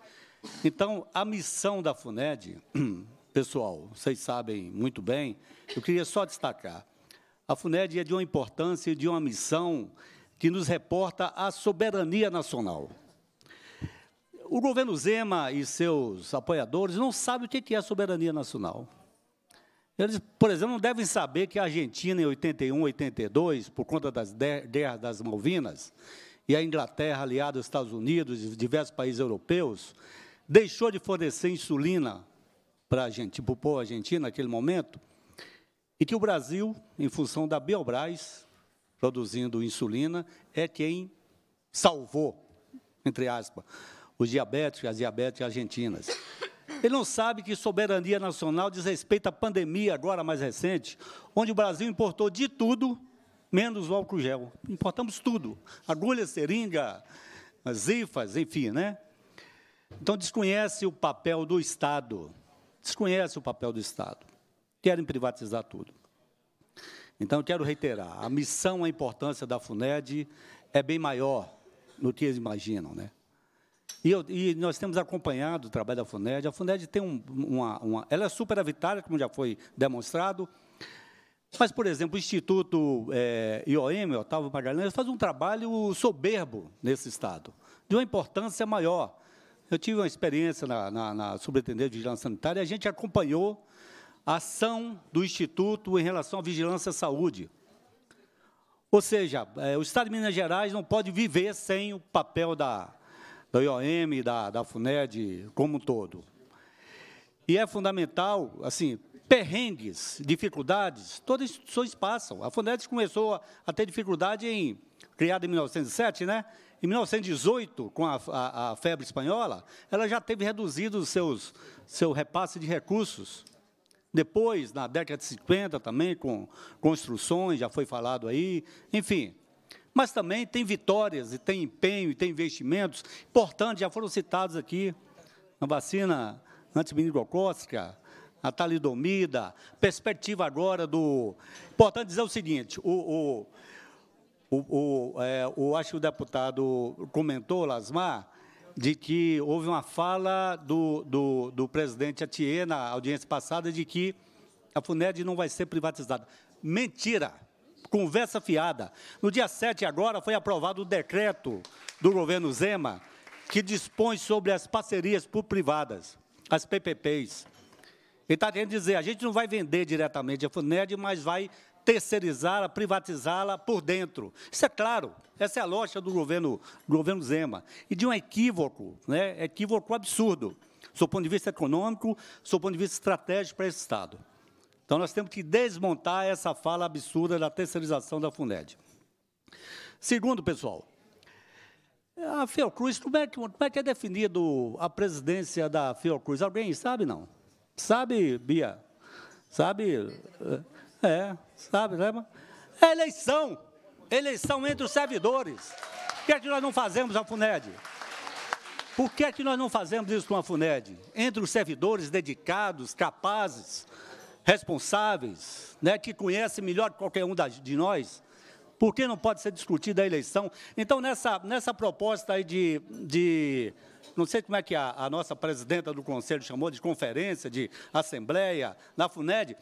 Então, a missão da FUNED, pessoal, vocês sabem muito bem, eu queria só destacar. A FUNED é de uma importância e de uma missão que nos reporta à soberania nacional. O governo Zema e seus apoiadores não sabem o que é soberania nacional. Eles, por exemplo, não devem saber que a Argentina, em 81, 82, por conta das guerras das Malvinas, e a Inglaterra, aliada aos Estados Unidos e diversos países europeus, deixou de fornecer insulina para a Argentina, para o povo argentino naquele momento, e que o Brasil, em função da Biobras, produzindo insulina, é quem salvou, entre aspas, os diabéticos, e as diabéticas argentinas. Ele não sabe que soberania nacional diz respeito à pandemia agora mais recente, onde o Brasil importou de tudo, menos o álcool gel. Importamos tudo, agulha, seringa, zifas, enfim, né? Então, desconhece o papel do Estado. Desconhece o papel do Estado. Querem privatizar tudo. Então, quero reiterar, a missão, a importância da FUNED é bem maior do que eles imaginam, né? E, eu, e, nós temos acompanhado o trabalho da FUNED. A FUNED tem um, uma, uma, Ela é superavitária, como já foi demonstrado. Mas, por exemplo, o Instituto é, eh, IOM, Otávio Magalhães, faz um trabalho soberbo nesse Estado, de uma importância maior. Eu tive uma experiência na, na, na Superintendência de Vigilância Sanitária, e a gente acompanhou a ação do Instituto em relação à vigilância à saúde. Ou seja, é, o Estado de Minas Gerais não pode viver sem o papel da, da IOM, da, da FUNED como um todo. E é fundamental, assim, perrengues, dificuldades, todas as instituições passam. A FUNED começou a, ter dificuldade em, criada em 1907, né? Em 1918, com a, a, a febre espanhola, ela já teve reduzido os seus, seu repasse de recursos. Depois, na década de 50 também, com construções, já foi falado aí, enfim mas também tem vitórias, e tem empenho, e tem investimentos importantes, já foram citados aqui, a vacina antimeningocócica, a talidomida, perspectiva agora do... Importante dizer o seguinte, o, o, o, o, é, o acho que o deputado comentou, Lasmar, de que houve uma fala do, do, do presidente Atier na audiência passada de que a FUNED não vai ser privatizada. Mentira! conversa fiada. No dia 7 agora foi aprovado o decreto do governo Zema que dispõe sobre as parcerias público-privadas, as PPPs. Ele está querendo dizer, a gente não vai vender diretamente a FUNED, mas vai terceirizá-la, privatizá-la por dentro. Isso é claro, essa é a lógica do governo, do governo Zema. E de um equívoco, né, equívoco absurdo, do ponto de vista econômico, do ponto de vista estratégico para esse Estado. Então, nós temos que desmontar essa fala absurda da terceirização da Funed. Segundo, pessoal, a Fiocruz, como é, que, como é que é definido a presidência da Fiocruz? Alguém sabe, não? Sabe, Bia? Sabe? Eh, é, sabe, lembra? É eleição. Eleição entre os servidores. Por que, é que nós não fazemos a FUNED? Por que, é que nós não fazemos isso com a FUNED? Entre os servidores dedicados, capazes, responsáveis, né, que conhecem melhor que qualquer um de nós, por que não pode ser discutida a eleição? Então, nessa, nessa proposta aí de, de não sei como é que a, a, nossa presidenta do Conselho chamou de conferência, de assembleia, na FUNED,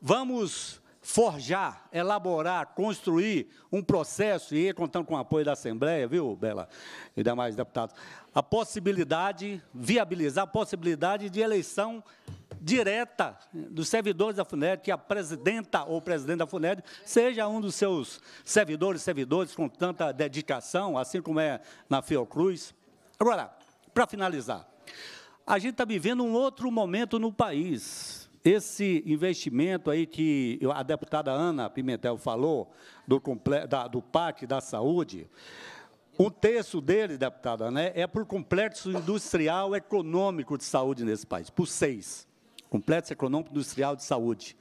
vamos forjar, elaborar, construir um processo, e contando com o apoio da Assembleia, viu, Bela, e demais deputados, a possibilidade, viabilizar a possibilidade de eleição direta dos servidores da FUNED, que a presidenta ou presidente da FUNED seja um dos seus servidores, servidores com tanta dedicação, assim como é na Fiocruz. Agora, para finalizar, a gente está vivendo um outro momento no país. Esse investimento aí que a deputada Ana Pimentel falou, do, da, do PAC da saúde, um terço dele, deputada, né, é para o complexo industrial econômico de saúde nesse país, por seis complexo econômico industrial de saúde.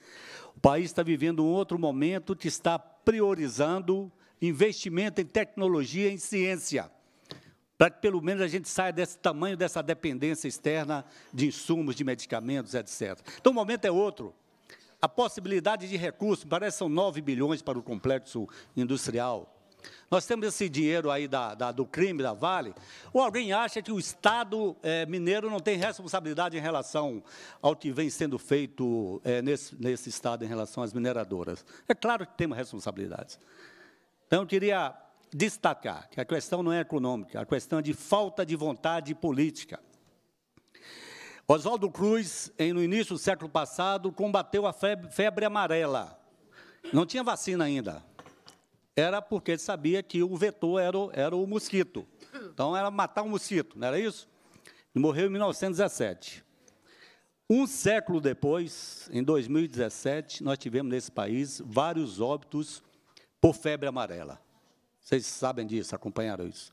O país está vivendo um outro momento que está priorizando investimento em tecnologia e em ciência, para que pelo menos a gente saia desse tamanho dessa dependência externa de insumos, de medicamentos, etc. Então, o momento é outro. A possibilidade de recursos, parece que são 9 bilhões para o complexo industrial, nós temos esse dinheiro aí da, da, do crime da Vale. Ou alguém acha que o Estado é, mineiro não tem responsabilidade em relação ao que vem sendo feito é, nesse, nesse Estado em relação às mineradoras? É claro que temos responsabilidades. Então, eu queria destacar que a questão não é econômica, a questão é de falta de vontade política. Oswaldo Cruz, em, no início do século passado, combateu a febre, febre amarela. Não tinha vacina ainda era porque ele sabia que o vetor era o, era o mosquito. Então, era matar um mosquito, não era isso? Ele morreu em 1917. Um século depois, em 2017, nós tivemos nesse país vários óbitos por febre amarela. Vocês sabem disso, acompanharam isso.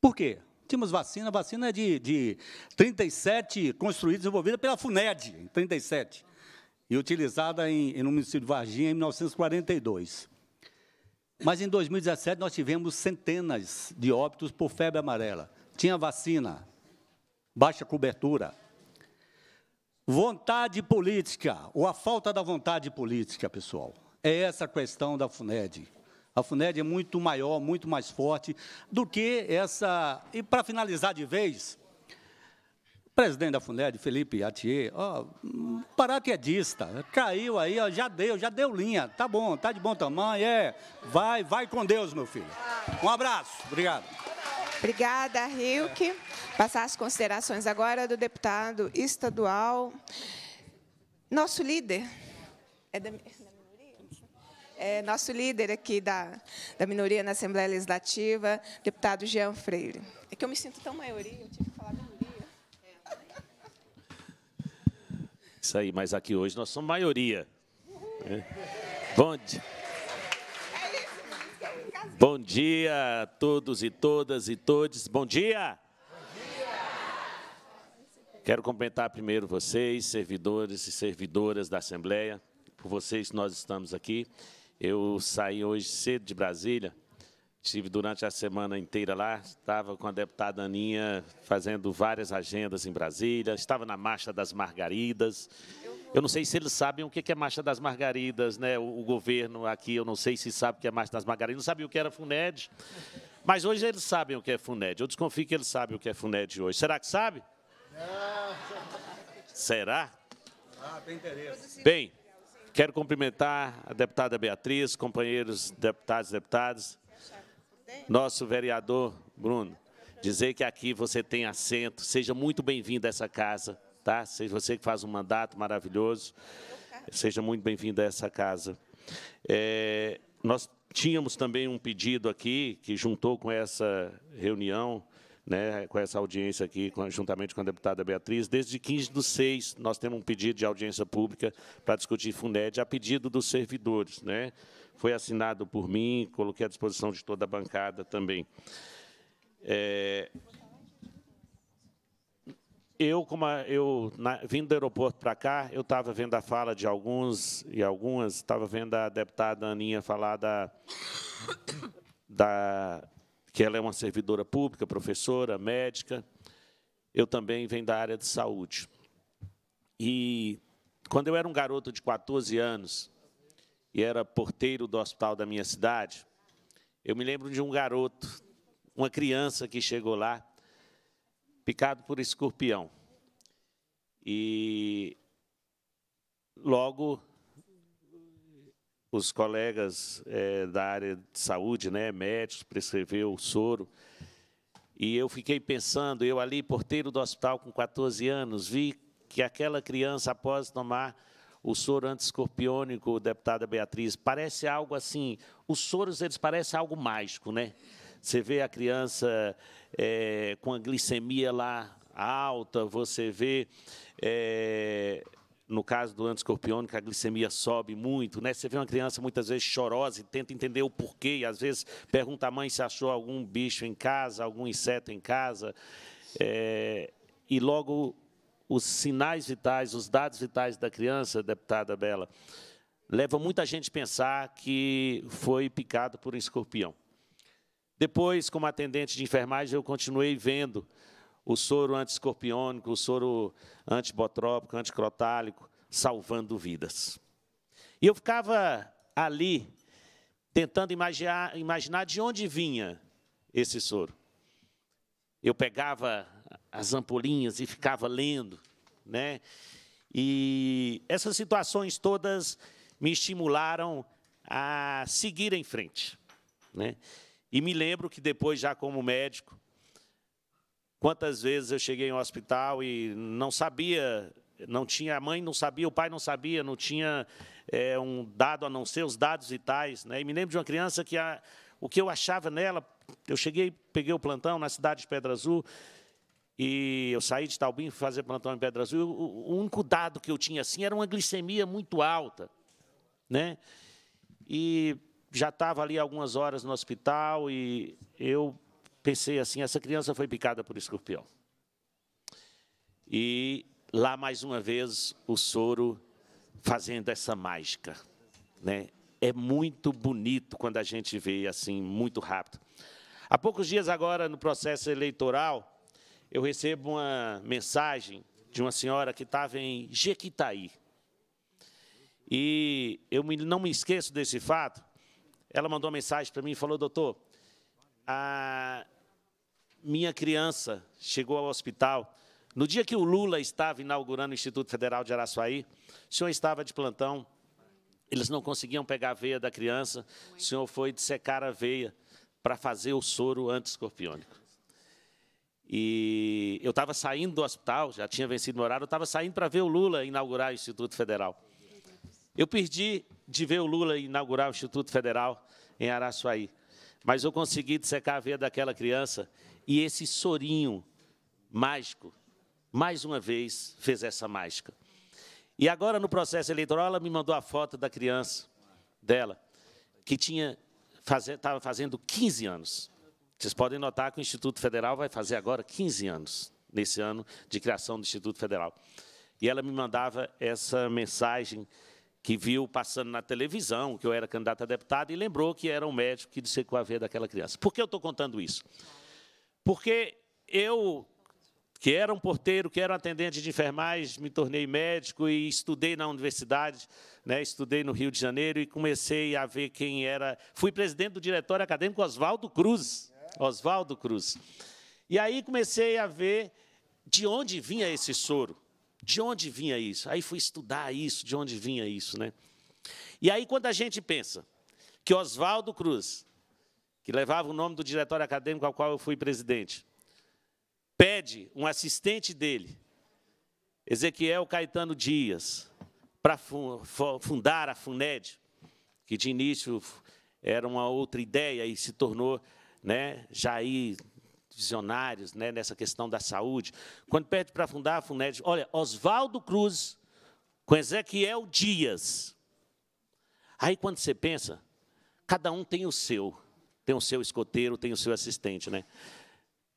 Por quê? Tínhamos vacina, vacina de, de 37 construída e desenvolvida pela FUNED, em 37, e utilizada em, no município de Varginha em 1942. Mas em 2017 nós tivemos centenas de óbitos por febre amarela. Tinha vacina, baixa cobertura. Vontade política, ou a falta da vontade política, pessoal. É essa a questão da FUNED. A FUNED é muito maior, muito mais forte do que essa. E para finalizar de vez, presidente da Funed, Felipe Atier, ó, paraquedista, caiu aí, ó, já deu, já deu linha, tá bom, tá de bom tamanho, é, vai, vai com Deus, meu filho. Um abraço, obrigado. Obrigada, Rilke. Passar as considerações agora do deputado estadual, nosso líder, é da, é, é nosso líder aqui da, da minoria na Assembleia Legislativa, deputado Jean Freire. É que eu me sinto tão maioria, eu tive Isso aí, mas aqui hoje nós somos maioria. É. Bom dia. Bom dia a todos e todas e todos. Bom dia. Bom dia. Quero cumprimentar primeiro vocês, servidores e servidoras da Assembleia. Por vocês nós estamos aqui. Eu saí hoje cedo de Brasília Estive durante a semana inteira lá, estava com a deputada Aninha fazendo várias agendas em Brasília, estava na Marcha das Margaridas. Eu não sei se eles sabem o que é Marcha das Margaridas, né? O, o governo aqui, eu não sei se sabe o que é Marcha das Margaridas, não sabia o que era FUNED. Mas hoje eles sabem o que é FUNED. Eu desconfio que eles sabem o que é FUNED hoje. Será que sabe? Não. Será? Ah, tem interesse. Bem, quero cumprimentar a deputada Beatriz, companheiros deputados e deputadas nosso vereador Bruno, dizer que aqui você tem assento. Seja muito bem-vindo a essa casa, tá? Seja você que faz um mandato maravilhoso. Seja muito bem-vindo a essa casa. É, nós tínhamos também um pedido aqui que juntou com essa reunião, né, com essa audiência aqui, juntamente com a deputada Beatriz, desde 15 de 6 nós temos um pedido de audiência pública para discutir FUNED, a pedido dos servidores. Né? foi assinado por mim, coloquei à disposição de toda a bancada também. É, eu, como a, eu na, vindo do aeroporto para cá, eu estava vendo a fala de alguns e algumas, estava vendo a deputada Aninha falar da, da que ela é uma servidora pública, professora, médica. Eu também venho da área de saúde. E quando eu era um garoto de 14 anos, e era porteiro do hospital da minha cidade, eu me lembro de um garoto, uma criança que chegou lá, picado por escorpião. E logo os colegas é, da área de saúde, né, médicos, prescreveu o soro. E eu fiquei pensando, eu ali, porteiro do hospital com 14 anos, vi que aquela criança, após tomar o soro antiscorpiônico, deputada Beatriz, parece algo assim. Os soros, eles parecem algo mágico, né? Você vê a criança é, com a glicemia lá alta, você vê. É, no caso do antiscorpiônico, a glicemia sobe muito, né? Você vê uma criança muitas vezes chorosa e tenta entender o porquê, e às vezes pergunta à mãe se achou algum bicho em casa, algum inseto em casa, é, e logo os sinais vitais, os dados vitais da criança, deputada Bela, leva muita gente a pensar que foi picado por um escorpião. Depois, como atendente de enfermagem, eu continuei vendo o soro antiescorpiônico, o soro antibotrópico, anticrotálico, salvando vidas. E eu ficava ali tentando imaginar, imaginar de onde vinha esse soro. Eu pegava as ampolinhas e ficava lendo, né? E essas situações todas me estimularam a seguir em frente, né? E me lembro que depois já como médico, quantas vezes eu cheguei ao hospital e não sabia, não tinha a mãe, não sabia, o pai não sabia, não tinha é, um dado a não ser os dados vitais, né? E me lembro de uma criança que a, o que eu achava nela, eu cheguei, peguei o plantão na cidade de Pedra Azul, e eu saí de Taubim fui fazer plantão em Pedra Azul. O, único dado que eu tinha assim era uma glicemia muito alta, né? E já estava ali algumas horas no hospital e eu pensei assim: essa criança foi picada por escorpião. E lá mais uma vez o soro fazendo essa mágica, né? É muito bonito quando a gente vê assim muito rápido. Há poucos dias agora no processo eleitoral eu recebo uma mensagem de uma senhora que estava em Jequitaí. E eu não me esqueço desse fato. Ela mandou uma mensagem para mim e falou: Doutor, a minha criança chegou ao hospital. No dia que o Lula estava inaugurando o Instituto Federal de Araçuaí, o senhor estava de plantão, eles não conseguiam pegar a veia da criança, o senhor foi dissecar a veia para fazer o soro antiscorpiônico. E eu estava saindo do hospital, já tinha vencido o horário, eu estava saindo para ver o Lula inaugurar o Instituto Federal. Eu perdi de ver o Lula inaugurar o Instituto Federal em Araçuaí, mas eu consegui dissecar a veia daquela criança e esse sorinho mágico, mais uma vez, fez essa mágica. E agora, no processo eleitoral, ela me mandou a foto da criança dela, que tinha estava fazendo 15 anos. Vocês podem notar que o Instituto Federal vai fazer agora 15 anos, nesse ano, de criação do Instituto Federal. E ela me mandava essa mensagem que viu passando na televisão, que eu era candidata a deputada, e lembrou que era um médico que dissecou a veia daquela criança. Por que eu estou contando isso? Porque eu, que era um porteiro, que era um atendente de enfermagem, me tornei médico e estudei na universidade, né, estudei no Rio de Janeiro e comecei a ver quem era... Fui presidente do Diretório Acadêmico Oswaldo Cruz, Oswaldo Cruz. E aí comecei a ver de onde vinha esse soro, de onde vinha isso. Aí fui estudar isso, de onde vinha isso, né? E aí quando a gente pensa que Oswaldo Cruz, que levava o nome do diretório acadêmico ao qual eu fui presidente, pede um assistente dele, Ezequiel Caetano Dias, para fundar a FUNED, que de início era uma outra ideia e se tornou né, já aí visionários né, nessa questão da saúde. Quando pede para fundar a FUNED, olha, Oswaldo Cruz com Ezequiel Dias. Aí, quando você pensa, cada um tem o seu. Tem o seu escoteiro, tem o seu assistente. Né?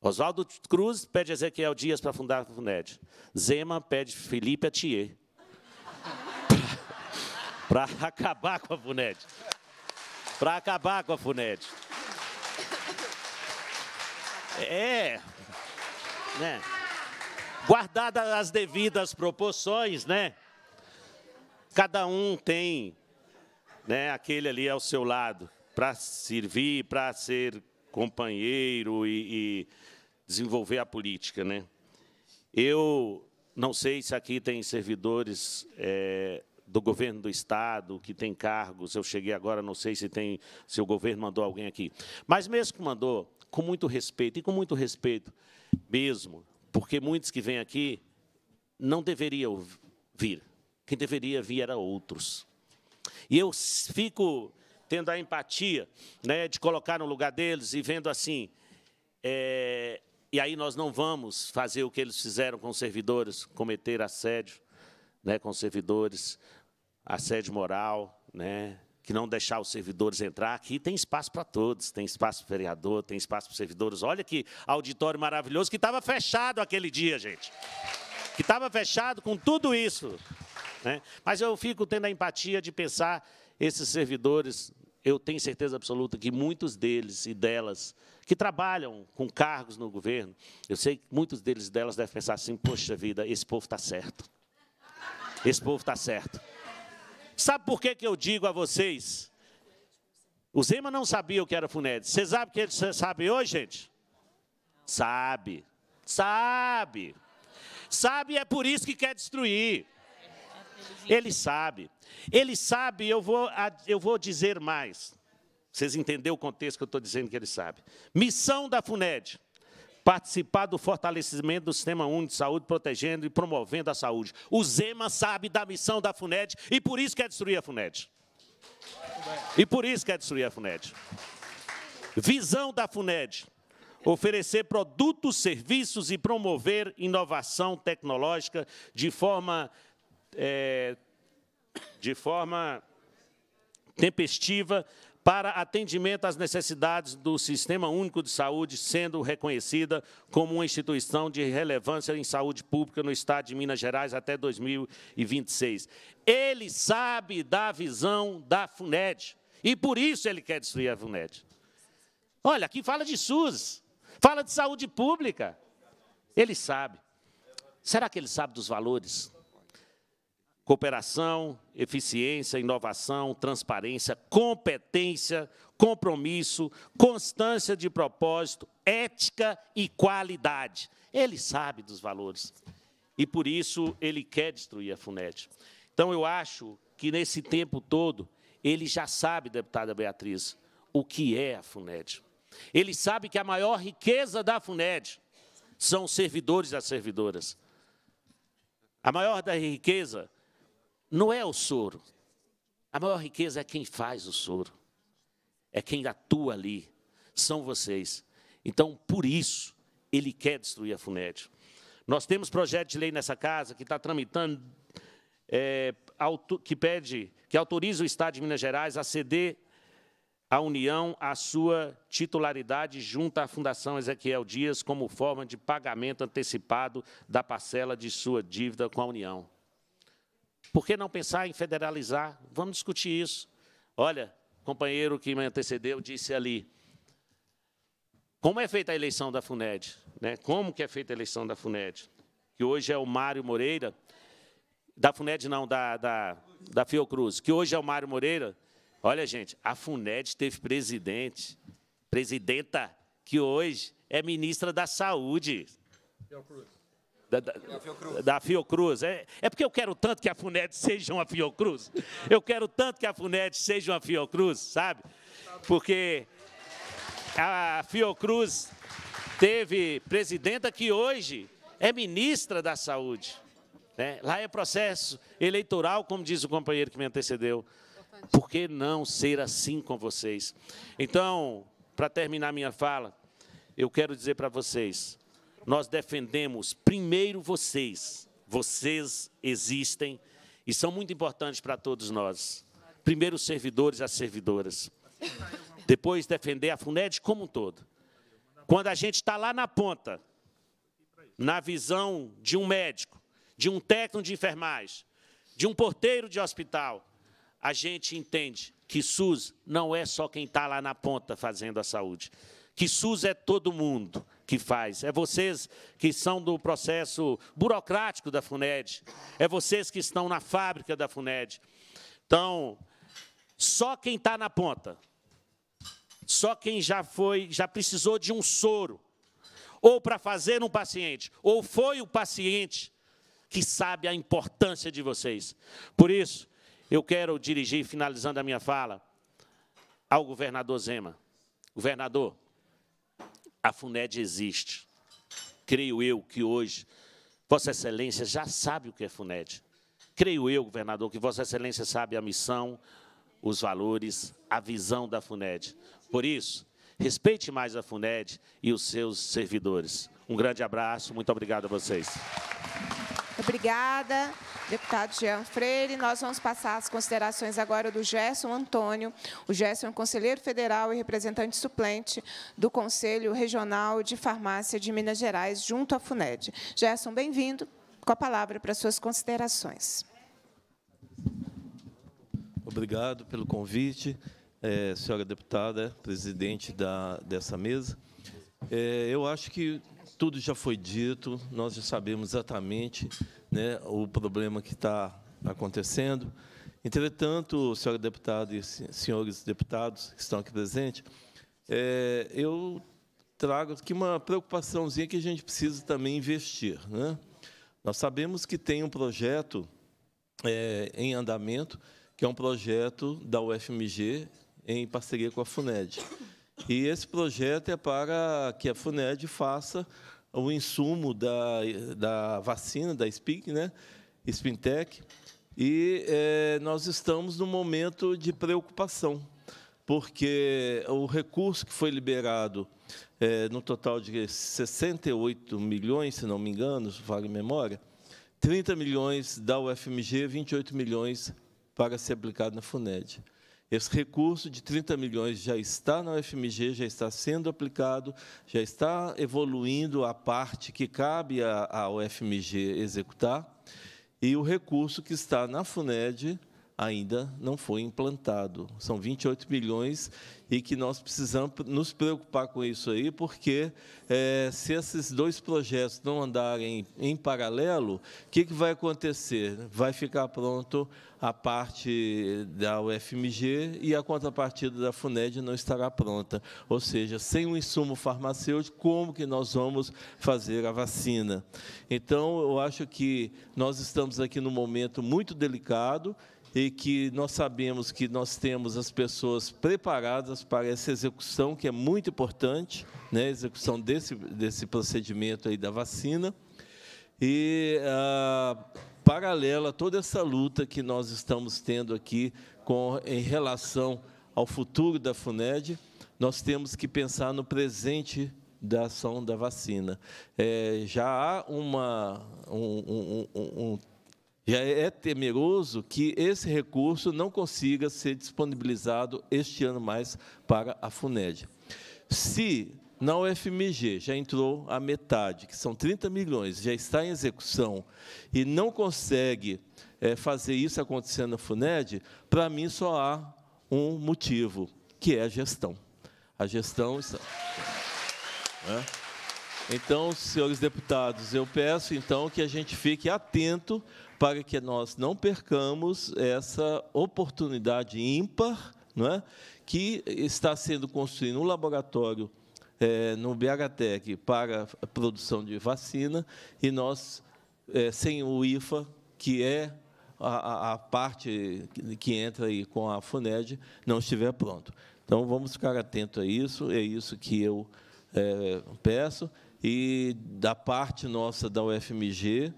Oswaldo Cruz pede Ezequiel Dias para fundar a FUNED. Zema pede Felipe Atier para acabar com a FUNED. Para acabar com a FUNED. É. Né? Guardadas as devidas proporções, né? Cada um tem né, aquele ali ao seu lado para servir, para ser companheiro e, e desenvolver a política, né? Eu não sei se aqui tem servidores é, do governo do Estado que tem cargos. Eu cheguei agora, não sei se tem, se o governo mandou alguém aqui. Mas mesmo que mandou, com muito respeito, e com muito respeito mesmo, porque muitos que vêm aqui não deveriam vir. Quem deveria vir era outros. E eu fico tendo a empatia né, de colocar no lugar deles e vendo assim. É, e aí nós não vamos fazer o que eles fizeram com os servidores, cometer assédio né, com os servidores, assédio moral, né, que não deixar os servidores entrar. Aqui tem espaço para todos, tem espaço para o vereador, tem espaço para os servidores. Olha que auditório maravilhoso que estava fechado aquele dia, gente. Que estava fechado com tudo isso. Né? Mas eu fico tendo a empatia de pensar esses servidores, eu tenho certeza absoluta que muitos deles e delas que trabalham com cargos no governo, eu sei que muitos deles e delas devem pensar assim, poxa vida, esse povo está certo. Esse povo está certo. Sabe por que, que eu digo a vocês? O Zema não sabia o que era Funed. Você sabe o que ele sabe hoje, gente? Sabe. Sabe. Sabe e é por isso que quer destruir. Ele sabe. Ele sabe, eu vou, eu vou dizer mais. Vocês entenderam o contexto que eu estou dizendo que ele sabe. Missão da FUNED participar do fortalecimento do Sistema Único de Saúde, protegendo e promovendo a saúde. O Zema sabe da missão da FUNED e por isso quer destruir a FUNED. E por isso quer destruir a FUNED. Visão da FUNED, oferecer produtos, serviços e promover inovação tecnológica de forma, é, de forma tempestiva para atendimento às necessidades do Sistema Único de Saúde, sendo reconhecida como uma instituição de relevância em saúde pública no Estado de Minas Gerais até 2026. Ele sabe da visão da FUNED, e por isso ele quer destruir a FUNED. Olha, aqui fala de SUS, fala de saúde pública. Ele sabe. Será que ele sabe dos valores? Cooperação, eficiência, inovação, transparência, competência, compromisso, constância de propósito, ética e qualidade. Ele sabe dos valores. E por isso ele quer destruir a FUNET. Então eu acho que nesse tempo todo ele já sabe, deputada Beatriz, o que é a FUNED. Ele sabe que a maior riqueza da FUNED são os servidores e as servidoras. A maior da riqueza não é o soro. A maior riqueza é quem faz o soro, é quem atua ali, são vocês. Então, por isso, ele quer destruir a FUNED. Nós temos projeto de lei nessa casa que está tramitando, é, que pede, que autoriza o Estado de Minas Gerais a ceder à União a sua titularidade junto à Fundação Ezequiel Dias como forma de pagamento antecipado da parcela de sua dívida com a União. Por que não pensar em federalizar? Vamos discutir isso. Olha, companheiro que me antecedeu disse ali, como é feita a eleição da FUNED? Né? Como que é feita a eleição da FUNED? Que hoje é o Mário Moreira, da FUNED não, da, da, da Fiocruz, que hoje é o Mário Moreira. Olha, gente, a FUNED teve presidente, presidenta, que hoje é ministra da Saúde. Fiocruz. Da, da, Fiocruz. da Fiocruz. É, é porque eu quero tanto que a FUNED seja uma Fiocruz. Eu quero tanto que a FUNED seja uma Fiocruz, sabe? Porque a Fiocruz teve presidenta que hoje é ministra da Saúde. Né? Lá é processo eleitoral, como diz o companheiro que me antecedeu. Por que não ser assim com vocês? Então, para terminar minha fala, eu quero dizer para vocês nós defendemos primeiro vocês. Vocês existem e são muito importantes para todos nós. Primeiro os servidores e as servidoras. Depois defender a FUNED como um todo. Quando a gente está lá na ponta, na visão de um médico, de um técnico de enfermagem, de um porteiro de hospital, a gente entende que SUS não é só quem está lá na ponta fazendo a saúde, que SUS é todo mundo que faz. É vocês que são do processo burocrático da FUNED. É vocês que estão na fábrica da FUNED. Então, só quem está na ponta, só quem já foi, já precisou de um soro, ou para fazer um paciente, ou foi o paciente que sabe a importância de vocês. Por isso, eu quero dirigir, finalizando a minha fala, ao governador Zema. Governador, a FUNED existe. Creio eu que hoje Vossa Excelência já sabe o que é FUNED. Creio eu, governador, que Vossa Excelência sabe a missão, os valores, a visão da FUNED. Por isso, respeite mais a FUNED e os seus servidores. Um grande abraço, muito obrigado a vocês. Obrigada, deputado Jean Freire. Nós vamos passar as considerações agora do Gerson Antônio. O Gerson é um conselheiro federal e representante suplente do Conselho Regional de Farmácia de Minas Gerais, junto à FUNED. Gerson, bem-vindo. Com a palavra para suas considerações. Obrigado pelo convite, é, senhora deputada, presidente da, dessa mesa. É, eu acho que tudo já foi dito, nós já sabemos exatamente né, o problema que está acontecendo. Entretanto, senhor deputado e senhores deputados que estão aqui presentes, é, eu trago aqui uma preocupaçãozinha que a gente precisa também investir. Né? Nós sabemos que tem um projeto é, em andamento, que é um projeto da UFMG em parceria com a FUNED. E esse projeto é para que a FUNED faça o insumo da, da vacina, da SPIC, né? SPINTEC, e é, nós estamos num momento de preocupação, porque o recurso que foi liberado, é, no total de 68 milhões, se não me engano, vale memória, 30 milhões da UFMG, 28 milhões para ser aplicado na FUNED. Esse recurso de 30 milhões já está na UFMG, já está sendo aplicado, já está evoluindo a parte que cabe à UFMG executar, e o recurso que está na FUNED ainda não foi implantado. São 28 bilhões e que nós precisamos nos preocupar com isso aí, porque é, se esses dois projetos não andarem em paralelo, o que, que vai acontecer? Vai ficar pronto a parte da UFMG e a contrapartida da FUNED não estará pronta. Ou seja, sem o um insumo farmacêutico, como que nós vamos fazer a vacina? Então, eu acho que nós estamos aqui num momento muito delicado e que nós sabemos que nós temos as pessoas preparadas para essa execução, que é muito importante, né, a execução desse, desse procedimento aí da vacina. E, ah, paralela a toda essa luta que nós estamos tendo aqui com, em relação ao futuro da FUNED, nós temos que pensar no presente da ação da vacina. É, já há uma, um, um, um, já é, é temeroso que esse recurso não consiga ser disponibilizado este ano mais para a FUNED. Se na UFMG já entrou a metade, que são 30 milhões, já está em execução e não consegue é, fazer isso acontecer na FUNED, para mim só há um motivo, que é a gestão. A gestão está... É. Então, senhores deputados, eu peço então que a gente fique atento para que nós não percamos essa oportunidade ímpar não é? que está sendo construído um laboratório é, no Biagatec para a produção de vacina, e nós, é, sem o IFA, que é a, a, parte que entra aí com a FUNED, não estiver pronto. Então, vamos ficar atentos a isso, é isso que eu é, peço. E da parte nossa da UFMG,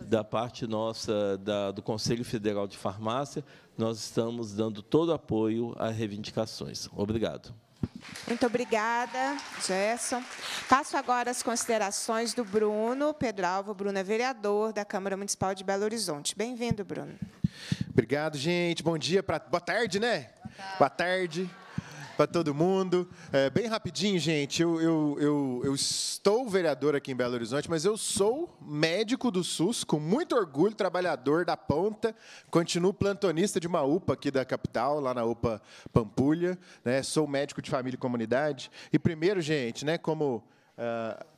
da parte nossa da, do Conselho Federal de Farmácia, nós estamos dando todo o apoio às reivindicações. Obrigado. Muito obrigada, Gerson. Passo agora as considerações do Bruno Pedralvo. Bruno é vereador da Câmara Municipal de Belo Horizonte. Bem-vindo, Bruno. Obrigado, gente. Bom dia. Pra... Boa tarde, né? Boa tarde. Boa tarde para todo mundo. É, bem rapidinho, gente, eu, eu, eu, eu, estou vereador aqui em Belo Horizonte, mas eu sou médico do SUS, com muito orgulho, trabalhador da ponta, continuo plantonista de uma UPA aqui da capital, lá na UPA Pampulha, né? sou médico de família e comunidade. E primeiro, gente, né, como... Uh,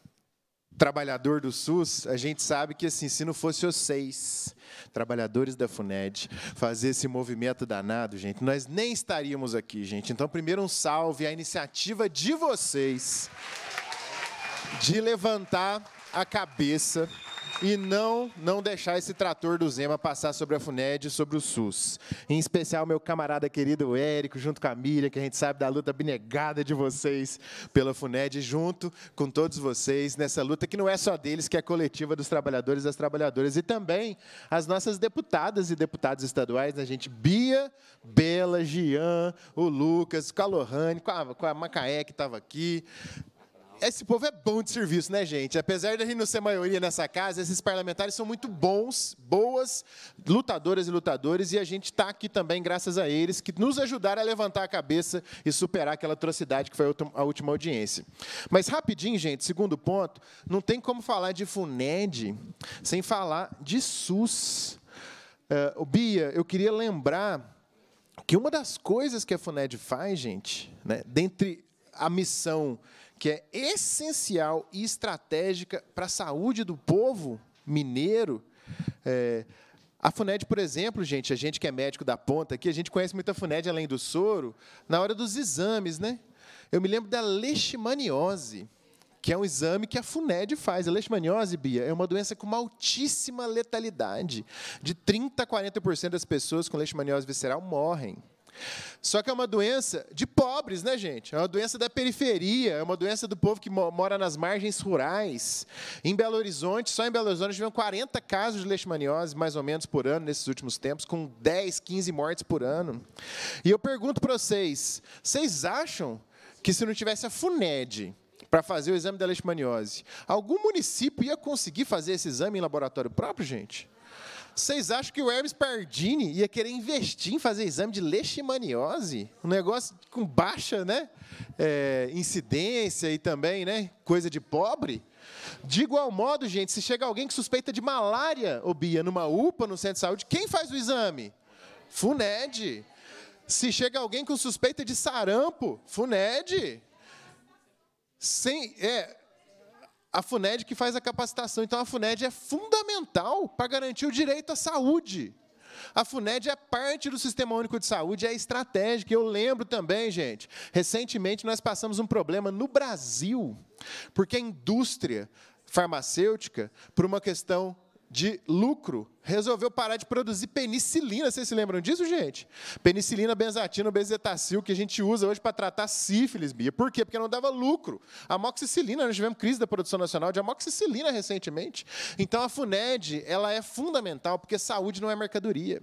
trabalhador do SUS, a gente sabe que assim, se não fosse vocês, trabalhadores da FUNED, fazer esse movimento danado, gente, nós nem estaríamos aqui, gente. Então, primeiro um salve à iniciativa de vocês de levantar a cabeça e não não deixar esse trator do Zema passar sobre a FUNED e sobre o SUS. Em especial, meu camarada querido Érico, junto com a Miriam, que a gente sabe da luta abnegada de vocês pela FUNED, junto com todos vocês nessa luta que não é só deles, que é coletiva dos trabalhadores e das trabalhadoras. E também as nossas deputadas e deputados estaduais, né, gente? Bia, Bela, Gian, o Lucas, com a Lohane, com a, com a Macaé, que estava aqui, esse povo é bom de serviço, né, gente? Apesar de a gente não ser maioria nessa casa, esses parlamentares são muito bons, boas lutadoras e lutadores, e a gente está aqui também graças a eles, que nos ajudaram a levantar a cabeça e superar aquela atrocidade que foi a última audiência. Mas, rapidinho, gente, segundo ponto, não tem como falar de FUNED sem falar de SUS. Uh, Bia, eu queria lembrar que uma das coisas que a FUNED faz, gente, né, dentre a missão que é essencial e estratégica para a saúde do povo mineiro. É, a FUNED, por exemplo, gente, a gente que é médico da ponta aqui, a gente conhece muito a FUNED além do soro, na hora dos exames, né? Eu me lembro da leishmaniose, que é um exame que a FUNED faz. A leishmaniose, Bia, é uma doença com uma altíssima letalidade. De 30% a 40% das pessoas com leishmaniose visceral morrem. Só que é uma doença de pobres, né, gente? É uma doença da periferia, é uma doença do povo que mora nas margens rurais. Em Belo Horizonte, só em Belo Horizonte, tivemos 40 casos de leishmaniose, mais ou menos, por ano, nesses últimos tempos, com 10, 15 mortes por ano. E eu pergunto para vocês, vocês acham que se não tivesse a FUNED, para fazer o exame da leishmaniose. Algum município ia conseguir fazer esse exame em laboratório próprio, gente? Vocês acham que o Hermes Pardini ia querer investir em fazer exame de leishmaniose? Um negócio com baixa né? É, incidência e também né? coisa de pobre? De igual modo, gente, se chega alguém que suspeita de malária, ou Bia, numa UPA, no centro de saúde, quem faz o exame? FUNED. Se chega alguém com suspeita de sarampo, FUNED. Sem, é, a FUNED que faz a capacitação. Então, a FUNED é fundamental para garantir o direito à saúde. A FUNED é parte do Sistema Único de Saúde, é estratégica. Eu lembro também, gente, recentemente nós passamos um problema no Brasil, porque a indústria farmacêutica, por uma questão de lucro, resolveu parar de produzir penicilina. Vocês se lembram disso, gente? Penicilina, benzatina, bezetacil, que a gente usa hoje para tratar sífilis, Bia. Por quê? Porque não dava lucro. Amoxicilina, nós tivemos crise da produção nacional de amoxicilina recentemente. Então, a FUNED, ela é fundamental, porque saúde não é mercadoria.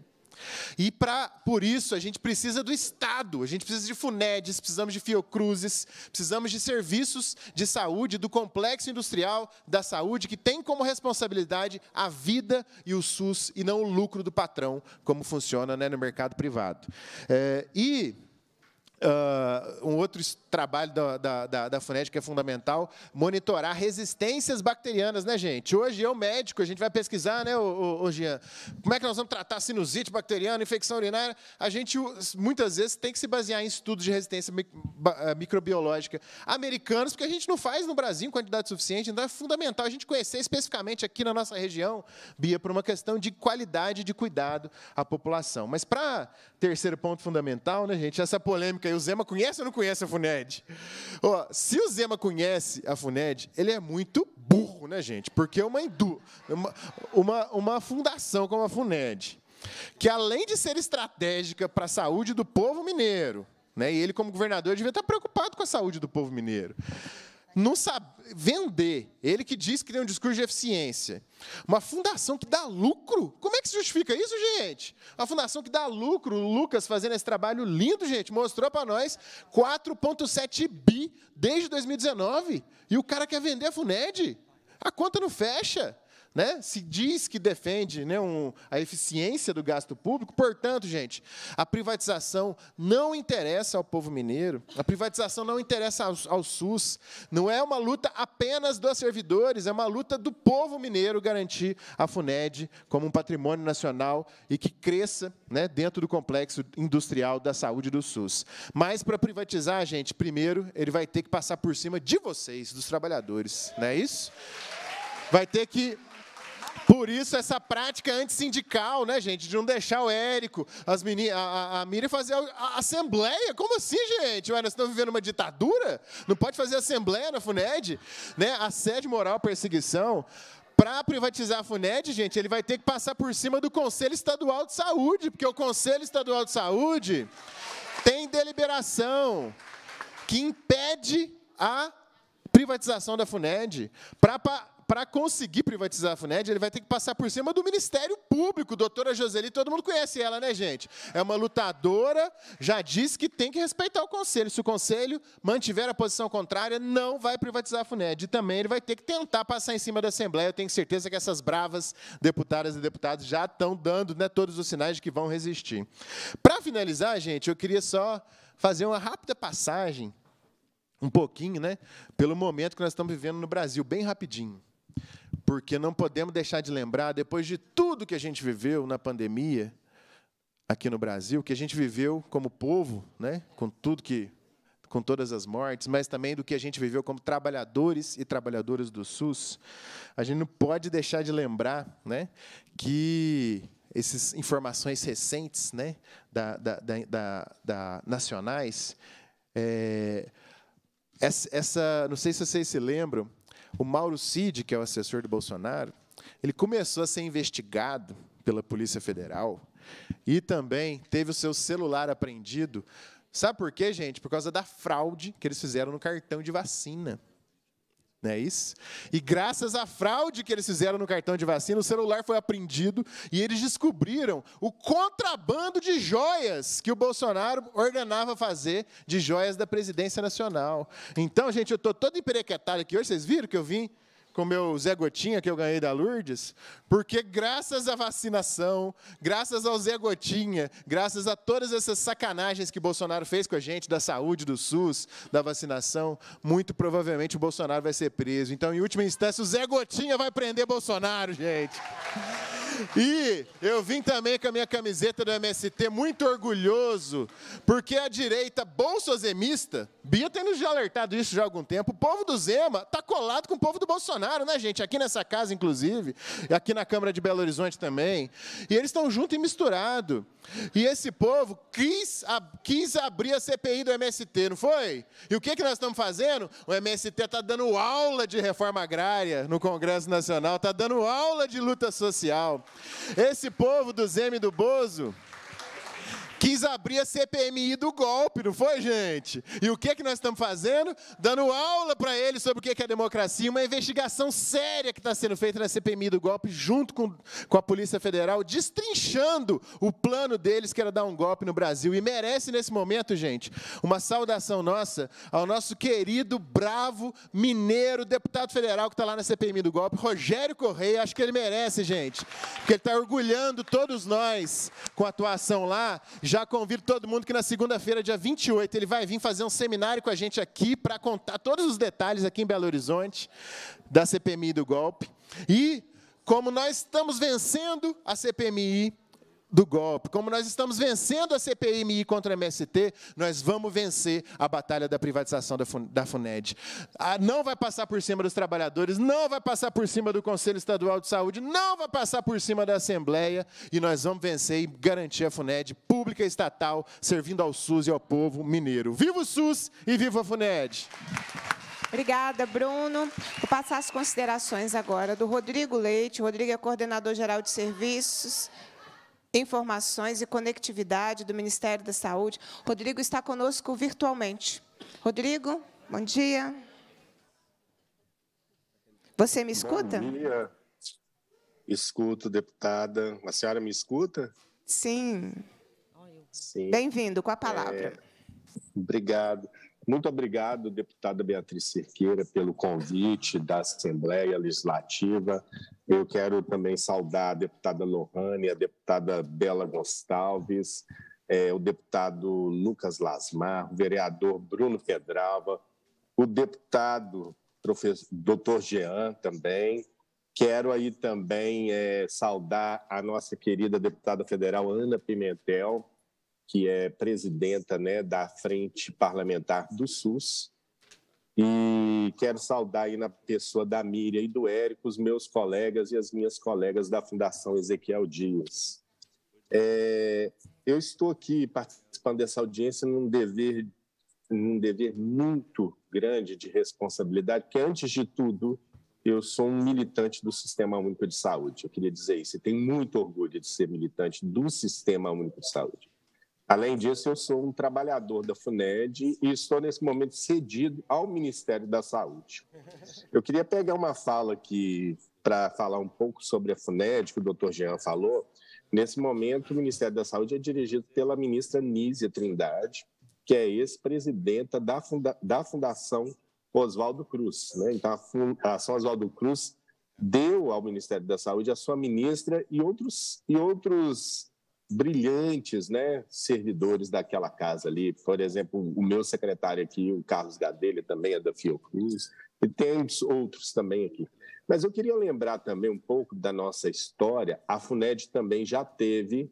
E para por isso a gente precisa do Estado, a gente precisa de Funedes, precisamos de Fiocruzes, precisamos de serviços de saúde, do complexo industrial da saúde, que tem como responsabilidade a vida e o SUS, e não o lucro do patrão, como funciona né, no mercado privado. É, e Uh, um outro trabalho da, da, da, da FUNED que é fundamental, monitorar resistências bacterianas, né, gente? Hoje eu, médico, a gente vai pesquisar, né, ô, Jean, como é que nós vamos tratar sinusite bacteriana, infecção urinária? A gente, muitas vezes, tem que se basear em estudos de resistência ah, microbiológica americanos, porque a gente não faz no Brasil em quantidade suficiente, então é fundamental a gente conhecer especificamente aqui na nossa região, Bia, por uma questão de qualidade de cuidado à população. Mas, para terceiro ponto fundamental, né, gente, essa polêmica aí, o Zema conhece ou não conhece a FUNED? Ó, se o Zema conhece a FUNED, ele é muito burro, né, gente? Porque é uma, indu, uma, uma, uma fundação como a FUNED, que além de ser estratégica para a saúde do povo mineiro, né, e ele, como governador, devia estar tá preocupado com a saúde do povo mineiro não sabe vender. Ele que diz que tem um discurso de eficiência. Uma fundação que dá lucro? Como é que se justifica isso, gente? Uma fundação que dá lucro, o Lucas fazendo esse trabalho lindo, gente, mostrou para nós 4.7 bi desde 2019. E o cara quer vender a Funed? A conta não fecha. Né? Se diz que defende né, um, a eficiência do gasto público, portanto, gente, a privatização não interessa ao povo mineiro, a privatização não interessa ao, ao SUS, não é uma luta apenas dos servidores, é uma luta do povo mineiro garantir a FUNED como um patrimônio nacional e que cresça né, dentro do complexo industrial da saúde do SUS. Mas para privatizar, gente, primeiro ele vai ter que passar por cima de vocês, dos trabalhadores, não é isso? Vai ter que por isso essa prática antissindical, né, gente? De não deixar o Érico, as meninas, a, a, a Miriam fazer a, a, assembleia. Como assim, gente? Ué, nós estamos vivendo uma ditadura? Não pode fazer assembleia na FUNED? Né? Assédio moral, perseguição. Para privatizar a FUNED, gente, ele vai ter que passar por cima do Conselho Estadual de Saúde, porque o Conselho Estadual de Saúde tem deliberação que impede a privatização da FUNED. Para para conseguir privatizar a FUNED, ele vai ter que passar por cima do Ministério Público. Doutora Joseli, todo mundo conhece ela, né, gente? É uma lutadora, já disse que tem que respeitar o Conselho. Se o Conselho mantiver a posição contrária, não vai privatizar a FUNED. E também ele vai ter que tentar passar em cima da Assembleia. Eu tenho certeza que essas bravas deputadas e deputados já estão dando né, todos os sinais de que vão resistir. Para finalizar, gente, eu queria só fazer uma rápida passagem um pouquinho, né, pelo momento que nós estamos vivendo no Brasil, bem rapidinho porque não podemos deixar de lembrar, depois de tudo que a gente viveu na pandemia, aqui no Brasil, que a gente viveu como povo, né, com tudo que com todas as mortes, mas também do que a gente viveu como trabalhadores e trabalhadoras do SUS, a gente não pode deixar de lembrar, né, que essas informações recentes, né, da, da, da, da nacionais, é, essa, não sei se vocês se lembram, o Mauro Cid, que é o assessor do Bolsonaro, ele começou a ser investigado pela Polícia Federal e também teve o seu celular apreendido. Sabe por quê, gente? Por causa da fraude que eles fizeram no cartão de vacina. Não é isso? E graças à fraude que eles fizeram no cartão de vacina, o celular foi apreendido e eles descobriram o contrabando de joias que o Bolsonaro ordenava fazer de joias da presidência nacional. Então, gente, eu estou todo emperequetado aqui hoje, vocês viram que eu vim com meu Zé Gotinha que eu ganhei da Lourdes, porque graças à vacinação, graças ao Zé Gotinha, graças a todas essas sacanagens que Bolsonaro fez com a gente, da saúde, do SUS, da vacinação, muito provavelmente o Bolsonaro vai ser preso. Então, em última instância, o Zé Gotinha vai prender Bolsonaro, gente. E eu vim também com a minha camiseta do MST muito orgulhoso, porque a direita bolsozemista, Bia tendo já alertado isso já há algum tempo, o povo do Zema está colado com o povo do Bolsonaro, né, gente? Aqui nessa casa, inclusive, e aqui na Câmara de Belo Horizonte também. E eles estão junto e misturado. E esse povo quis, quis abrir a CPI do MST, não foi? E o que, que nós estamos fazendo? O MST está dando aula de reforma agrária no Congresso Nacional, está dando aula de luta social. Esse povo do Zeme do Bozo quis abrir a CPMI do golpe, não foi, gente? E o que, é que nós estamos fazendo? Dando aula para ele sobre o que é a é democracia, uma investigação séria que está sendo feita na CPMI do golpe, junto com, com a Polícia Federal, destrinchando o plano deles, que era dar um golpe no Brasil. E merece, nesse momento, gente, uma saudação nossa ao nosso querido, bravo, mineiro, deputado federal que está lá na CPMI do golpe, Rogério Correia. Acho que ele merece, gente, porque ele está orgulhando todos nós com a atuação lá. Já convido todo mundo que na segunda-feira, dia 28, ele vai vir fazer um seminário com a gente aqui para contar todos os detalhes aqui em Belo Horizonte da CPMI do golpe. E como nós estamos vencendo a CPMI, do golpe, como nós estamos vencendo a CPMI contra a MST, nós vamos vencer a batalha da privatização da FUNED. Ah, não vai passar por cima dos trabalhadores, não vai passar por cima do Conselho Estadual de Saúde, não vai passar por cima da Assembleia, e nós vamos vencer e garantir a FUNED pública estatal, servindo ao SUS e ao povo mineiro. Viva o SUS e viva a FUNED! Obrigada, Bruno. Vou passar as considerações agora do Rodrigo Leite. O Rodrigo é coordenador-geral de serviços Informações e Conectividade do Ministério da Saúde. Rodrigo está conosco virtualmente. Rodrigo, bom dia. Você me escuta? Bom dia. Escuto, deputada. A senhora me escuta? Sim. Sim. Bem-vindo, com a é, palavra. É, obrigado. Muito obrigado, deputada Beatriz Cerqueira, pelo convite da Assembleia Legislativa. Eu quero também saudar a deputada Lohane, a deputada Bela Gonçalves, é, o deputado Lucas Lasmar, o vereador Bruno Pedrava, o deputado doutor Jean também. Quero aí também é, saudar a nossa querida deputada federal Ana Pimentel, que é presidenta né, da Frente Parlamentar do SUS. E quero saudar aí na pessoa da Miriam e do Érico, os meus colegas e as minhas colegas da Fundação Ezequiel Dias. É, eu estou aqui participando dessa audiência num dever, num dever muito grande de responsabilidade, que antes de tudo eu sou um militante do Sistema Único de Saúde. Eu queria dizer isso. e tenho muito orgulho de ser militante do Sistema Único de Saúde. Além disso, eu sou um trabalhador da FUNED e estou, nesse momento, cedido ao Ministério da Saúde. Eu queria pegar uma fala aqui para falar um pouco sobre a FUNED, que o doutor Jean falou. Nesse momento, o Ministério da Saúde é dirigido pela ministra Nízia Trindade, que é ex-presidenta da, funda da Fundação Oswaldo Cruz. Né? Então, a Fundação Oswaldo Cruz deu ao Ministério da Saúde a sua ministra e outros, e outros brilhantes né, servidores daquela casa ali. Por exemplo, o meu secretário aqui, o Carlos Gadelha, também é da Fiocruz, e tem outros também aqui. Mas eu queria lembrar também um pouco da nossa história. A FUNED também já teve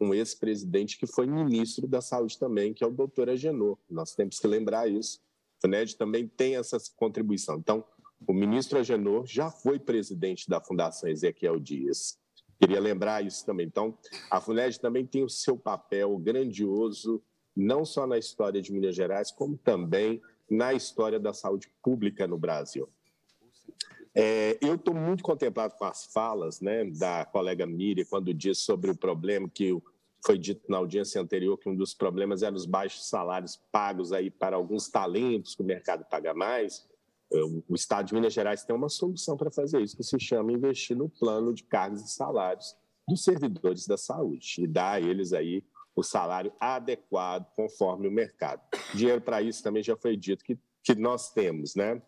um ex-presidente que foi ministro da Saúde também, que é o doutor Agenor. Nós temos que lembrar isso. A FUNED também tem essa contribuição. Então, o ministro Agenor já foi presidente da Fundação Ezequiel Dias. Queria lembrar isso também. Então, a FUNED também tem o seu papel grandioso, não só na história de Minas Gerais, como também na história da saúde pública no Brasil. É, eu estou muito contemplado com as falas né, da colega Miriam, quando diz sobre o problema que foi dito na audiência anterior, que um dos problemas eram os baixos salários pagos aí para alguns talentos que o mercado paga mais o Estado de Minas Gerais tem uma solução para fazer isso, que se chama investir no plano de cargos e salários dos servidores da saúde e dar a eles aí o salário adequado conforme o mercado. Dinheiro para isso também já foi dito que, que nós temos, né?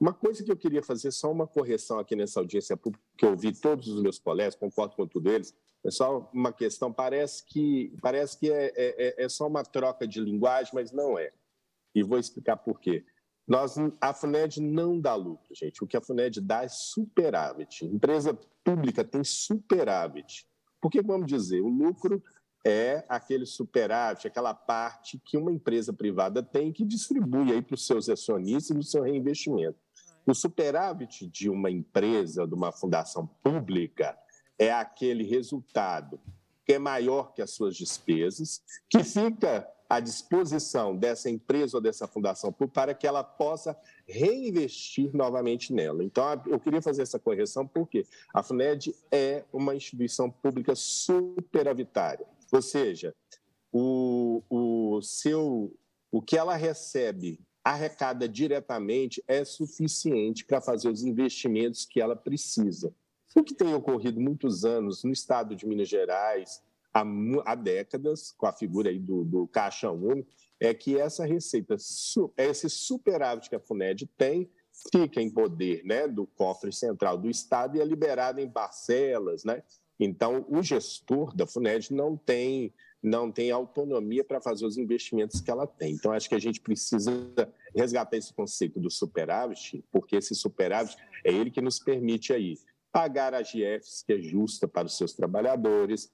Uma coisa que eu queria fazer, só uma correção aqui nessa audiência pública, que eu ouvi todos os meus colegas, concordo com tudo eles, é só uma questão, parece que, parece que é, é, é, é só uma troca de linguagem, mas não é. E vou explicar por quê. Nós, a FUNED não dá lucro, gente. O que a FUNED dá é superávit. Empresa pública tem superávit. Por que vamos dizer? O lucro é aquele superávit, aquela parte que uma empresa privada tem que distribui aí para os seus acionistas e no seu reinvestimento. O superávit de uma empresa, de uma fundação pública, é aquele resultado que é maior que as suas despesas, que fica à disposição dessa empresa ou dessa fundação para que ela possa reinvestir novamente nela. Então, eu queria fazer essa correção porque a FUNED é uma instituição pública superavitária, ou seja, o, o, seu, o que ela recebe arrecada diretamente é suficiente para fazer os investimentos que ela precisa. O que tem ocorrido muitos anos no estado de Minas Gerais, há, há décadas, com a figura aí do, do caixa único, é que essa receita, esse superávit que a FUNED tem, fica em poder né, do cofre central do Estado e é liberado em parcelas. Né? Então, o gestor da FUNED não tem, não tem autonomia para fazer os investimentos que ela tem. Então, acho que a gente precisa resgatar esse conceito do superávit, porque esse superávit é ele que nos permite aí pagar as GFs que é justa para os seus trabalhadores,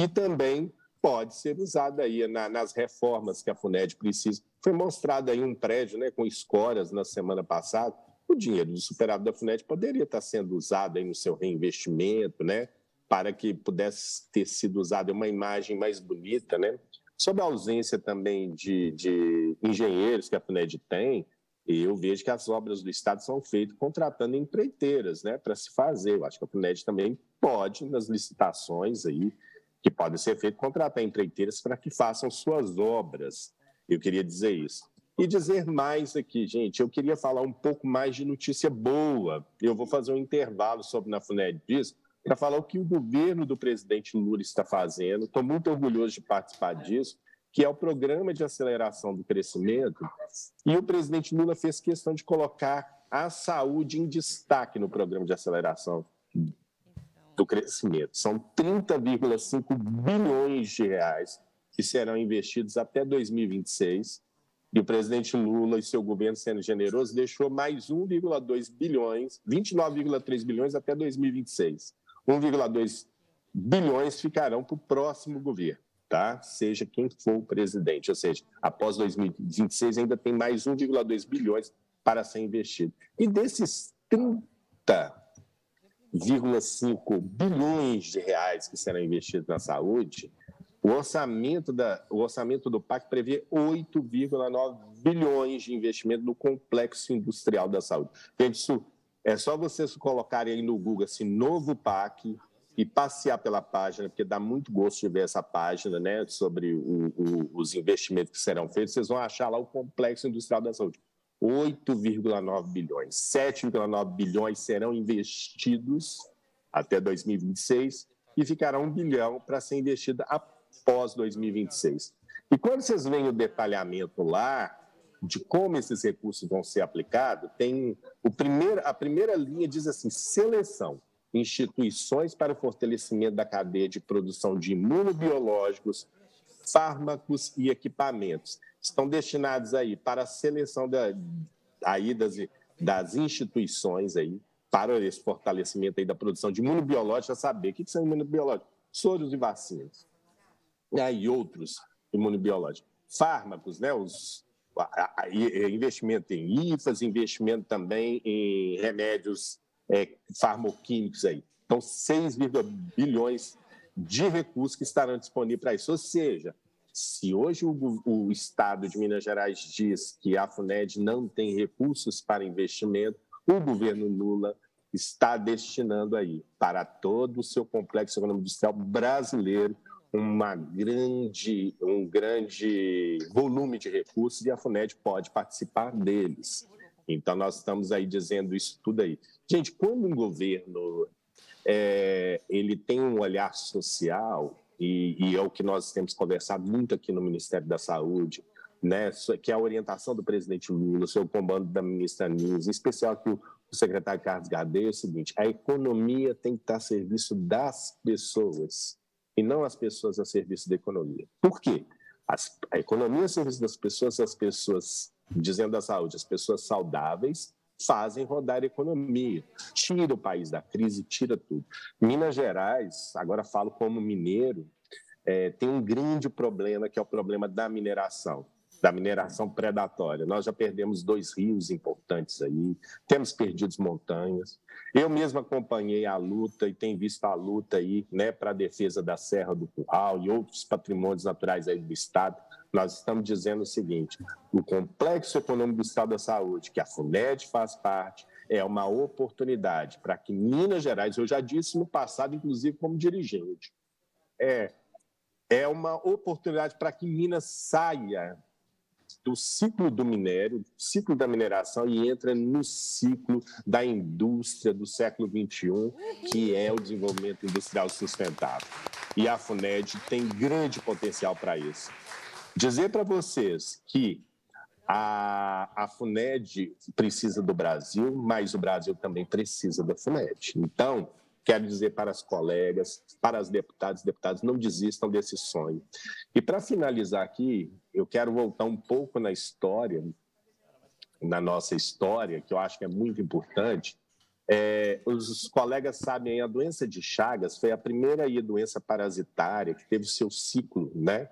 e também pode ser usada aí na, nas reformas que a FUNED precisa. Foi mostrado aí um prédio né, com escórias na semana passada. O dinheiro do superávit da FUNED poderia estar sendo usado aí no seu reinvestimento, né, para que pudesse ter sido usado uma imagem mais bonita. Né? Sobre a ausência também de, de engenheiros que a FUNED tem, eu vejo que as obras do Estado são feitas contratando empreiteiras né, para se fazer. Eu acho que a FUNED também pode, nas licitações aí, que podem ser feitos, contratar empreiteiras para que façam suas obras. Eu queria dizer isso. E dizer mais aqui, gente, eu queria falar um pouco mais de notícia boa. Eu vou fazer um intervalo sobre na FUNED disso, para falar o que o governo do presidente Lula está fazendo. Estou muito orgulhoso de participar disso, que é o programa de aceleração do crescimento. E o presidente Lula fez questão de colocar a saúde em destaque no programa de aceleração do crescimento. São 30,5 bilhões de reais que serão investidos até 2026. E o presidente Lula e seu governo sendo generoso deixou mais 1,2 bilhões, 29,3 bilhões até 2026. 1,2 bilhões ficarão para o próximo governo, tá? Seja quem for o presidente, ou seja, após 2026 ainda tem mais 1,2 bilhões para ser investido. E desses 30 1,5 bilhões de reais que serão investidos na saúde, o orçamento, da, o orçamento do PAC prevê 8,9 bilhões de investimento no complexo industrial da saúde. Gente, isso é só vocês colocarem aí no Google assim, novo PAC e passear pela página, porque dá muito gosto de ver essa página né, sobre o, o, os investimentos que serão feitos. Vocês vão achar lá o complexo industrial da saúde. 8,9 bilhões. 7,9 bilhões serão investidos até 2026 e ficará 1 bilhão para ser investido após 2026. E quando vocês veem o detalhamento lá de como esses recursos vão ser aplicados, tem o primeiro, a primeira linha diz assim: seleção, instituições para o fortalecimento da cadeia de produção de imunobiológicos fármacos e equipamentos. Estão destinados aí para a seleção da, aí das, das instituições aí, para esse fortalecimento aí da produção de imunobiológicos, a saber o que, são imunobiológicos? Soros e vacinas. Né, e aí outros imunobiológicos. Fármacos, né? Os, a, a, é, investimento em IFAs, investimento também em remédios é, farmoquímicos aí. Então, 6 bilhões de recursos que estarão disponíveis para isso. Ou seja, se hoje o, o, Estado de Minas Gerais diz que a FUNED não tem recursos para investimento, o governo Lula está destinando aí para todo o seu complexo econômico industrial brasileiro uma grande, um grande volume de recursos e a FUNED pode participar deles. Então, nós estamos aí dizendo isso tudo aí. Gente, quando um governo é, ele tem um olhar social e, e, é o que nós temos conversado muito aqui no Ministério da Saúde, né, que é a orientação do presidente Lula, seu comando da ministra Nunes, em especial que o, o secretário Carlos Gadeia, é o seguinte, a economia tem que estar a serviço das pessoas e não as pessoas a serviço da economia. Por quê? As, a economia a serviço das pessoas, as pessoas, dizendo da saúde, as pessoas saudáveis fazem rodar a economia. Tira o país da crise, tira tudo. Minas Gerais, agora falo como mineiro, é, tem um grande problema que é o problema da mineração, da mineração predatória. Nós já perdemos dois rios importantes aí, temos perdido montanhas. Eu mesmo acompanhei a luta e tenho visto a luta aí, né, para a defesa da Serra do Curral e outros patrimônios naturais aí do estado nós estamos dizendo o seguinte: o Complexo Econômico do Estado da Saúde, que a FUNED faz parte, é uma oportunidade para que Minas Gerais, eu já disse no passado, inclusive como dirigente, é, é uma oportunidade para que Minas saia do ciclo do minério, ciclo da mineração e entra no ciclo da indústria do século XXI, que é o desenvolvimento industrial sustentável. E a FUNED tem grande potencial para isso. Dizer para vocês que a, a FUNED precisa do Brasil, mas o Brasil também precisa da FUNED. Então, quero dizer para as colegas, para as deputadas e deputados, não desistam desse sonho. E para finalizar aqui, eu quero voltar um pouco na história, na nossa história, que eu acho que é muito importante. É, os colegas sabem, a doença de Chagas foi a primeira doença parasitária que teve o seu ciclo, né?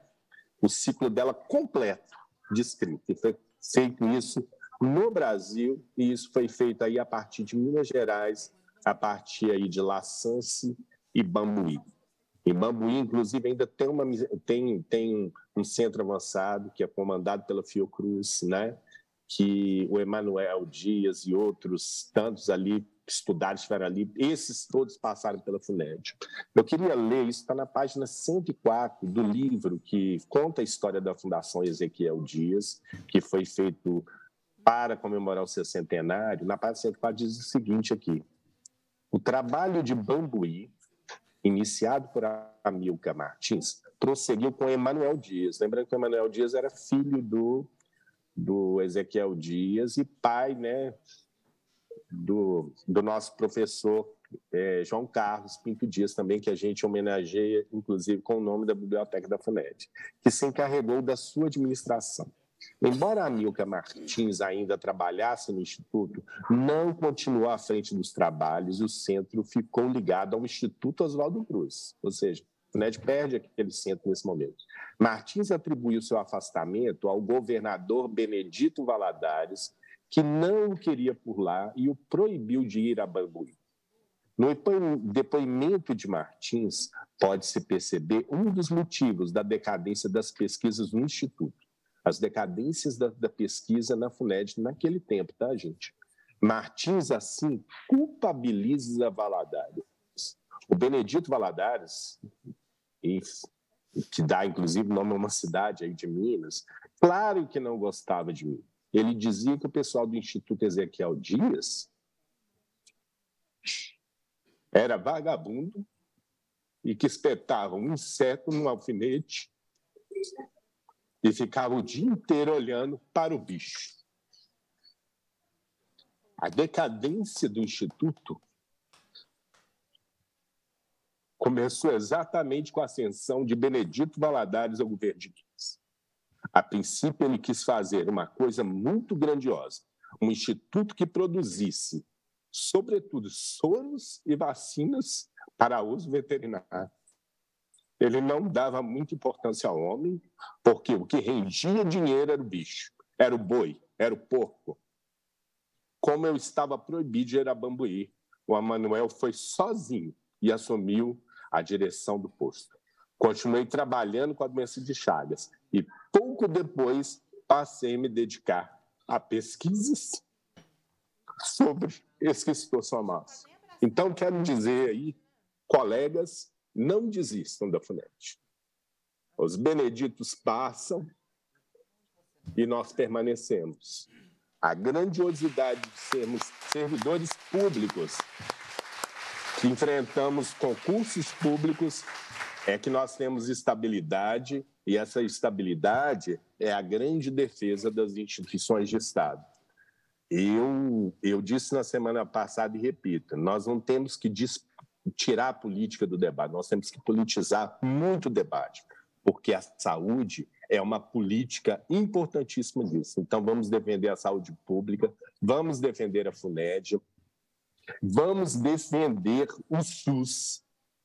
o ciclo dela completo de E foi feito isso no Brasil, e isso foi feito aí a partir de Minas Gerais, a partir aí de Laçance e Bambuí. E Bambuí, inclusive, ainda tem, uma, tem, tem um centro avançado que é comandado pela Fiocruz, né? que o Emanuel Dias e outros tantos ali estudar estudaram esfera livre, esses todos passaram pela FUNED. Eu queria ler, isso está na página 104 do livro que conta a história da Fundação Ezequiel Dias, que foi feito para comemorar o seu centenário. Na página 104 diz o seguinte aqui, o trabalho de Bambuí, iniciado por Amilca Martins, prosseguiu com Emanuel Dias. Lembrando que Emanuel Dias era filho do, do Ezequiel Dias e pai, né, do, do nosso professor é, João Carlos Pinto Dias também, que a gente homenageia, inclusive, com o nome da Biblioteca da FUNED, que se encarregou da sua administração. Embora a Milka Martins ainda trabalhasse no Instituto, não continuou à frente dos trabalhos e o centro ficou ligado ao Instituto Oswaldo Cruz, ou seja, o NED perde aquele centro nesse momento. Martins atribuiu seu afastamento ao governador Benedito Valadares, que não o queria por lá e o proibiu de ir a Bambuí. No depoimento de Martins, pode-se perceber um dos motivos da decadência das pesquisas no Instituto. As decadências da, da pesquisa na FUNED naquele tempo, tá, gente? Martins, assim, culpabiliza Valadares. O Benedito Valadares, que dá inclusive nome a uma cidade aí de Minas, claro que não gostava de mim ele dizia que o pessoal do Instituto Ezequiel Dias era vagabundo e que espetava um inseto no alfinete e ficava o dia inteiro olhando para o bicho. A decadência do Instituto começou exatamente com a ascensão de Benedito Valadares ao governo de a princípio, ele quis fazer uma coisa muito grandiosa, um instituto que produzisse, sobretudo, soros e vacinas para uso veterinário. Ele não dava muita importância ao homem, porque o que rendia dinheiro era o bicho, era o boi, era o porco. Como eu estava proibido de ir a Bambuí, o Emanuel foi sozinho e assumiu a direção do posto. Continuei trabalhando com a doença de Chagas e pouco depois passei a me dedicar a pesquisas sobre esquistossomose. Então, quero dizer aí, colegas, não desistam da FUNET. Os beneditos passam e nós permanecemos. A grandiosidade de sermos servidores públicos, que enfrentamos concursos públicos é que nós temos estabilidade e essa estabilidade é a grande defesa das instituições de Estado. Eu, eu disse na semana passada e repito, nós não temos que tirar a política do debate, nós temos que politizar muito o debate, porque a saúde é uma política importantíssima disso. Então, vamos defender a saúde pública, vamos defender a FUNED, vamos defender o SUS,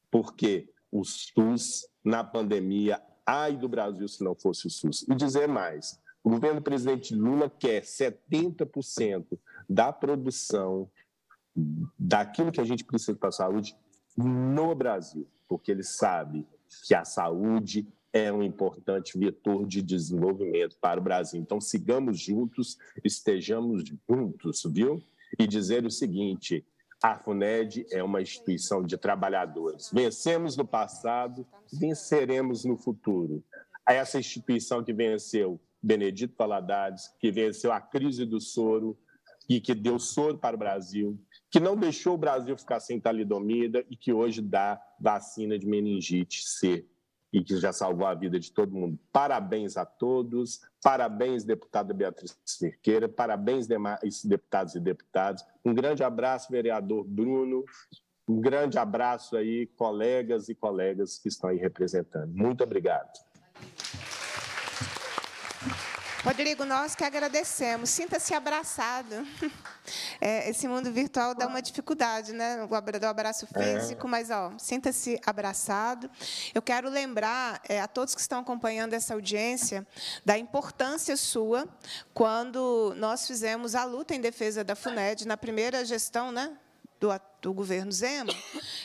porque o SUS na pandemia. Ai do Brasil se não fosse o SUS. E dizer mais: o governo do presidente Lula quer 70% da produção daquilo que a gente precisa para a saúde no Brasil, porque ele sabe que a saúde é um importante vetor de desenvolvimento para o Brasil. Então, sigamos juntos, estejamos juntos, viu? E dizer o seguinte: a FUNED é uma instituição de trabalhadores. Vencemos no passado, venceremos no futuro. A é essa instituição que venceu Benedito Paladares, que venceu a crise do soro e que deu soro para o Brasil, que não deixou o Brasil ficar sem talidomida e que hoje dá vacina de meningite C e que já salvou a vida de todo mundo. Parabéns a todos, parabéns, deputada Beatriz Cerqueira, parabéns, demais deputados e deputadas. Um grande abraço, vereador Bruno. Um grande abraço aí, colegas e colegas que estão aí representando. Muito obrigado. Rodrigo, nós que agradecemos. Sinta-se abraçado. é, esse mundo virtual dá uma dificuldade, né? Do abraço é. físico, mas ó, sinta-se abraçado. Eu quero lembrar é, a todos que estão acompanhando essa audiência da importância sua quando nós fizemos a luta em defesa da FUNED na primeira gestão, né? Do, do, governo Zema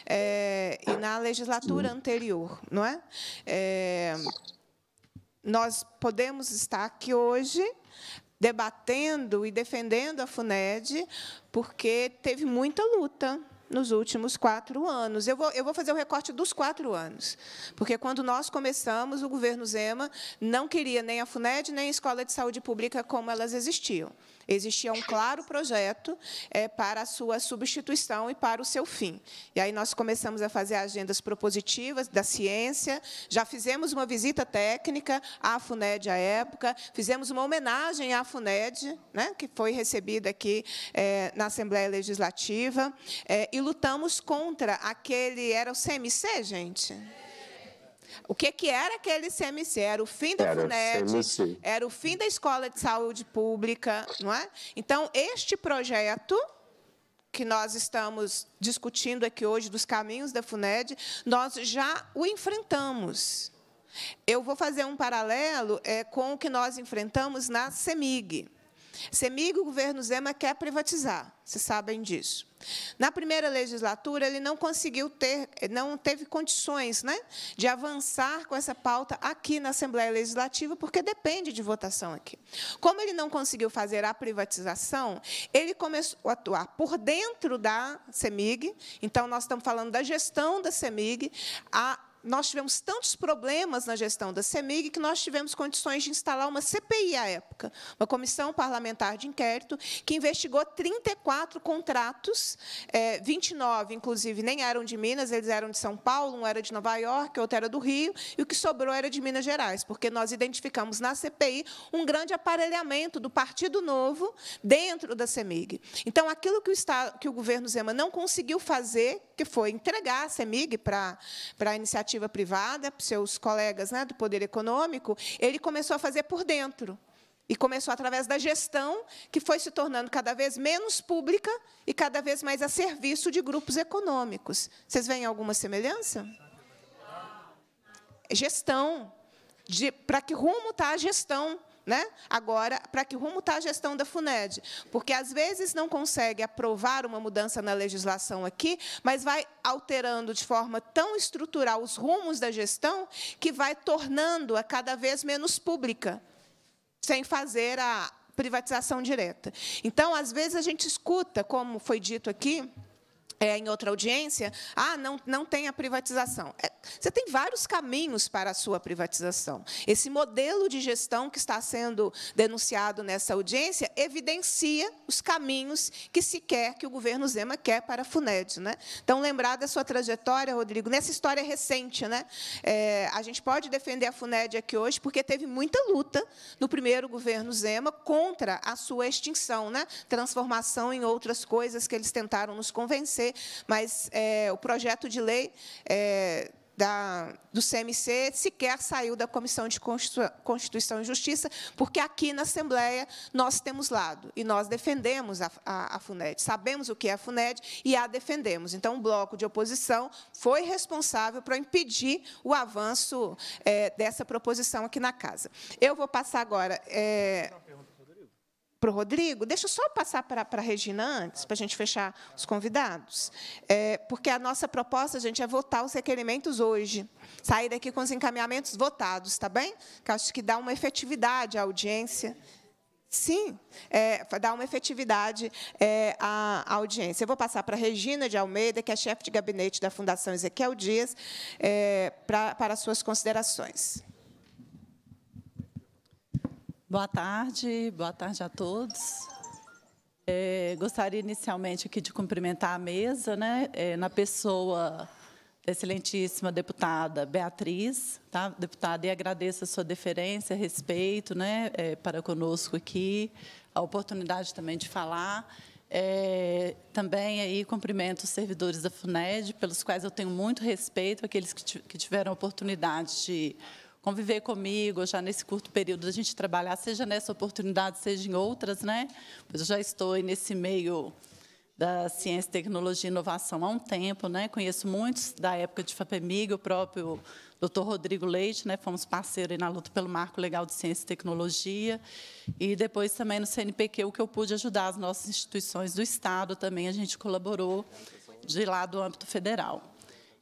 é, e na legislatura anterior, não é? é? Nós podemos estar aqui hoje debatendo e defendendo a FUNED, porque teve muita luta nos últimos quatro anos. Eu vou, eu vou fazer o recorte dos quatro anos, porque quando nós começamos, o governo Zema não queria nem a FUNED, nem a escola de saúde pública como elas existiam existia um claro projeto é, para a sua substituição e para o seu fim. E aí nós começamos a fazer agendas propositivas da ciência, já fizemos uma visita técnica à FUNED à época, fizemos uma homenagem à FUNED, né, que foi recebida aqui é, na Assembleia Legislativa, é, e lutamos contra aquele... Era o CMC, gente? O que, que era aquele CMC? Era o fim da FUNED, era o fim da Escola de Saúde Pública, não é? Então, este projeto que nós estamos discutindo aqui hoje, dos caminhos da FUNED, nós já o enfrentamos. Eu vou fazer um paralelo é, com o que nós enfrentamos na CEMIG. CEMIG, o governo Zema quer privatizar, vocês sabem disso. Na primeira legislatura, ele não conseguiu ter, não teve condições né, de avançar com essa pauta aqui na Assembleia Legislativa, porque depende de votação aqui. Como ele não conseguiu fazer a privatização, ele começou a atuar por dentro da CEMIG, então nós estamos falando da gestão da CEMIG, a nós tivemos tantos problemas na gestão da CEMIG que nós tivemos condições de instalar uma CPI à época, uma comissão parlamentar de inquérito, que investigou 34 contratos, é, 29, inclusive, nem eram de Minas, eles eram de São Paulo, um era de Nova York, outro era do Rio, e o que sobrou era de Minas Gerais, porque nós identificamos na CPI um grande aparelhamento do Partido Novo dentro da CEMIG. Então, aquilo que o, Estado, que o governo Zema não conseguiu fazer, que foi entregar a CEMIG para a iniciativa privada, para seus colegas né, do poder econômico, ele começou a fazer por dentro. E começou através da gestão, que foi se tornando cada vez menos pública e cada vez mais a serviço de grupos econômicos. Vocês veem alguma semelhança? Gestão. Para que rumo está a gestão né? agora para que rumo está a gestão da FUNED. Porque às vezes não consegue aprovar uma mudança na legislação aqui, mas vai alterando de forma tão estrutural os rumos da gestão que vai tornando-a cada vez menos pública, sem fazer a privatização direta. Então, às vezes, a gente escuta, como foi dito aqui, é, em outra audiência, ah, não, não tem a privatização. É, você tem vários caminhos para a sua privatização. Esse modelo de gestão que está sendo denunciado nessa audiência evidencia os caminhos que se quer, que o governo Zema quer para a FUNED. Né? Então, lembrar da sua trajetória, Rodrigo, nessa história recente, né? É, a gente pode defender a FUNED aqui hoje, porque teve muita luta no primeiro governo Zema contra a sua extinção, né? transformação em outras coisas que eles tentaram nos convencer, fazer, mas é, o projeto de lei é, da, do CMC sequer saiu da Comissão de Constituição e Justiça, porque aqui na Assembleia nós temos lado e nós defendemos a, a, a, FUNED, sabemos o que é a FUNED e a defendemos. Então, o bloco de oposição foi responsável para impedir o avanço é, dessa proposição aqui na Casa. Eu vou passar agora. É, para o Rodrigo, deixa eu só passar para, para a Regina antes, para a gente fechar os convidados, é, porque a nossa proposta, gente, é votar os requerimentos hoje, sair daqui com os encaminhamentos votados, tá bem? Que acho que dá uma efetividade à audiência. Sim, é, dá uma efetividade é, à, audiência. Eu vou passar para a Regina de Almeida, que é chefe de gabinete da Fundação Ezequiel Dias, é, para, para as suas considerações. Boa tarde, boa tarde a todos. É, gostaria inicialmente aqui de cumprimentar a mesa, né, é, na pessoa da excelentíssima deputada Beatriz, tá, deputada, e agradeço a sua deferência, respeito, né, é, para conosco aqui, a oportunidade também de falar. É, também aí cumprimento os servidores da FUNED, pelos quais eu tenho muito respeito, aqueles que, que tiveram a oportunidade de conviver comigo já nesse curto período da gente trabalhar, seja nessa oportunidade, seja em outras, né? Pois eu já estou nesse meio da ciência, tecnologia e inovação há um tempo, né? Conheço muitos da época de FAPEMIG, o próprio Dr. Rodrigo Leite, né? Fomos parceiros na luta pelo Marco Legal de Ciência e Tecnologia e depois também no CNPq o que eu pude ajudar as nossas instituições do estado também a gente colaborou de lá do âmbito federal.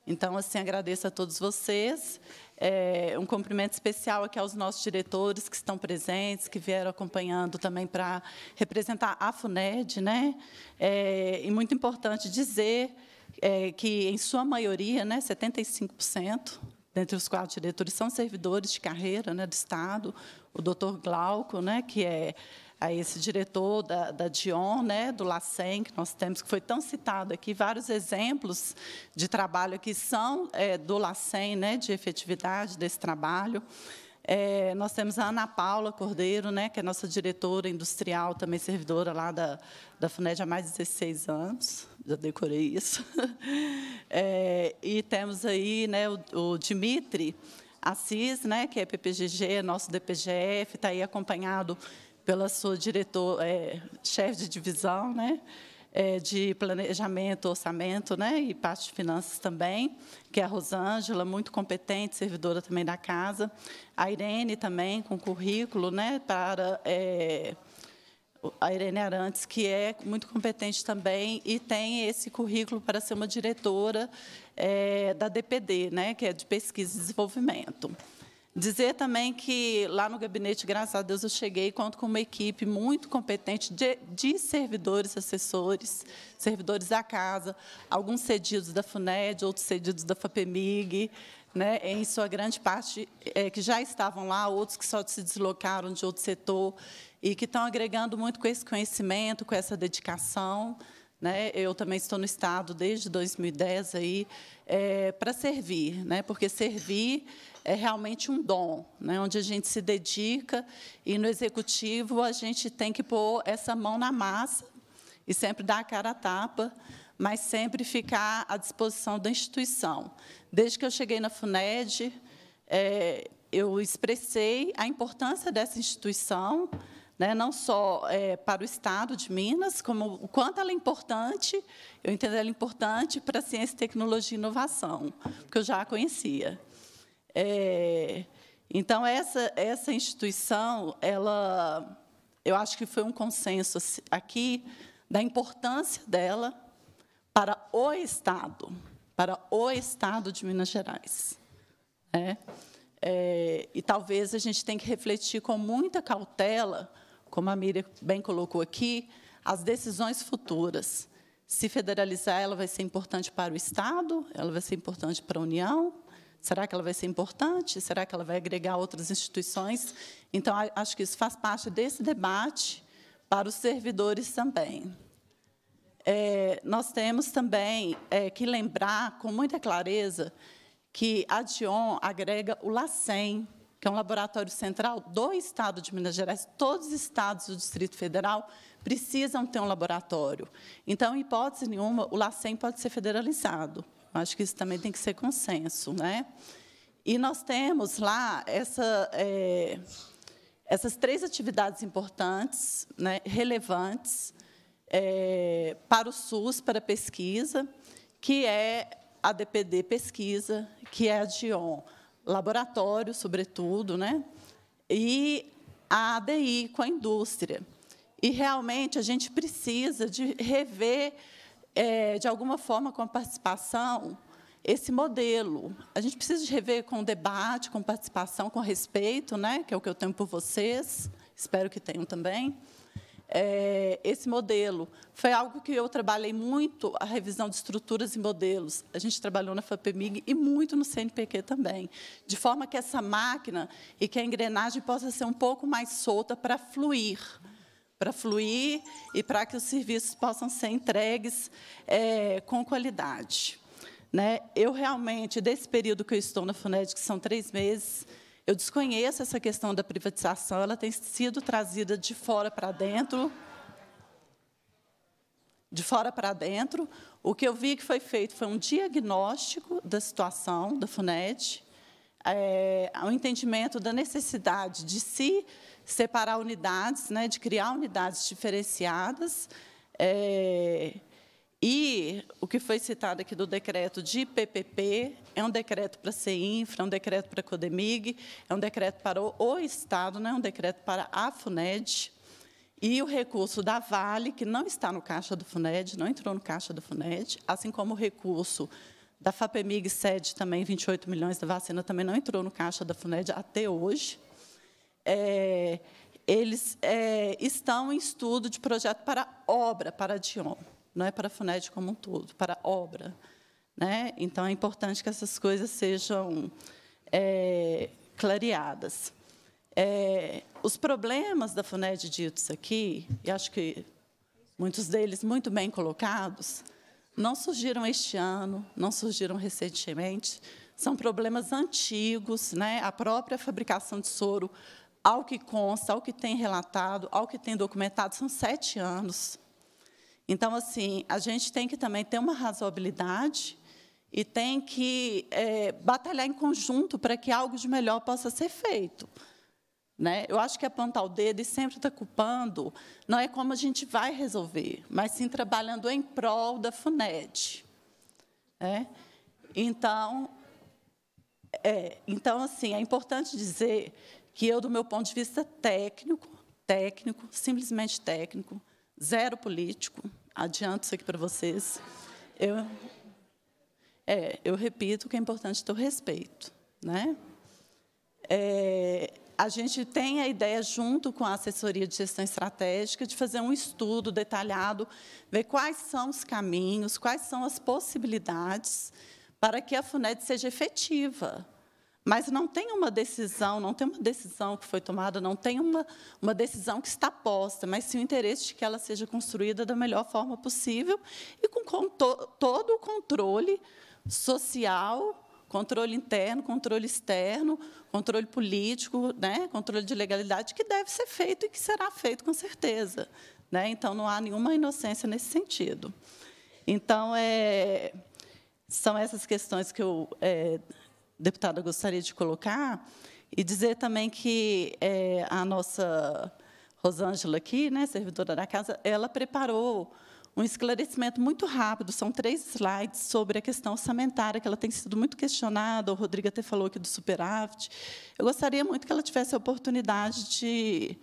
Então assim agradeço a todos vocês. É, um cumprimento especial aqui aos nossos diretores que estão presentes, que vieram acompanhando também para representar a FUNED. Né? É, e muito importante dizer é, que, em sua maioria, né, 75%, dentre os quatro diretores, são servidores de carreira né, do Estado. O doutor Glauco, né, que é a esse diretor da, da Dion, né, do LACEN, que nós temos, que foi tão citado aqui, vários exemplos de trabalho que são é, do LACEN, né, de efetividade desse trabalho. É, nós temos a Ana Paula Cordeiro, né, que é nossa diretora industrial, também servidora lá da, da FUNED há mais de 16 anos, já decorei isso. É, e temos aí né, o, o Dimitri Assis, né, que é PPGG, é nosso DPGF, está aí acompanhado pela sua diretor, é, chefe de divisão, né? É, de planejamento, orçamento, né, e parte de finanças também, que é a Rosângela, muito competente, servidora também da casa, a Irene também com currículo, né, para é, a Irene Arantes, que é muito competente também e tem esse currículo para ser uma diretora é, da DPD, né, que é de pesquisa e desenvolvimento. Dizer também que lá no gabinete, graças a Deus, eu cheguei conto com uma equipe muito competente de, de servidores, assessores, servidores da casa, alguns cedidos da FUNED, outros cedidos da FAPEMIG, né, em sua grande parte é, que já estavam lá, outros que só se deslocaram de outro setor e que estão agregando muito com esse conhecimento, com essa dedicação. Né? Eu também estou no Estado desde 2010 aí é, para servir, né? porque servir é realmente um dom, né? onde a gente se dedica e no executivo a gente tem que pôr essa mão na massa e sempre dar a cara a tapa, mas sempre ficar à disposição da instituição. Desde que eu cheguei na FUNED, é, eu expressei a importância dessa instituição, né, não só é, para o Estado de Minas, como o quanto ela é importante, eu entendo ela importante para a ciência, tecnologia e inovação, porque eu já a conhecia. É, então, essa, essa instituição, ela, eu acho que foi um consenso assim, aqui da importância dela para o Estado, para o Estado de Minas Gerais. Né? é, e talvez a gente tenha que refletir com muita cautela, como a Miriam bem colocou aqui, as decisões futuras. Se federalizar, ela vai ser importante para o Estado, ela vai ser importante para a União, Será que ela vai ser importante? Será que ela vai agregar outras instituições? Então, acho que isso faz parte desse debate para os servidores também. É, nós temos também é, que lembrar com muita clareza que a Dion agrega o LACEN, que é um laboratório central do Estado de Minas Gerais. Todos os estados do Distrito Federal precisam ter um laboratório. Então, em hipótese nenhuma, o LACEN pode ser federalizado. Acho que isso também tem que ser consenso. Né? E nós temos lá essa, é, essas três atividades importantes, né, relevantes, é, para o SUS, para a pesquisa, que é a DPD Pesquisa, que é a DION Laboratório, sobretudo, né? e a ADI, com a indústria. E, realmente, a gente precisa de rever é, de alguma forma, com a participação, esse modelo. A gente precisa de rever com debate, com participação, com respeito, né, que é o que eu tenho por vocês, espero que tenham também, é, esse modelo. Foi algo que eu trabalhei muito, a revisão de estruturas e modelos. A gente trabalhou na FAPEMIG e muito no CNPq também, de forma que essa máquina e que a engrenagem possa ser um pouco mais solta para fluir, para fluir e para que os serviços possam ser entregues é, com qualidade. Né? Eu realmente, desse período que eu estou na FUNED, que são três meses, eu desconheço essa questão da privatização, ela tem sido trazida de fora para dentro, de fora para dentro. O que eu vi que foi feito foi um diagnóstico da situação da FUNED, é, entendimento da necessidade de se separar unidades, né, de criar unidades diferenciadas. É, e o que foi citado aqui do decreto de PPP é um decreto para a CEINFRA, é um decreto para a CODEMIG, é um decreto para o, o Estado, não né, é um decreto para a FUNED. E o recurso da Vale, que não está no caixa do FUNED, não entrou no caixa do FUNED, assim como o recurso da FAPEMIG sede também, 28 milhões da vacina, também não entrou no caixa da FUNED até hoje é, eles é, estão em estudo de projeto para obra, para a Dion, não é para a FUNED como um todo, para obra. Né? Então, é importante que essas coisas sejam é, clareadas. É, os problemas da FUNED ditos aqui, e acho que muitos deles muito bem colocados, não surgiram este ano, não surgiram recentemente, são problemas antigos, né? A própria fabricação de soro ao que consta, ao que tem relatado, ao que tem documentado, são sete anos. Então, assim, a gente tem que também ter uma razoabilidade e tem que é, batalhar em conjunto para que algo de melhor possa ser feito. Né? Eu acho que é apontar o dedo e sempre estar tá culpando não é como a gente vai resolver, mas sim trabalhando em prol da FUNED. Né? Então, é, então, assim, é importante dizer que eu, do meu ponto de vista técnico, técnico, simplesmente técnico, zero político, adianto isso aqui para vocês, eu, é, eu repito que é importante ter o respeito. Né? É, a gente tem a ideia, junto com a assessoria de gestão estratégica, de fazer um estudo detalhado, ver quais são os caminhos, quais são as possibilidades para que a FUNED seja efetiva. Mas não tem uma decisão, não tem uma decisão que foi tomada, não tem uma, uma decisão que está posta, mas sim o interesse de que ela seja construída da melhor forma possível e com, com to, todo o controle social, controle interno, controle externo, controle político, né, controle de legalidade, que deve ser feito e que será feito com certeza. Né? Então, não há nenhuma inocência nesse sentido. Então, é, são essas questões que eu é, deputada gostaria de colocar, e dizer também que é, a nossa Rosângela aqui, né, servidora da casa, ela preparou um esclarecimento muito rápido, são três slides sobre a questão orçamentária, que ela tem sido muito questionada, o Rodrigo até falou aqui do superávit. Eu gostaria muito que ela tivesse a oportunidade de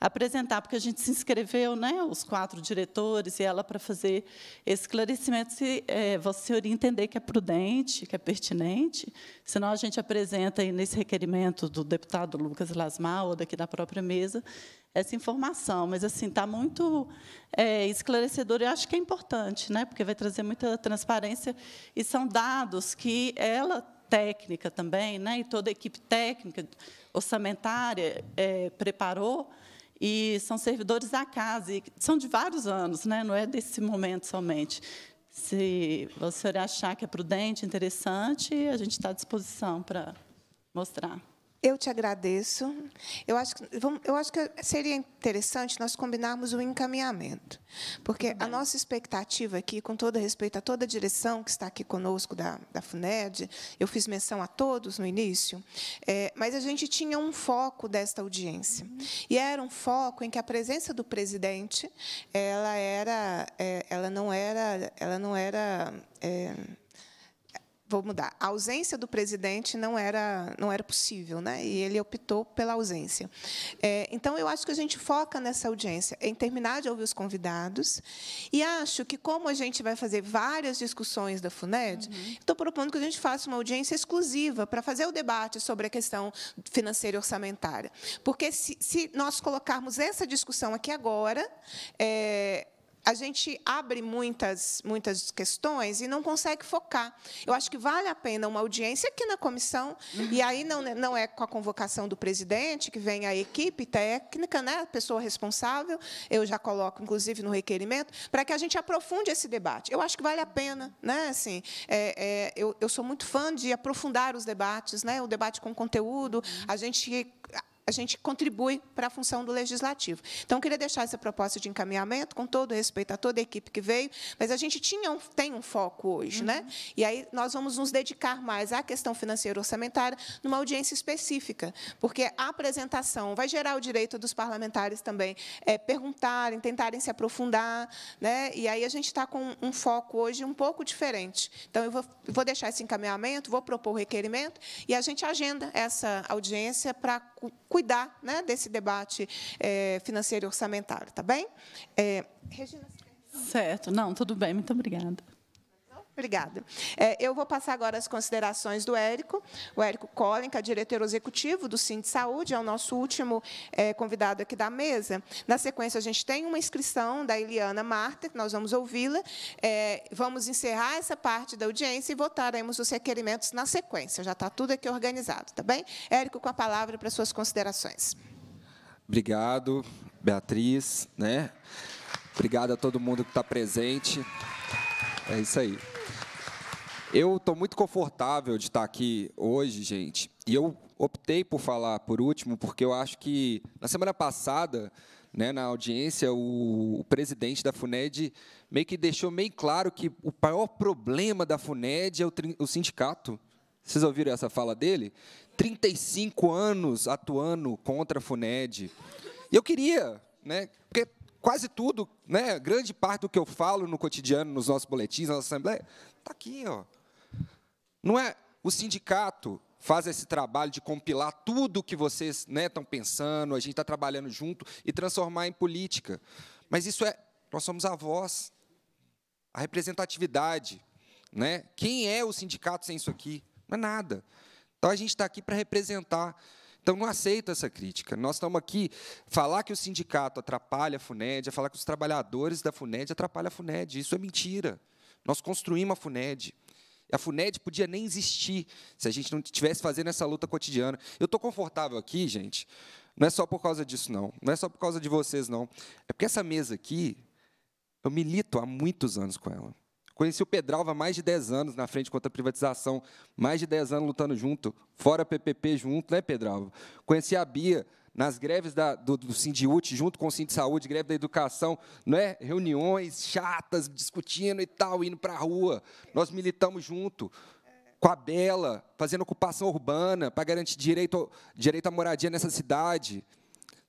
apresentar, porque a gente se inscreveu, né, os quatro diretores e ela para fazer esse esclarecimento, se é, Vossa entender que é prudente, que é pertinente, senão a gente apresenta aí nesse requerimento do deputado Lucas Lasmal, ou daqui da própria mesa, essa informação, mas assim está muito é, esclarecedor. e acho que é importante, né? Porque vai trazer muita transparência e são dados que ela técnica também, né? E toda a equipe técnica orçamentária é, preparou e são servidores da casa, e são de vários anos, né? não é desse momento somente. Se você achar que é prudente, interessante, a gente está à disposição para mostrar. Eu te agradeço. Eu acho, que, eu acho que seria interessante nós combinarmos o um encaminhamento, porque a uhum. nossa expectativa aqui, com todo respeito a toda a direção que está aqui conosco da, da FUNED, eu fiz menção a todos no início, é, mas a gente tinha um foco desta audiência. Uhum. E era um foco em que a presença do presidente ela, era, é, ela não era. Ela não era é, vou mudar. A ausência do presidente não era, não era possível, né? e ele optou pela ausência. É, então, eu acho que a gente foca nessa audiência, em terminar de ouvir os convidados, e acho que, como a gente vai fazer várias discussões da FUNED, uhum. estou propondo que a gente faça uma audiência exclusiva para fazer o debate sobre a questão financeira e orçamentária. Porque, se, se nós colocarmos essa discussão aqui agora, é, a gente abre muitas, muitas questões e não consegue focar. Eu acho que vale a pena uma audiência aqui na comissão, e aí não, né, não é com a convocação do presidente, que vem a equipe técnica, né, a pessoa responsável, eu já coloco, inclusive, no requerimento, para que a gente aprofunde esse debate. Eu acho que vale a pena. Né, assim, é, é, eu, eu sou muito fã de aprofundar os debates, né, o debate com conteúdo, a gente a gente contribui para a função do legislativo. Então, queria deixar essa proposta de encaminhamento, com todo respeito a toda a equipe que veio, mas a gente tinha um, tem um foco hoje. Né? Uhum. Né? E aí nós vamos nos dedicar mais à questão financeira orçamentária numa audiência específica, porque a apresentação vai gerar o direito dos parlamentares também é, perguntarem, tentarem se aprofundar. Né? E aí a gente está com um foco hoje um pouco diferente. Então, eu vou, vou deixar esse encaminhamento, vou propor o requerimento, e a gente agenda essa audiência para cuidar né, desse debate é, financeiro e orçamentário, tá bem? É, Regina, certo, não, tudo bem, muito obrigada. Obrigada. É, eu vou passar agora as considerações do Érico. O Érico Collin, que é diretor executivo do Sim de Saúde, é o nosso último é, convidado aqui da mesa. Na sequência, a gente tem uma inscrição da Eliana Marta, que nós vamos ouvi-la. É, vamos encerrar essa parte da audiência e votaremos os requerimentos na sequência. Já está tudo aqui organizado, tá bem? Érico, com a palavra para suas considerações. Obrigado, Beatriz. Né? Obrigado a todo mundo que está presente. É isso aí. Eu estou muito confortável de estar tá aqui hoje, gente, e eu optei por falar por último, porque eu acho que na semana passada, né, na audiência, o, o presidente da FUNED meio que deixou meio claro que o maior problema da FUNED é o, o sindicato. Vocês ouviram essa fala dele? 35 anos atuando contra a FUNED. E eu queria, né, porque quase tudo, né, grande parte do que eu falo no cotidiano, nos nossos boletins, na nossa assembleia, está aqui, ó, não é o sindicato faz esse trabalho de compilar tudo o que vocês estão né, pensando, a gente está trabalhando junto e transformar em política. Mas isso é, nós somos a voz, a representatividade. Né? Quem é o sindicato sem isso aqui? Não é nada. Então a gente está aqui para representar. Então não aceito essa crítica. Nós estamos aqui falar que o sindicato atrapalha a Funed, é falar que os trabalhadores da Funed atrapalham a Funed. Isso é mentira. Nós construímos a Funed. A FUNED podia nem existir se a gente não estivesse fazendo essa luta cotidiana. Eu estou confortável aqui, gente, não é só por causa disso, não. Não é só por causa de vocês, não. É porque essa mesa aqui, eu milito há muitos anos com ela. Conheci o Pedralva há mais de 10 anos na frente contra a privatização, mais de 10 anos lutando junto, fora PPP junto, né, Pedralva? Conheci a Bia nas greves da, do, do Sindiúte, junto com o Sindicato de Saúde, greve da educação, né? reuniões chatas, discutindo e tal, indo para a rua. Nós militamos junto com a Bela, fazendo ocupação urbana para garantir direito, direito à moradia nessa cidade,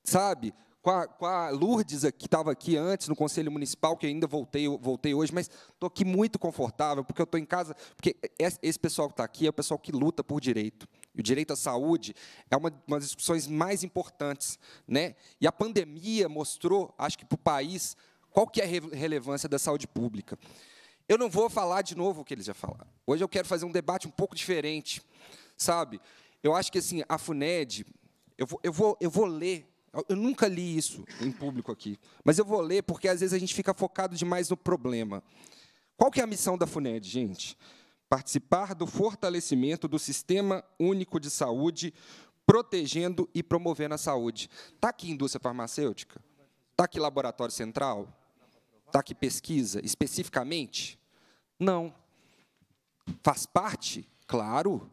sabe? Com a, com a Lourdes, que estava aqui antes no Conselho Municipal, que ainda voltei, voltei hoje, mas estou aqui muito confortável, porque eu estou em casa, porque esse pessoal que está aqui é o pessoal que luta por direito e o direito à saúde é uma, das discussões mais importantes. Né? E a pandemia mostrou, acho que para o país, qual que é a relevância da saúde pública. Eu não vou falar de novo o que eles já falaram. Hoje eu quero fazer um debate um pouco diferente, sabe? Eu acho que assim, a FUNED, eu vou, eu vou, eu vou ler eu nunca li isso em público aqui, mas eu vou ler porque às vezes a gente fica focado demais no problema. Qual que é a missão da FUNED, gente? participar do fortalecimento do sistema único de saúde, protegendo e promovendo a saúde. Está aqui indústria farmacêutica? Está aqui laboratório central? Está aqui pesquisa, especificamente? Não. Faz parte? Claro.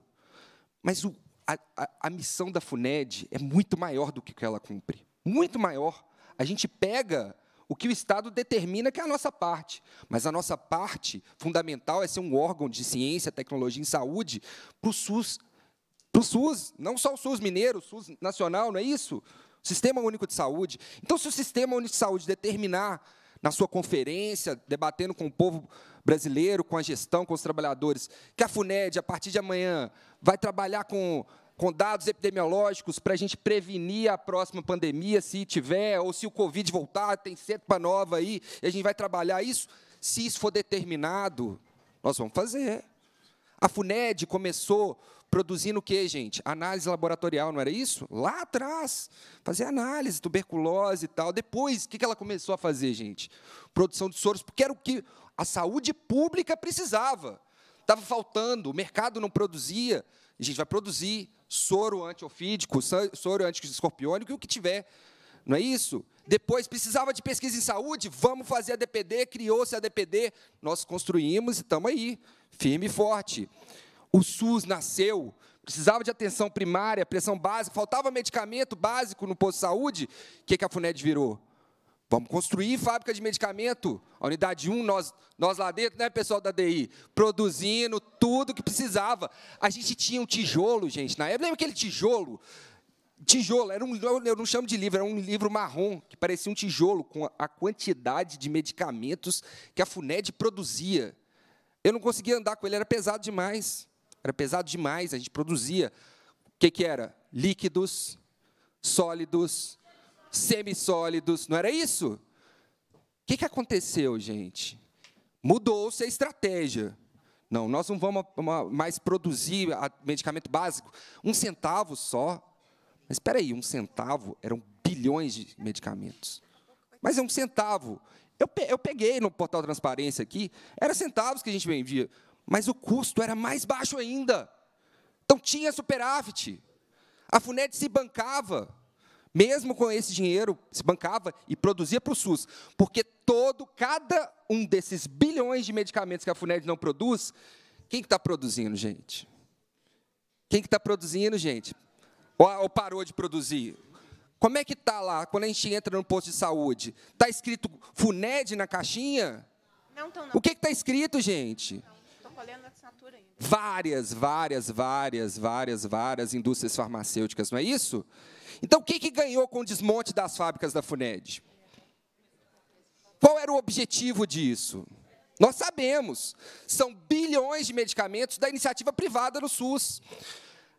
Mas o, a, a, a missão da FUNED é muito maior do que ela cumpre. Muito maior. A gente pega o que o Estado determina que é a nossa parte. Mas a nossa parte fundamental é ser um órgão de ciência, tecnologia em saúde para o SUS. Para o SUS, não só o SUS mineiro, o SUS nacional, não é isso? O Sistema Único de Saúde. Então, se o Sistema Único de Saúde determinar, na sua conferência, debatendo com o povo brasileiro, com a gestão, com os trabalhadores, que a FUNED, a partir de amanhã, vai trabalhar com com dados epidemiológicos para a gente prevenir a próxima pandemia, se tiver, ou se o Covid voltar, tem cepa nova aí, e a gente vai trabalhar isso. Se isso for determinado, nós vamos fazer. A FUNED começou produzindo o quê, gente? Análise laboratorial, não era isso? Lá atrás, fazer análise, tuberculose e tal. Depois, o que ela começou a fazer, gente? Produção de soros, porque era o que a saúde pública precisava. Estava faltando, o mercado não produzia, a gente vai produzir, soro antiofídico, soro antiescorpiônico e o que tiver. Não é isso? Depois precisava de pesquisa em saúde, vamos fazer a DPD, criou-se a DPD, nós construímos e estamos aí, firme e forte. O SUS nasceu, precisava de atenção primária, pressão básica, faltava medicamento básico no posto de saúde, o que, que a FUNED virou? Vamos construir fábrica de medicamento. A unidade 1, nós, nós lá dentro, né, pessoal da DI? Produzindo tudo que precisava. A gente tinha um tijolo, gente, na época. Lembra aquele tijolo? Tijolo, era um, eu não chamo de livro, era um livro marrom, que parecia um tijolo, com a quantidade de medicamentos que a FUNED produzia. Eu não conseguia andar com ele, era pesado demais. Era pesado demais, a gente produzia. O que, que era? Líquidos, sólidos, semissólidos. Não era isso? O que, que aconteceu, gente? Mudou-se a estratégia. Não, nós não vamos mais produzir medicamento básico. Um centavo só. Mas espera aí, um centavo eram bilhões de medicamentos. Mas é um centavo. Eu peguei no portal Transparência aqui, era centavos que a gente vendia, mas o custo era mais baixo ainda. Então tinha superávit. A FUNED se bancava mesmo com esse dinheiro, se bancava e produzia para o SUS, porque todo, cada um desses bilhões de medicamentos que a FUNED não produz, quem está que tá produzindo, gente? Quem está que tá produzindo, gente? Ou, ou parou de produzir? Como é que está lá, quando a gente entra no posto de saúde? Está escrito FUNED na caixinha? Não, então não. O que está escrito, gente? Estou colhendo a assinatura ainda. Várias, várias, várias, várias, várias indústrias farmacêuticas, não é isso? Então, o que, que ganhou com o desmonte das fábricas da FUNED? Qual era o objetivo disso? Nós sabemos, são bilhões de medicamentos da iniciativa privada no SUS.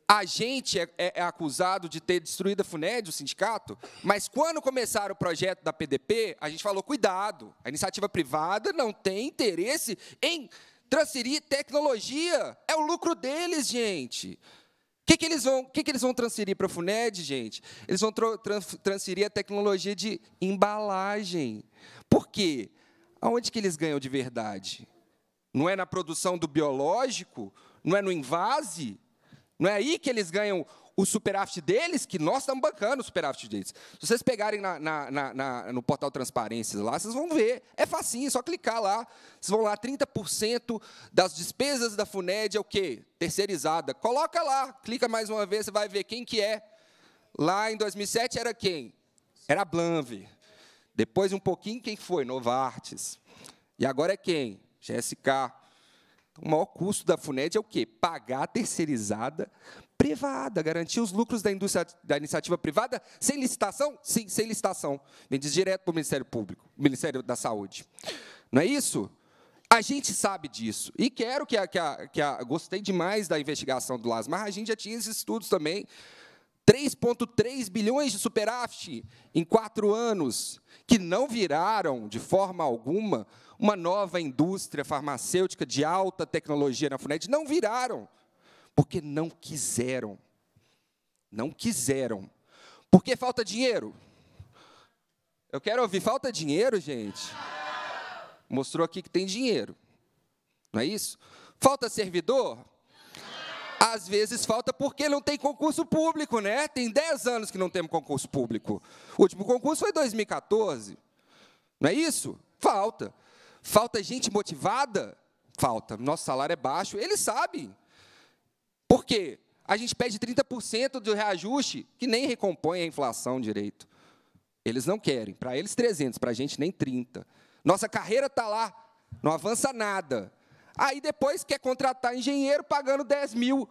A gente é, é, é, acusado de ter destruído a FUNED, o sindicato, mas quando começaram o projeto da PDP, a gente falou: cuidado, a iniciativa privada não tem interesse em transferir tecnologia, é o lucro deles, gente que, que, eles vão, que, que eles vão transferir para a FUNED, gente? Eles vão transferir a tecnologia de embalagem. Por quê? Aonde que eles ganham de verdade? Não é na produção do biológico? Não é no invase? Não é aí que eles ganham o superávit deles, que nós estamos bancando o superávit deles. Se vocês pegarem na, na, na, no portal Transparências lá, vocês vão ver. É facinho, é só clicar lá. Vocês vão lá, 30% das despesas da FUNED é o quê? Terceirizada. Coloca lá, clica mais uma vez, você vai ver quem que é. Lá em 2007 era quem? Era a Blanve. Depois, um pouquinho, quem foi? Novartis. E agora é quem? GSK. Então, o maior custo da FUNED é o quê? Pagar a terceirizada privada, garantir os lucros da, indústria, da iniciativa privada sem licitação? Sim, sem licitação. vende direto para o Ministério Público, Ministério da Saúde. Não é isso? A gente sabe disso. E quero que a, que a, que a gostei demais da investigação do Lasmar, a gente já tinha esses estudos também. 3,3 bilhões de superávit em quatro anos, que não viraram, de forma alguma, uma nova indústria farmacêutica de alta tecnologia na FUNED. Não viraram. Porque não quiseram. Não quiseram. Porque falta dinheiro? Eu quero ouvir, falta dinheiro, gente? Mostrou aqui que tem dinheiro. Não é isso? Falta servidor? Às vezes falta porque não tem concurso público, né? Tem 10 anos que não temos concurso público. O último concurso foi 2014. Não é isso? Falta. Falta gente motivada? Falta. Nosso salário é baixo. Eles sabem. Por quê? A gente pede 30% do reajuste que nem recompõe a inflação direito. Eles não querem. Para eles, 300. Para a gente, nem 30. Nossa carreira está lá. Não avança nada. Aí depois quer contratar engenheiro pagando 10 mil.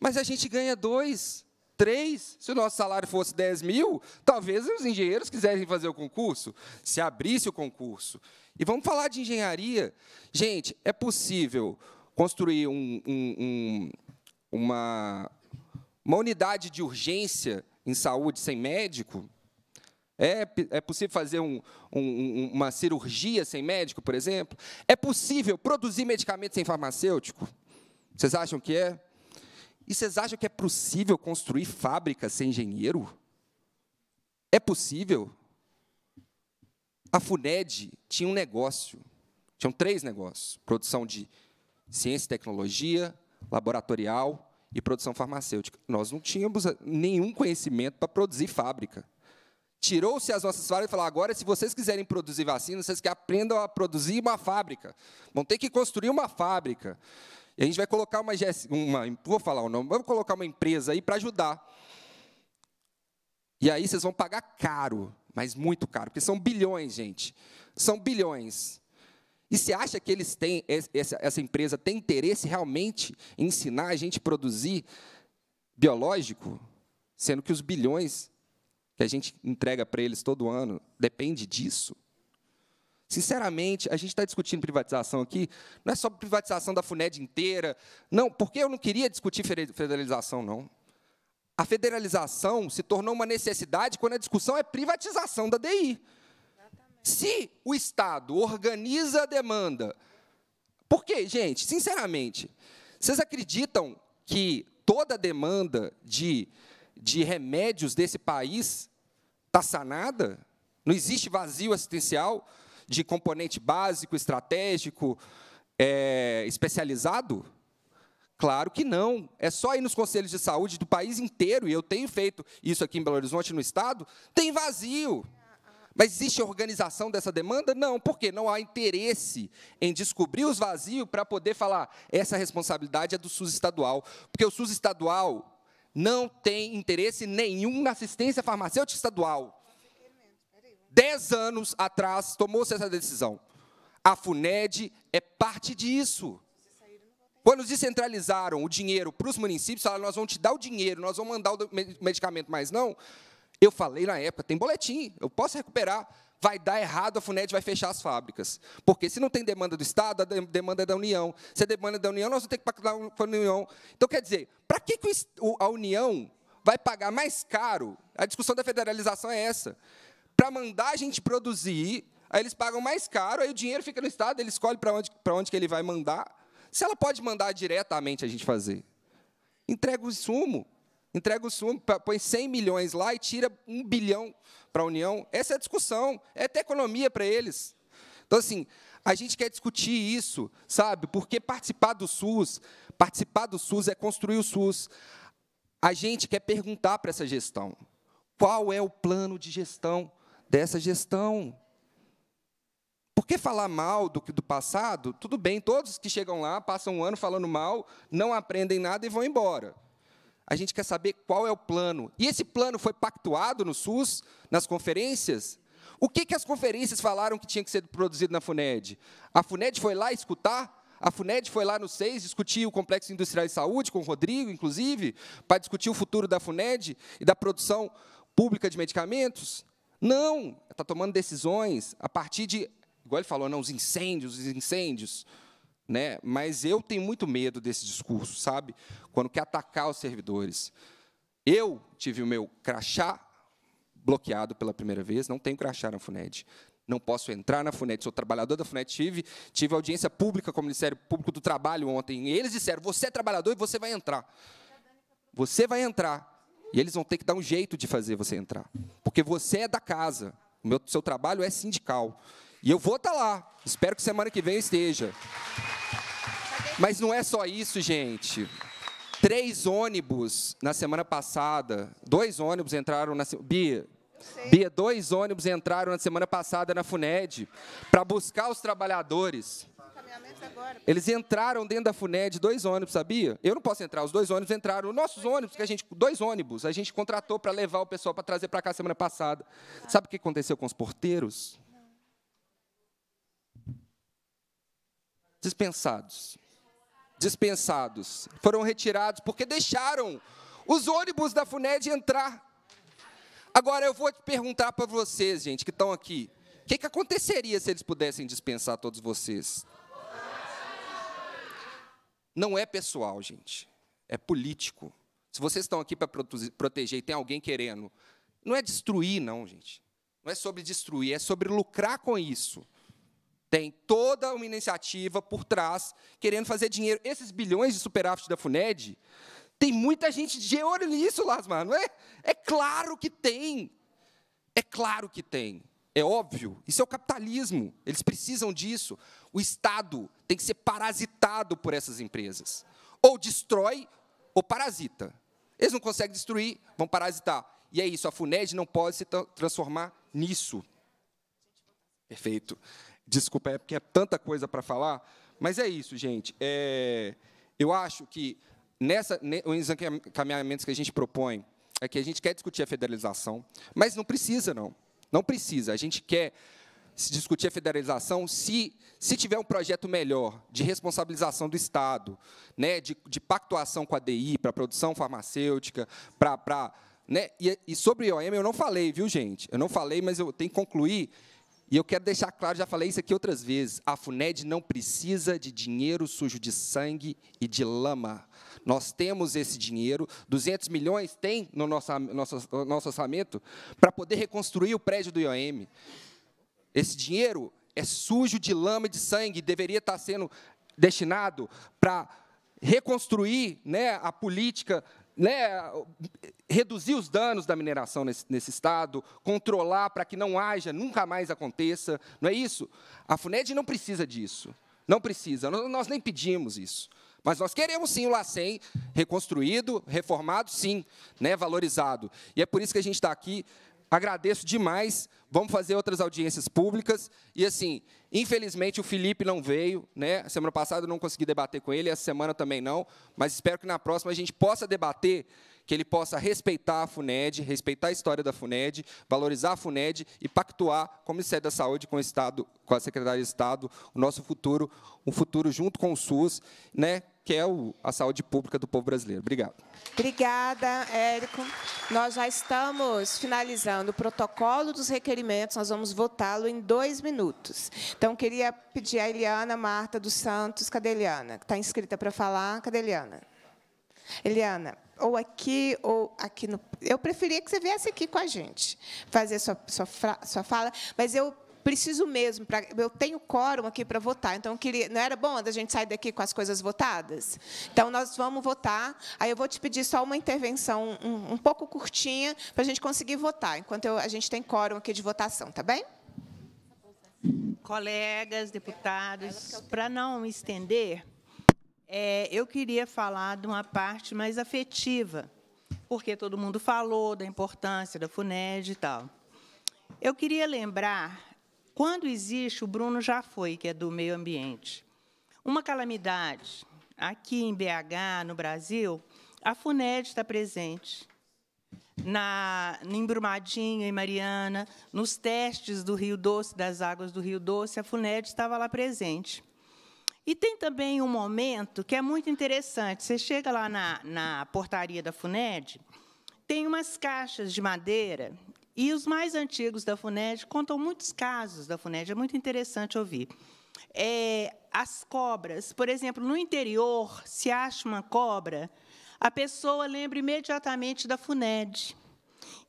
Mas a gente ganha dois, três. Se o nosso salário fosse 10 mil, talvez os engenheiros quisessem fazer o concurso, se abrisse o concurso. E vamos falar de engenharia. Gente, é possível construir um, um, um uma, uma unidade de urgência em saúde sem médico? É, é possível fazer um, um, uma cirurgia sem médico, por exemplo? É possível produzir medicamentos sem farmacêutico? Vocês acham que é? E vocês acham que é possível construir fábricas sem engenheiro? É possível? A FUNED tinha um negócio, tinham três negócios: produção de ciência e tecnologia, laboratorial e produção farmacêutica. Nós não tínhamos nenhum conhecimento para produzir fábrica. Tirou-se as nossas fábricas e falou: agora, se vocês quiserem produzir vacina, vocês que aprendam a produzir uma fábrica. Vão ter que construir uma fábrica. E a gente vai colocar uma, uma vou falar o nome, vamos colocar uma empresa aí para ajudar. E aí vocês vão pagar caro, mas muito caro, porque são bilhões, gente. São bilhões. E você acha que eles têm, essa empresa tem interesse realmente em ensinar a gente a produzir biológico, sendo que os bilhões que a gente entrega para eles todo ano depende disso? Sinceramente, a gente está discutindo privatização aqui, não é só privatização da FUNED inteira. Não, porque eu não queria discutir federalização, não. A federalização se tornou uma necessidade quando a discussão é privatização da DI. Se o Estado organiza a demanda, por quê, gente? Sinceramente, vocês acreditam que toda a demanda de, de remédios desse país está sanada? Não existe vazio assistencial de componente básico, estratégico, é, especializado? Claro que não. É só ir nos conselhos de saúde do país inteiro, e eu tenho feito isso aqui em Belo Horizonte, no Estado, tem vazio. Mas existe organização dessa demanda? Não, porque não há interesse em descobrir os vazios para poder falar essa responsabilidade é do SUS estadual, porque o SUS estadual não tem interesse nenhum na assistência farmacêutica estadual. Dez anos atrás tomou-se essa decisão. A FUNED é parte disso. Quando descentralizaram o dinheiro para os municípios, falaram, nós vamos te dar o dinheiro, nós vamos mandar o medicamento, mas não, eu falei na época, tem boletim, eu posso recuperar. Vai dar errado, a FUNED vai fechar as fábricas. Porque se não tem demanda do Estado, a demanda é da União. Se a demanda é da União, nós vamos ter que pagar com a União. Então, quer dizer, para que a União vai pagar mais caro? A discussão da federalização é essa. Para mandar a gente produzir, aí eles pagam mais caro, aí o dinheiro fica no Estado, ele escolhe para onde, para onde que ele vai mandar. Se ela pode mandar diretamente a gente fazer. Entrega o insumo, Entrega o sumo, põe 100 milhões lá e tira um bilhão para a União. Essa é a discussão, é até economia para eles. Então, assim, a gente quer discutir isso, sabe? Porque participar do SUS, participar do SUS é construir o SUS. A gente quer perguntar para essa gestão, qual é o plano de gestão dessa gestão? por que falar mal do, do passado, tudo bem, todos que chegam lá passam um ano falando mal, não aprendem nada e vão embora. A gente quer saber qual é o plano. E esse plano foi pactuado no SUS, nas conferências? O que, que as conferências falaram que tinha que ser produzido na FUNED? A FUNED foi lá escutar? A FUNED foi lá no SEIS discutir o Complexo Industrial de Saúde, com o Rodrigo, inclusive, para discutir o futuro da FUNED e da produção pública de medicamentos? Não, está tomando decisões a partir de, igual ele falou, não, né, os incêndios, os incêndios né? Mas eu tenho muito medo desse discurso, sabe? Quando quer atacar os servidores. Eu tive o meu crachá bloqueado pela primeira vez, não tenho crachá na FUNED. Não posso entrar na FUNED, sou trabalhador da FUNED, tive, tive audiência pública com o Ministério Público do Trabalho ontem. E eles disseram: "Você é trabalhador e você vai entrar. Você vai entrar". E eles vão ter que dar um jeito de fazer você entrar, porque você é da casa. O meu, seu trabalho é sindical. E eu vou estar tá lá. Espero que semana que vem eu esteja. Mas não é só isso, gente. Três ônibus na semana passada, dois ônibus entraram na Bia, Bia, dois ônibus entraram na semana passada na FUNED para buscar os trabalhadores. Eles entraram dentro da FUNED, dois ônibus, sabia? Eu não posso entrar, os dois ônibus entraram. Nossos ônibus, que a gente, dois ônibus, a gente contratou para levar o pessoal para trazer para cá semana passada. Sabe o que aconteceu com os porteiros? dispensados. Dispensados. Foram retirados porque deixaram os ônibus da FUNED entrar. Agora eu vou te perguntar para vocês, gente, que estão aqui. O que, que aconteceria se eles pudessem dispensar todos vocês? Não é pessoal, gente. É político. Se vocês estão aqui para proteger e tem alguém querendo, não é destruir, não, gente. Não é sobre destruir, é sobre lucrar com isso. Tem toda uma iniciativa por trás, querendo fazer dinheiro. Esses bilhões de superávit da FUNED, tem muita gente de olho nisso, Lasmar, não é? É claro que tem. É claro que tem. É óbvio. Isso é o capitalismo. Eles precisam disso. O Estado tem que ser parasitado por essas empresas. Ou destrói, ou parasita. Eles não conseguem destruir, vão parasitar. E é isso, a FUNED não pode se transformar nisso. Perfeito. Desculpa, é porque é tanta coisa para falar, mas é isso, gente. É, eu acho que nessa, os encaminhamentos que a gente propõe é que a gente quer discutir a federalização, mas não precisa, não. Não precisa. A gente quer discutir a federalização se, se tiver um projeto melhor de responsabilização do Estado, né, de, de pactuação com a DI para a produção farmacêutica, para. Né, e, e sobre IOM eu não falei, viu, gente? Eu não falei, mas eu tenho que concluir e eu quero deixar claro, já falei isso aqui outras vezes, a FUNED não precisa de dinheiro sujo de sangue e de lama. Nós temos esse dinheiro, 200 milhões tem no nosso, nosso, nosso orçamento, para poder reconstruir o prédio do IOM. Esse dinheiro é sujo de lama e de sangue, deveria estar sendo destinado para reconstruir né, a política né, reduzir os danos da mineração nesse, nesse estado, controlar para que não haja, nunca mais aconteça, não é isso? A FUNED não precisa disso, não precisa, nós nem pedimos isso. Mas nós queremos sim o LACEN reconstruído, reformado, sim, né, valorizado. E é por isso que a gente está aqui agradeço demais. Vamos fazer outras audiências públicas. E assim, infelizmente o Felipe não veio, né? Semana passada eu não consegui debater com ele, essa semana também não, mas espero que na próxima a gente possa debater que ele possa respeitar a FUNED, respeitar a história da FUNED, valorizar a FUNED e pactuar com o Ministério da Saúde, com o Estado, com a Secretaria de Estado, o nosso futuro, um futuro junto com o SUS, né, que é o, a saúde pública do povo brasileiro. Obrigado. Obrigada, Érico. Nós já estamos finalizando o protocolo dos requerimentos, nós vamos votá-lo em dois minutos. Então, queria pedir a Eliana Marta dos Santos, cadê a Eliana? Está inscrita para falar, cadê a Eliana? Eliana, ou aqui ou aqui no. Eu preferia que você viesse aqui com a gente, fazer sua, sua, sua fala, mas eu preciso mesmo para eu tenho quórum aqui para votar. Então queria, não era bom a gente sair daqui com as coisas votadas. Então nós vamos votar. Aí eu vou te pedir só uma intervenção um, um pouco curtinha para a gente conseguir votar, enquanto eu, a gente tem quórum aqui de votação, tá bem? Colegas, deputados, para não estender, é, eu queria falar de uma parte mais afetiva, porque todo mundo falou da importância da FUNED e tal. Eu queria lembrar, quando existe, o Bruno já foi, que é do meio ambiente, uma calamidade aqui em BH, no Brasil, a FUNED está presente. Na, em Brumadinho, em Mariana, nos testes do Rio Doce, das águas do Rio Doce, a FUNED estava lá presente. E tem também um momento que é muito interessante. Você chega lá na, na portaria da FUNED, tem umas caixas de madeira, e os mais antigos da FUNED contam muitos casos da FUNED, é muito interessante ouvir. É, as cobras, por exemplo, no interior, se acha uma cobra, a pessoa lembra imediatamente da FUNED.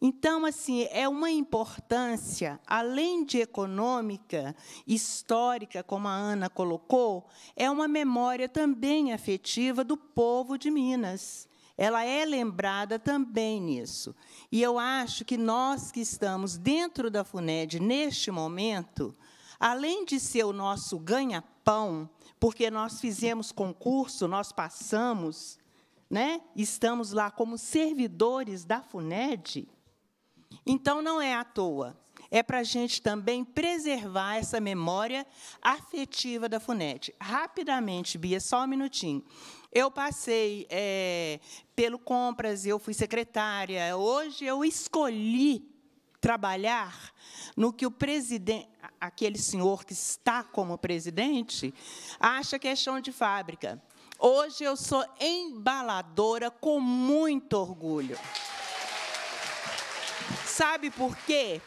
Então, assim, é uma importância, além de econômica, histórica, como a Ana colocou, é uma memória também afetiva do povo de Minas ela é lembrada também nisso. E eu acho que nós que estamos dentro da FUNED neste momento, além de ser o nosso ganha-pão, porque nós fizemos concurso, nós passamos, né, estamos lá como servidores da FUNED, então não é à toa. É para a gente também preservar essa memória afetiva da FUNED. Rapidamente, Bia, só um minutinho. Eu passei é, pelo compras, eu fui secretária. Hoje eu escolhi trabalhar no que o presidente, aquele senhor que está como presidente, acha que é chão de fábrica. Hoje eu sou embaladora com muito orgulho. Sabe por quê?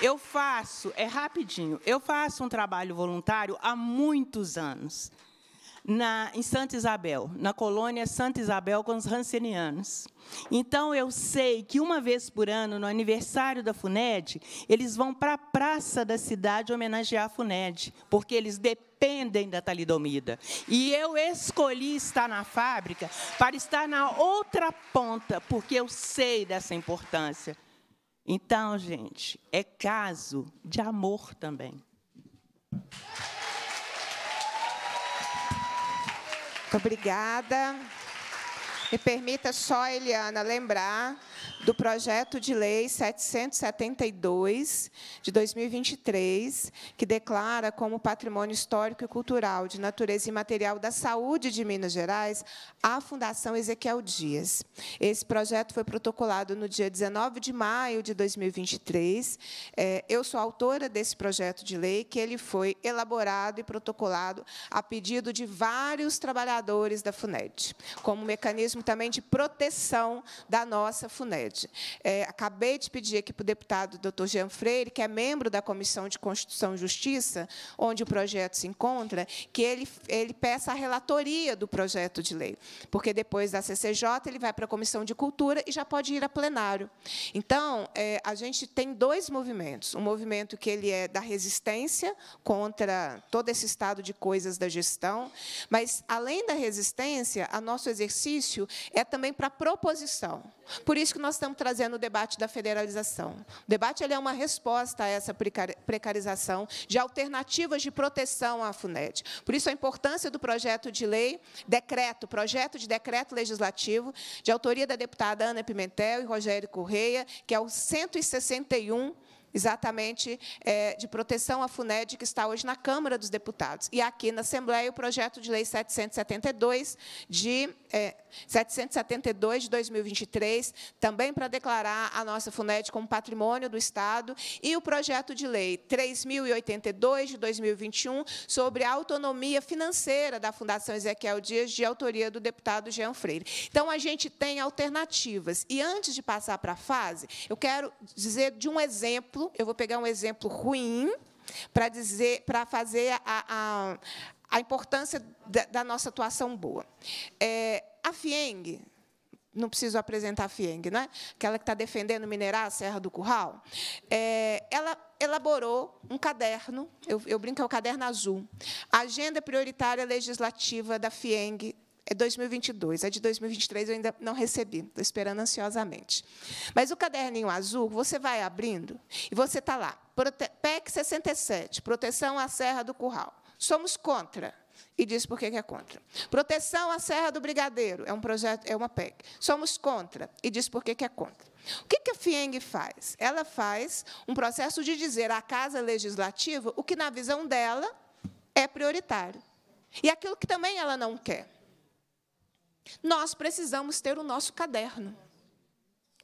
Eu faço, é rapidinho, eu faço um trabalho voluntário há muitos anos na, em Santa Isabel, na colônia Santa Isabel com os rancenianos. Então, eu sei que uma vez por ano, no aniversário da FUNED, eles vão para a praça da cidade homenagear a FUNED, porque eles dependem da talidomida. E eu escolhi estar na fábrica para estar na outra ponta, porque eu sei dessa importância. Então, gente, é caso de amor também. Muito obrigada. Me permita só, Eliana, lembrar do projeto de lei 772 de 2023, que declara como patrimônio histórico e cultural de natureza imaterial da saúde de Minas Gerais a Fundação Ezequiel Dias. Esse projeto foi protocolado no dia 19 de maio de 2023. É, eu sou autora desse projeto de lei, que ele foi elaborado e protocolado a pedido de vários trabalhadores da FUNED, como mecanismo também de proteção da nossa FUNED. É, acabei de pedir aqui para o deputado doutor Jean Freire, que é membro da Comissão de Constituição e Justiça, onde o projeto se encontra, que ele, ele peça a relatoria do projeto de lei, porque depois da CCJ ele vai para a Comissão de Cultura e já pode ir a plenário. Então, é, a gente tem dois movimentos. Um movimento que ele é da resistência contra todo esse estado de coisas da gestão, mas, além da resistência, a nosso exercício é também para proposição. Por isso que nós estamos trazendo o debate da federalização. O debate é uma resposta a essa precarização de alternativas de proteção à FUNED. Por isso, a importância do projeto de lei, decreto, projeto de decreto legislativo, de autoria da deputada Ana Pimentel e Rogério Correia, que é o 161 exatamente é, de proteção à FUNED, que está hoje na Câmara dos Deputados. E aqui na Assembleia, o projeto de lei 772, de é, 772 de 2023, também para declarar a nossa FUNED como patrimônio do Estado, e o projeto de lei 3082 de 2021, sobre a autonomia financeira da Fundação Ezequiel Dias, de autoria do deputado Jean Freire. Então, a gente tem alternativas. E antes de passar para a fase, eu quero dizer de um exemplo, eu vou pegar um exemplo ruim, para dizer, para fazer a, a, a importância da, da nossa atuação boa. É, a FIENG, não preciso apresentar a FIENG, né? aquela que está defendendo minerar a Serra do Curral, é, ela elaborou um caderno, eu, eu brinco, é o caderno azul, a Agenda Prioritária Legislativa da FIENG é 2022, é de 2023 eu ainda não recebi, estou esperando ansiosamente. Mas o caderninho azul, você vai abrindo e você está lá, PEC 67, Proteção à Serra do Curral. Somos contra. E diz por que é contra. Proteção à Serra do Brigadeiro é um projeto, é uma PEC. Somos contra e diz por que é contra. O que, que a FIENG faz? Ela faz um processo de dizer à Casa Legislativa o que, na visão dela, é prioritário. E aquilo que também ela não quer. Nós precisamos ter o nosso caderno.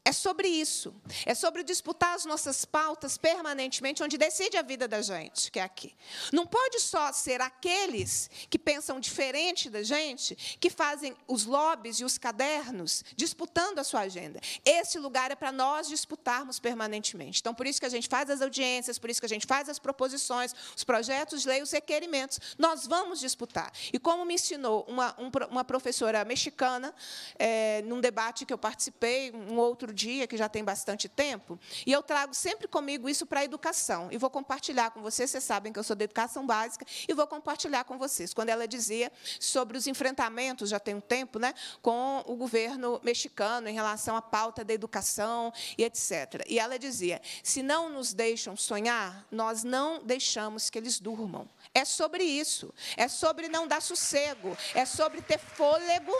É sobre isso. É sobre disputar as nossas pautas permanentemente, onde decide a vida da gente, que é aqui. Não pode só ser aqueles que pensam diferente da gente, que fazem os lobbies e os cadernos disputando a sua agenda. Esse lugar é para nós disputarmos permanentemente. Então, por isso que a gente faz as audiências, por isso que a gente faz as proposições, os projetos de lei, os requerimentos. Nós vamos disputar. E como me ensinou uma, uma professora mexicana, é, num debate que eu participei, um outro dia, que já tem bastante tempo, e eu trago sempre comigo isso para a educação. E vou compartilhar com vocês, vocês sabem que eu sou da educação básica, e vou compartilhar com vocês. Quando ela dizia sobre os enfrentamentos, já tem um tempo, né, com o governo mexicano em relação à pauta da educação e etc. E ela dizia: se não nos deixam sonhar, nós não deixamos que eles durmam. É sobre isso. É sobre não dar sossego. É sobre ter fôlego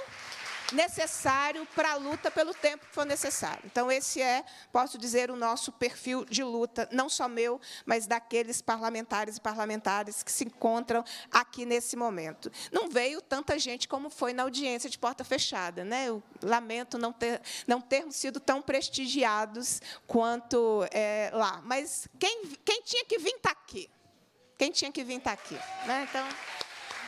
necessário para a luta pelo tempo que for necessário. Então, esse é, posso dizer, o nosso perfil de luta, não só meu, mas daqueles parlamentares e parlamentares que se encontram aqui nesse momento. Não veio tanta gente como foi na audiência de porta fechada. Né? Eu lamento não, ter, não termos sido tão prestigiados quanto é, lá. Mas quem, quem tinha que vir está aqui? Quem tinha que vir está aqui? Né? Então.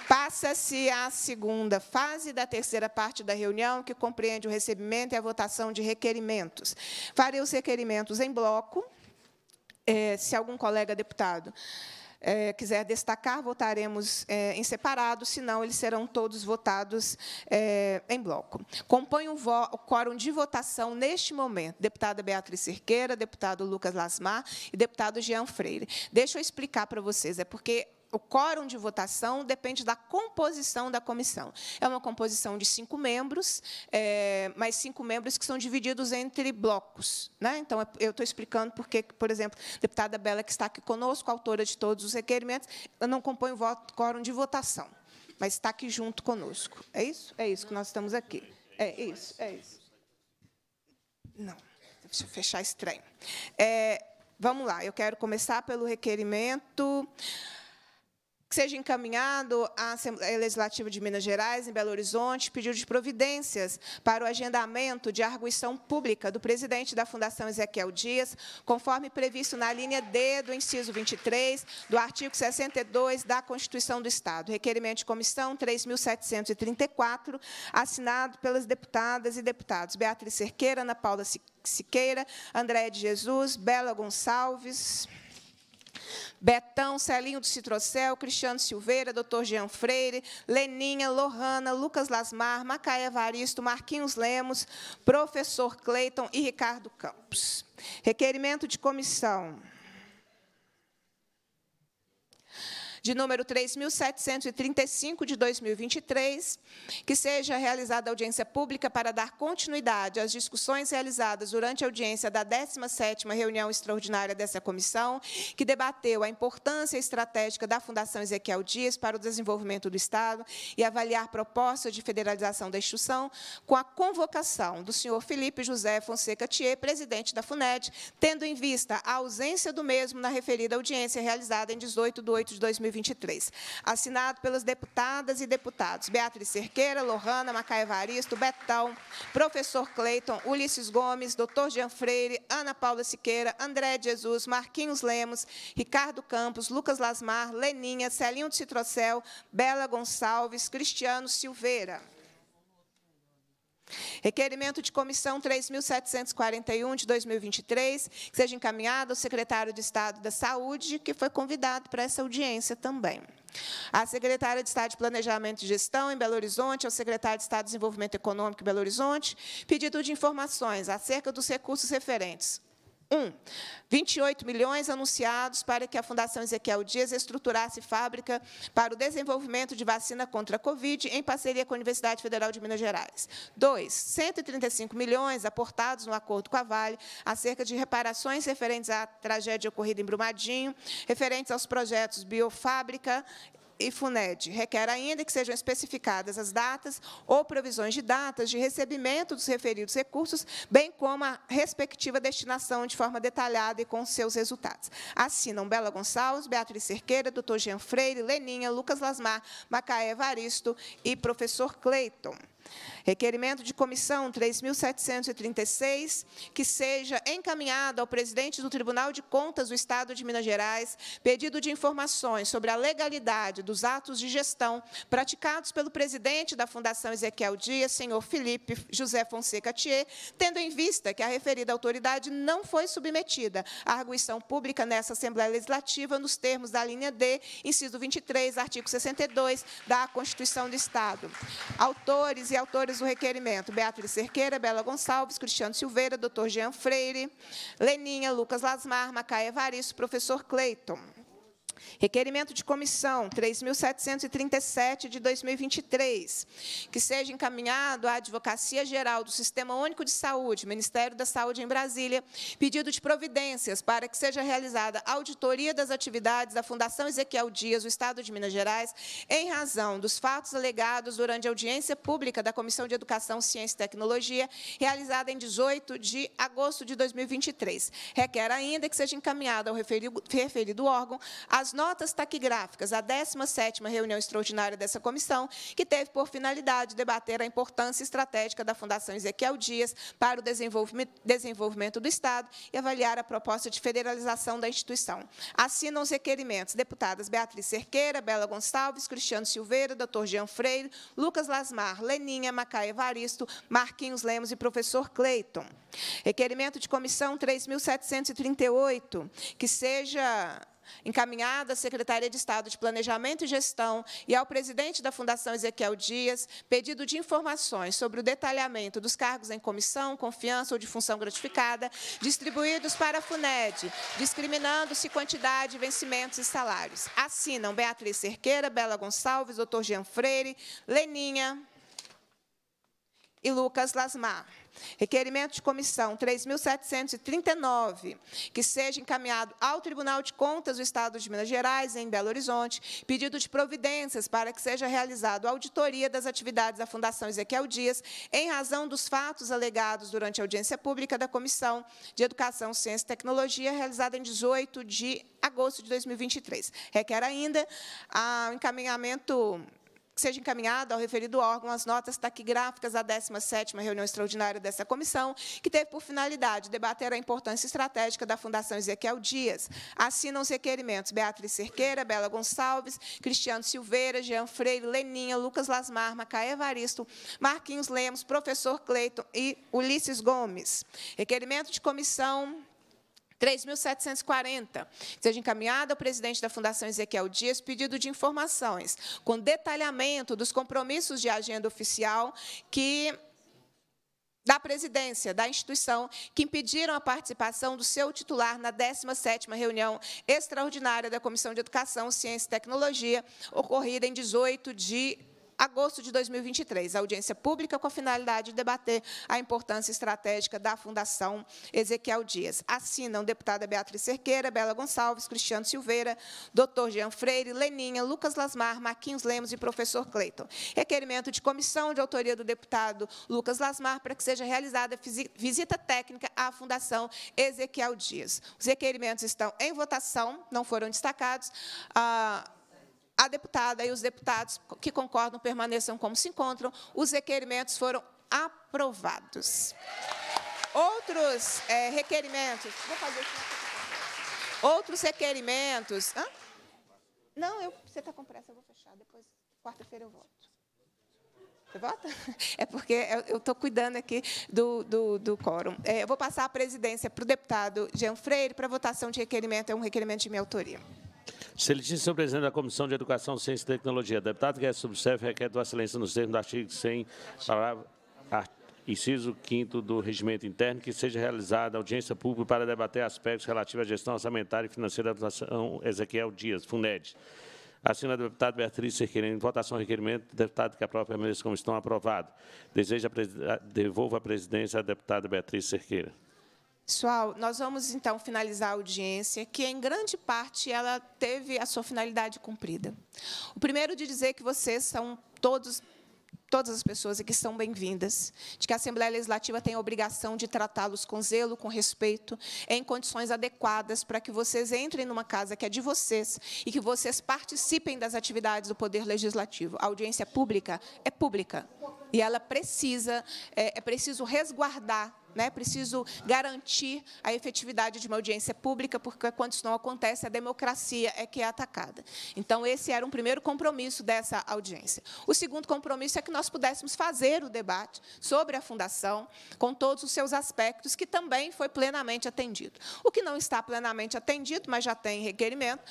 Passa-se à segunda fase da terceira parte da reunião, que compreende o recebimento e a votação de requerimentos. Farei os requerimentos em bloco. É, se algum colega deputado é, quiser destacar, votaremos é, em separado, senão eles serão todos votados em bloco. Compõe o, o quórum de votação neste momento, deputada Beatriz Cerqueira, deputado Lucas Lasmar e deputado Jean Freire. Deixa eu explicar para vocês, é porque o quórum de votação depende da composição da comissão. É uma composição de cinco membros, é, mas cinco membros que são divididos entre blocos. Né? Então, é, eu estou explicando porque, por exemplo, a deputada Bela, que está aqui conosco, autora de todos os requerimentos, não compõe o voto, quórum de votação, mas está aqui junto conosco. É isso? É isso que nós estamos aqui. É isso, é isso. Não, deixa eu fechar estranho. É, vamos lá, eu quero começar pelo requerimento seja encaminhado à Assembleia Legislativa de Minas Gerais, em Belo Horizonte, pedido de providências para o agendamento de arguição pública do presidente da Fundação Ezequiel Dias, conforme previsto na linha D do inciso 23 do artigo 62 da Constituição do Estado. Requerimento de comissão 3.734, assinado pelas deputadas e deputados Beatriz Cerqueira, Ana Paula Siqueira, Andréa de Jesus, Bela Gonçalves... Betão, Celinho do Citrocel, Cristiano Silveira, Dr. Jean Freire, Leninha, Lohana, Lucas Lasmar, Macaé Varisto, Marquinhos Lemos, Professor Cleiton e Ricardo Campos. Requerimento de comissão. de número 3.735 de 2023, que seja realizada audiência pública para dar continuidade às discussões realizadas durante a audiência da 17ª reunião extraordinária dessa comissão, que debateu a importância estratégica da Fundação Ezequiel Dias para o desenvolvimento do Estado e avaliar propostas de federalização da instituição, com a convocação do senhor Felipe José Fonseca Thier, presidente da FUNED, tendo em vista a ausência do mesmo na referida audiência realizada em 18 de 8 de 2023. Assinado pelas deputadas e deputados Beatriz Cerqueira, Lohana, Macaia Varisto, Betão, professor Cleiton, Ulisses Gomes, doutor Jean Freire, Ana Paula Siqueira, André Jesus, Marquinhos Lemos, Ricardo Campos, Lucas Lasmar, Leninha, Celinho de Citrocel, Bela Gonçalves, Cristiano Silveira. Requerimento de comissão 3.741 de 2023, que seja encaminhado ao secretário de Estado da Saúde, que foi convidado para essa audiência também. A secretária de Estado de Planejamento e Gestão em Belo Horizonte, ao secretário de Estado de Desenvolvimento Econômico em Belo Horizonte, pedido de informações acerca dos recursos referentes 1. 28 milhões anunciados para que a Fundação Ezequiel Dias estruturasse fábrica para o desenvolvimento de vacina contra a Covid em parceria com a Universidade Federal de Minas Gerais. 2. 135 milhões aportados no acordo com a Vale acerca de reparações referentes à tragédia ocorrida em Brumadinho, referentes aos projetos Biofábrica e FUNED. Requer ainda que sejam especificadas as datas ou provisões de datas de recebimento dos referidos recursos, bem como a respectiva destinação de forma detalhada e com seus resultados. Assinam Bela Gonçalves, Beatriz Cerqueira, Dr. Jean Freire, Leninha, Lucas Lasmar, Macaé Evaristo e professor Cleiton. Requerimento de comissão 3.736, que seja encaminhado ao presidente do Tribunal de Contas do Estado de Minas Gerais pedido de informações sobre a legalidade dos atos de gestão praticados pelo presidente da Fundação Ezequiel Dias, senhor Felipe José Fonseca Thier, tendo em vista que a referida autoridade não foi submetida à arguição pública nessa Assembleia Legislativa nos termos da linha D, inciso 23, artigo 62 da Constituição do Estado. Autores e autores do requerimento: Beatriz Cerqueira, Bela Gonçalves, Cristiano Silveira, Dr. Jean Freire, Leninha, Lucas Lasmar, Macaia Evaristo, professor Cleiton. Requerimento de comissão 3.737 de 2023, que seja encaminhado à Advocacia Geral do Sistema Único de Saúde, Ministério da Saúde em Brasília, pedido de providências para que seja realizada auditoria das atividades da Fundação Ezequiel Dias, do Estado de Minas Gerais, em razão dos fatos alegados durante a audiência pública da Comissão de Educação, Ciência e Tecnologia, realizada em 18 de agosto de 2023. Requer ainda que seja encaminhado ao referido, referido órgão as as notas taquigráficas, a 17ª reunião extraordinária dessa comissão, que teve por finalidade debater a importância estratégica da Fundação Ezequiel Dias para o desenvolvimento do Estado e avaliar a proposta de federalização da instituição. Assinam os requerimentos deputadas Beatriz Cerqueira, Bela Gonçalves, Cristiano Silveira, Dr. Jean Freire, Lucas Lasmar, Leninha, Macaia Evaristo, Marquinhos Lemos e professor Cleiton. Requerimento de comissão 3.738, que seja encaminhada à Secretaria de Estado de Planejamento e Gestão e ao presidente da Fundação Ezequiel Dias, pedido de informações sobre o detalhamento dos cargos em comissão, confiança ou de função gratificada distribuídos para a FUNED, discriminando-se quantidade, vencimentos e salários. Assinam Beatriz Cerqueira, Bela Gonçalves, Dr. Jean Freire, Leninha e Lucas Lasmar. Requerimento de comissão 3.739, que seja encaminhado ao Tribunal de Contas do Estado de Minas Gerais, em Belo Horizonte, pedido de providências para que seja realizado auditoria das atividades da Fundação Ezequiel Dias, em razão dos fatos alegados durante a audiência pública da Comissão de Educação, Ciência e Tecnologia, realizada em 18 de agosto de 2023. Requer ainda ah, o encaminhamento que seja encaminhado ao referido órgão as notas taquigráficas da 17ª reunião extraordinária dessa comissão, que teve por finalidade debater a importância estratégica da Fundação Ezequiel Dias. Assinam os requerimentos Beatriz Cerqueira, Bela Gonçalves, Cristiano Silveira, Jean Freire, Leninha, Lucas Lasmar, Macaé Varisto, Marquinhos Lemos, professor Cleiton e Ulisses Gomes. Requerimento de comissão 3.740, seja encaminhada ao presidente da Fundação Ezequiel Dias pedido de informações com detalhamento dos compromissos de agenda oficial que da presidência da instituição que impediram a participação do seu titular na 17ª reunião extraordinária da Comissão de Educação, Ciência e Tecnologia, ocorrida em 18 de agosto de 2023, audiência pública com a finalidade de debater a importância estratégica da Fundação Ezequiel Dias. Assinam deputada Beatriz Cerqueira, Bela Gonçalves, Cristiano Silveira, doutor Jean Freire, Leninha, Lucas Lasmar, Marquinhos Lemos e professor Cleiton. Requerimento de comissão de autoria do deputado Lucas Lasmar para que seja realizada visita técnica à Fundação Ezequiel Dias. Os requerimentos estão em votação, não foram destacados. Ah, a deputada e os deputados que concordam permaneçam como se encontram. Os requerimentos foram aprovados. Outros é, requerimentos... Vou fazer Outros requerimentos... Hã? Não, eu, você está com pressa, eu vou fechar. Depois, quarta-feira, eu volto. Você vota? É porque eu estou cuidando aqui do, do, do quórum. É, eu vou passar a presidência para o deputado Jean Freire para votação de requerimento. É um requerimento de minha autoria. Senhor presidente da Comissão de Educação, Ciência e Tecnologia, deputado que é subserve, requer do excelência nos termos do artigo 100, parágrafo, inciso 5 do Regimento Interno, que seja realizada audiência pública para debater aspectos relativos à gestão orçamentária e financeira da Fundação Ezequiel Dias, FUNED. Assina a deputada Beatriz em Votação requerimento. Deputado que aprova permaneça como estão aprovado. Deseja, devolva a presidência à deputada Beatriz Cerqueira. Pessoal, nós vamos então finalizar a audiência, que em grande parte ela teve a sua finalidade cumprida. O primeiro de dizer que vocês são todos todas as pessoas que são bem-vindas, de que a Assembleia Legislativa tem a obrigação de tratá-los com zelo, com respeito, em condições adequadas para que vocês entrem numa casa que é de vocês e que vocês participem das atividades do Poder Legislativo. A audiência pública é pública e ela precisa, é, é preciso resguardar né? preciso garantir a efetividade de uma audiência pública, porque quando isso não acontece, a democracia é que é atacada. Então, esse era um primeiro compromisso dessa audiência. O segundo compromisso é que nós pudéssemos fazer o debate sobre a fundação, com todos os seus aspectos, que também foi plenamente atendido. O que não está plenamente atendido, mas já tem requerimento,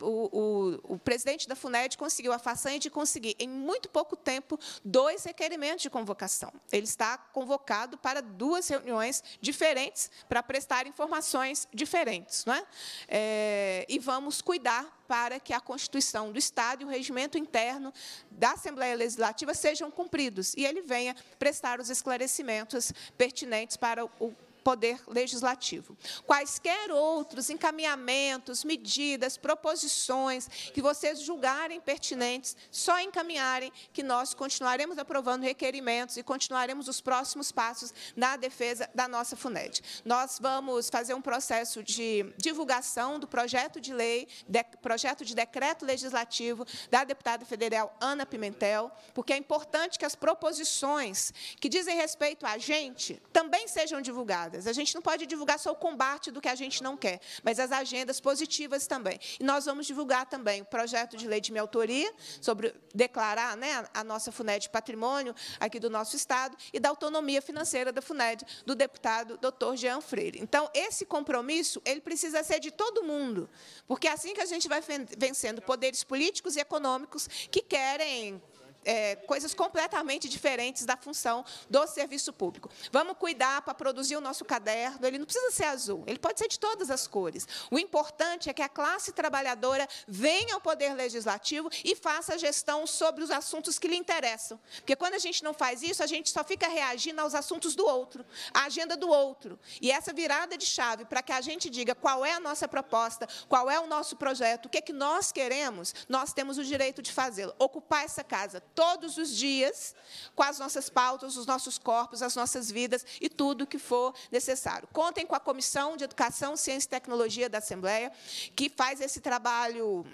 o, o, o presidente da FUNED conseguiu a façanha de conseguir, em muito pouco tempo, dois requerimentos de convocação. Ele está convocado para duas reuniões reuniões diferentes para prestar informações diferentes. Não é? é e vamos cuidar para que a Constituição do Estado e o regimento interno da Assembleia Legislativa sejam cumpridos e ele venha prestar os esclarecimentos pertinentes para o poder legislativo. Quaisquer outros encaminhamentos, medidas, proposições que vocês julgarem pertinentes, só encaminharem que nós continuaremos aprovando requerimentos e continuaremos os próximos passos na defesa da nossa FUNED. Nós vamos fazer um processo de divulgação do projeto de lei, de, projeto de decreto legislativo da deputada federal Ana Pimentel, porque é importante que as proposições que dizem respeito a gente também sejam divulgadas a gente não pode divulgar só o combate do que a gente não quer, mas as agendas positivas também. E nós vamos divulgar também o projeto de lei de minha autoria, sobre declarar né, a nossa FUNED patrimônio aqui do nosso Estado, e da autonomia financeira da FUNED, do deputado doutor Jean Freire. Então, esse compromisso ele precisa ser de todo mundo, porque é assim que a gente vai vencendo poderes políticos e econômicos que querem é, coisas completamente diferentes da função do serviço público. Vamos cuidar para produzir o nosso caderno, ele não precisa ser azul, ele pode ser de todas as cores. O importante é que a classe trabalhadora venha ao poder legislativo e faça gestão sobre os assuntos que lhe interessam. Porque quando a gente não faz isso, a gente só fica reagindo aos assuntos do outro, à agenda do outro. E essa virada de chave para que a gente diga qual é a nossa proposta, qual é o nosso projeto, o que é que nós queremos, nós temos o direito de fazê-lo. Ocupar essa casa, todos os dias com as nossas pautas, os nossos corpos, as nossas vidas e tudo o que for necessário. Contem com a Comissão de Educação, Ciência e Tecnologia da Assembleia, que faz esse trabalho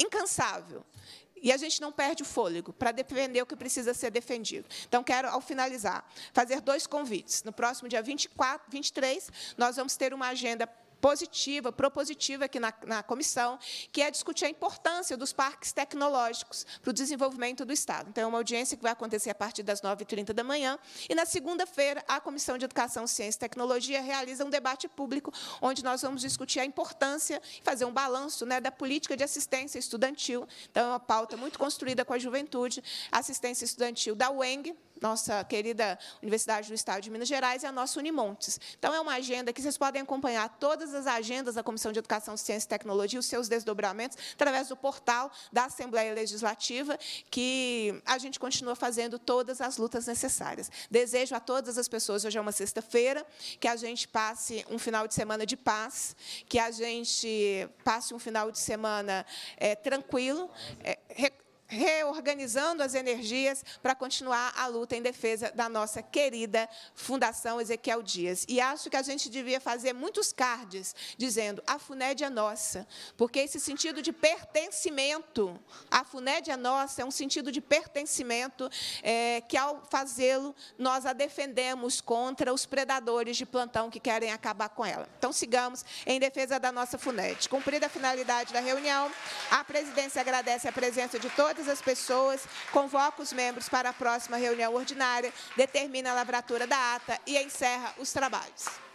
incansável. E a gente não perde o fôlego para defender o que precisa ser defendido. Então, quero, ao finalizar, fazer dois convites. No próximo dia 24, 23, nós vamos ter uma agenda positiva, propositiva aqui na, na comissão, que é discutir a importância dos parques tecnológicos para o desenvolvimento do Estado. Então, é uma audiência que vai acontecer a partir das 9h30 da manhã. E, na segunda-feira, a Comissão de Educação, Ciência e Tecnologia realiza um debate público, onde nós vamos discutir a importância e fazer um balanço né, da política de assistência estudantil. Então, é uma pauta muito construída com a juventude, assistência estudantil da UENG, nossa querida Universidade do Estado de Minas Gerais e a nossa Unimontes. Então, é uma agenda que vocês podem acompanhar todas as agendas da Comissão de Educação, Ciência e Tecnologia, os seus desdobramentos, através do portal da Assembleia Legislativa, que a gente continua fazendo todas as lutas necessárias. Desejo a todas as pessoas, hoje é uma sexta-feira, que a gente passe um final de semana de paz, que a gente passe um final de semana é, tranquilo, é, reorganizando as energias para continuar a luta em defesa da nossa querida Fundação Ezequiel Dias. E acho que a gente devia fazer muitos cards dizendo a FUNED é nossa, porque esse sentido de pertencimento, a FUNED é nossa, é um sentido de pertencimento é, que, ao fazê-lo, nós a defendemos contra os predadores de plantão que querem acabar com ela. Então, sigamos em defesa da nossa FUNED. Cumprida a finalidade da reunião, a presidência agradece a presença de todos todas as pessoas, convoca os membros para a próxima reunião ordinária, determina a lavratura da ata e encerra os trabalhos.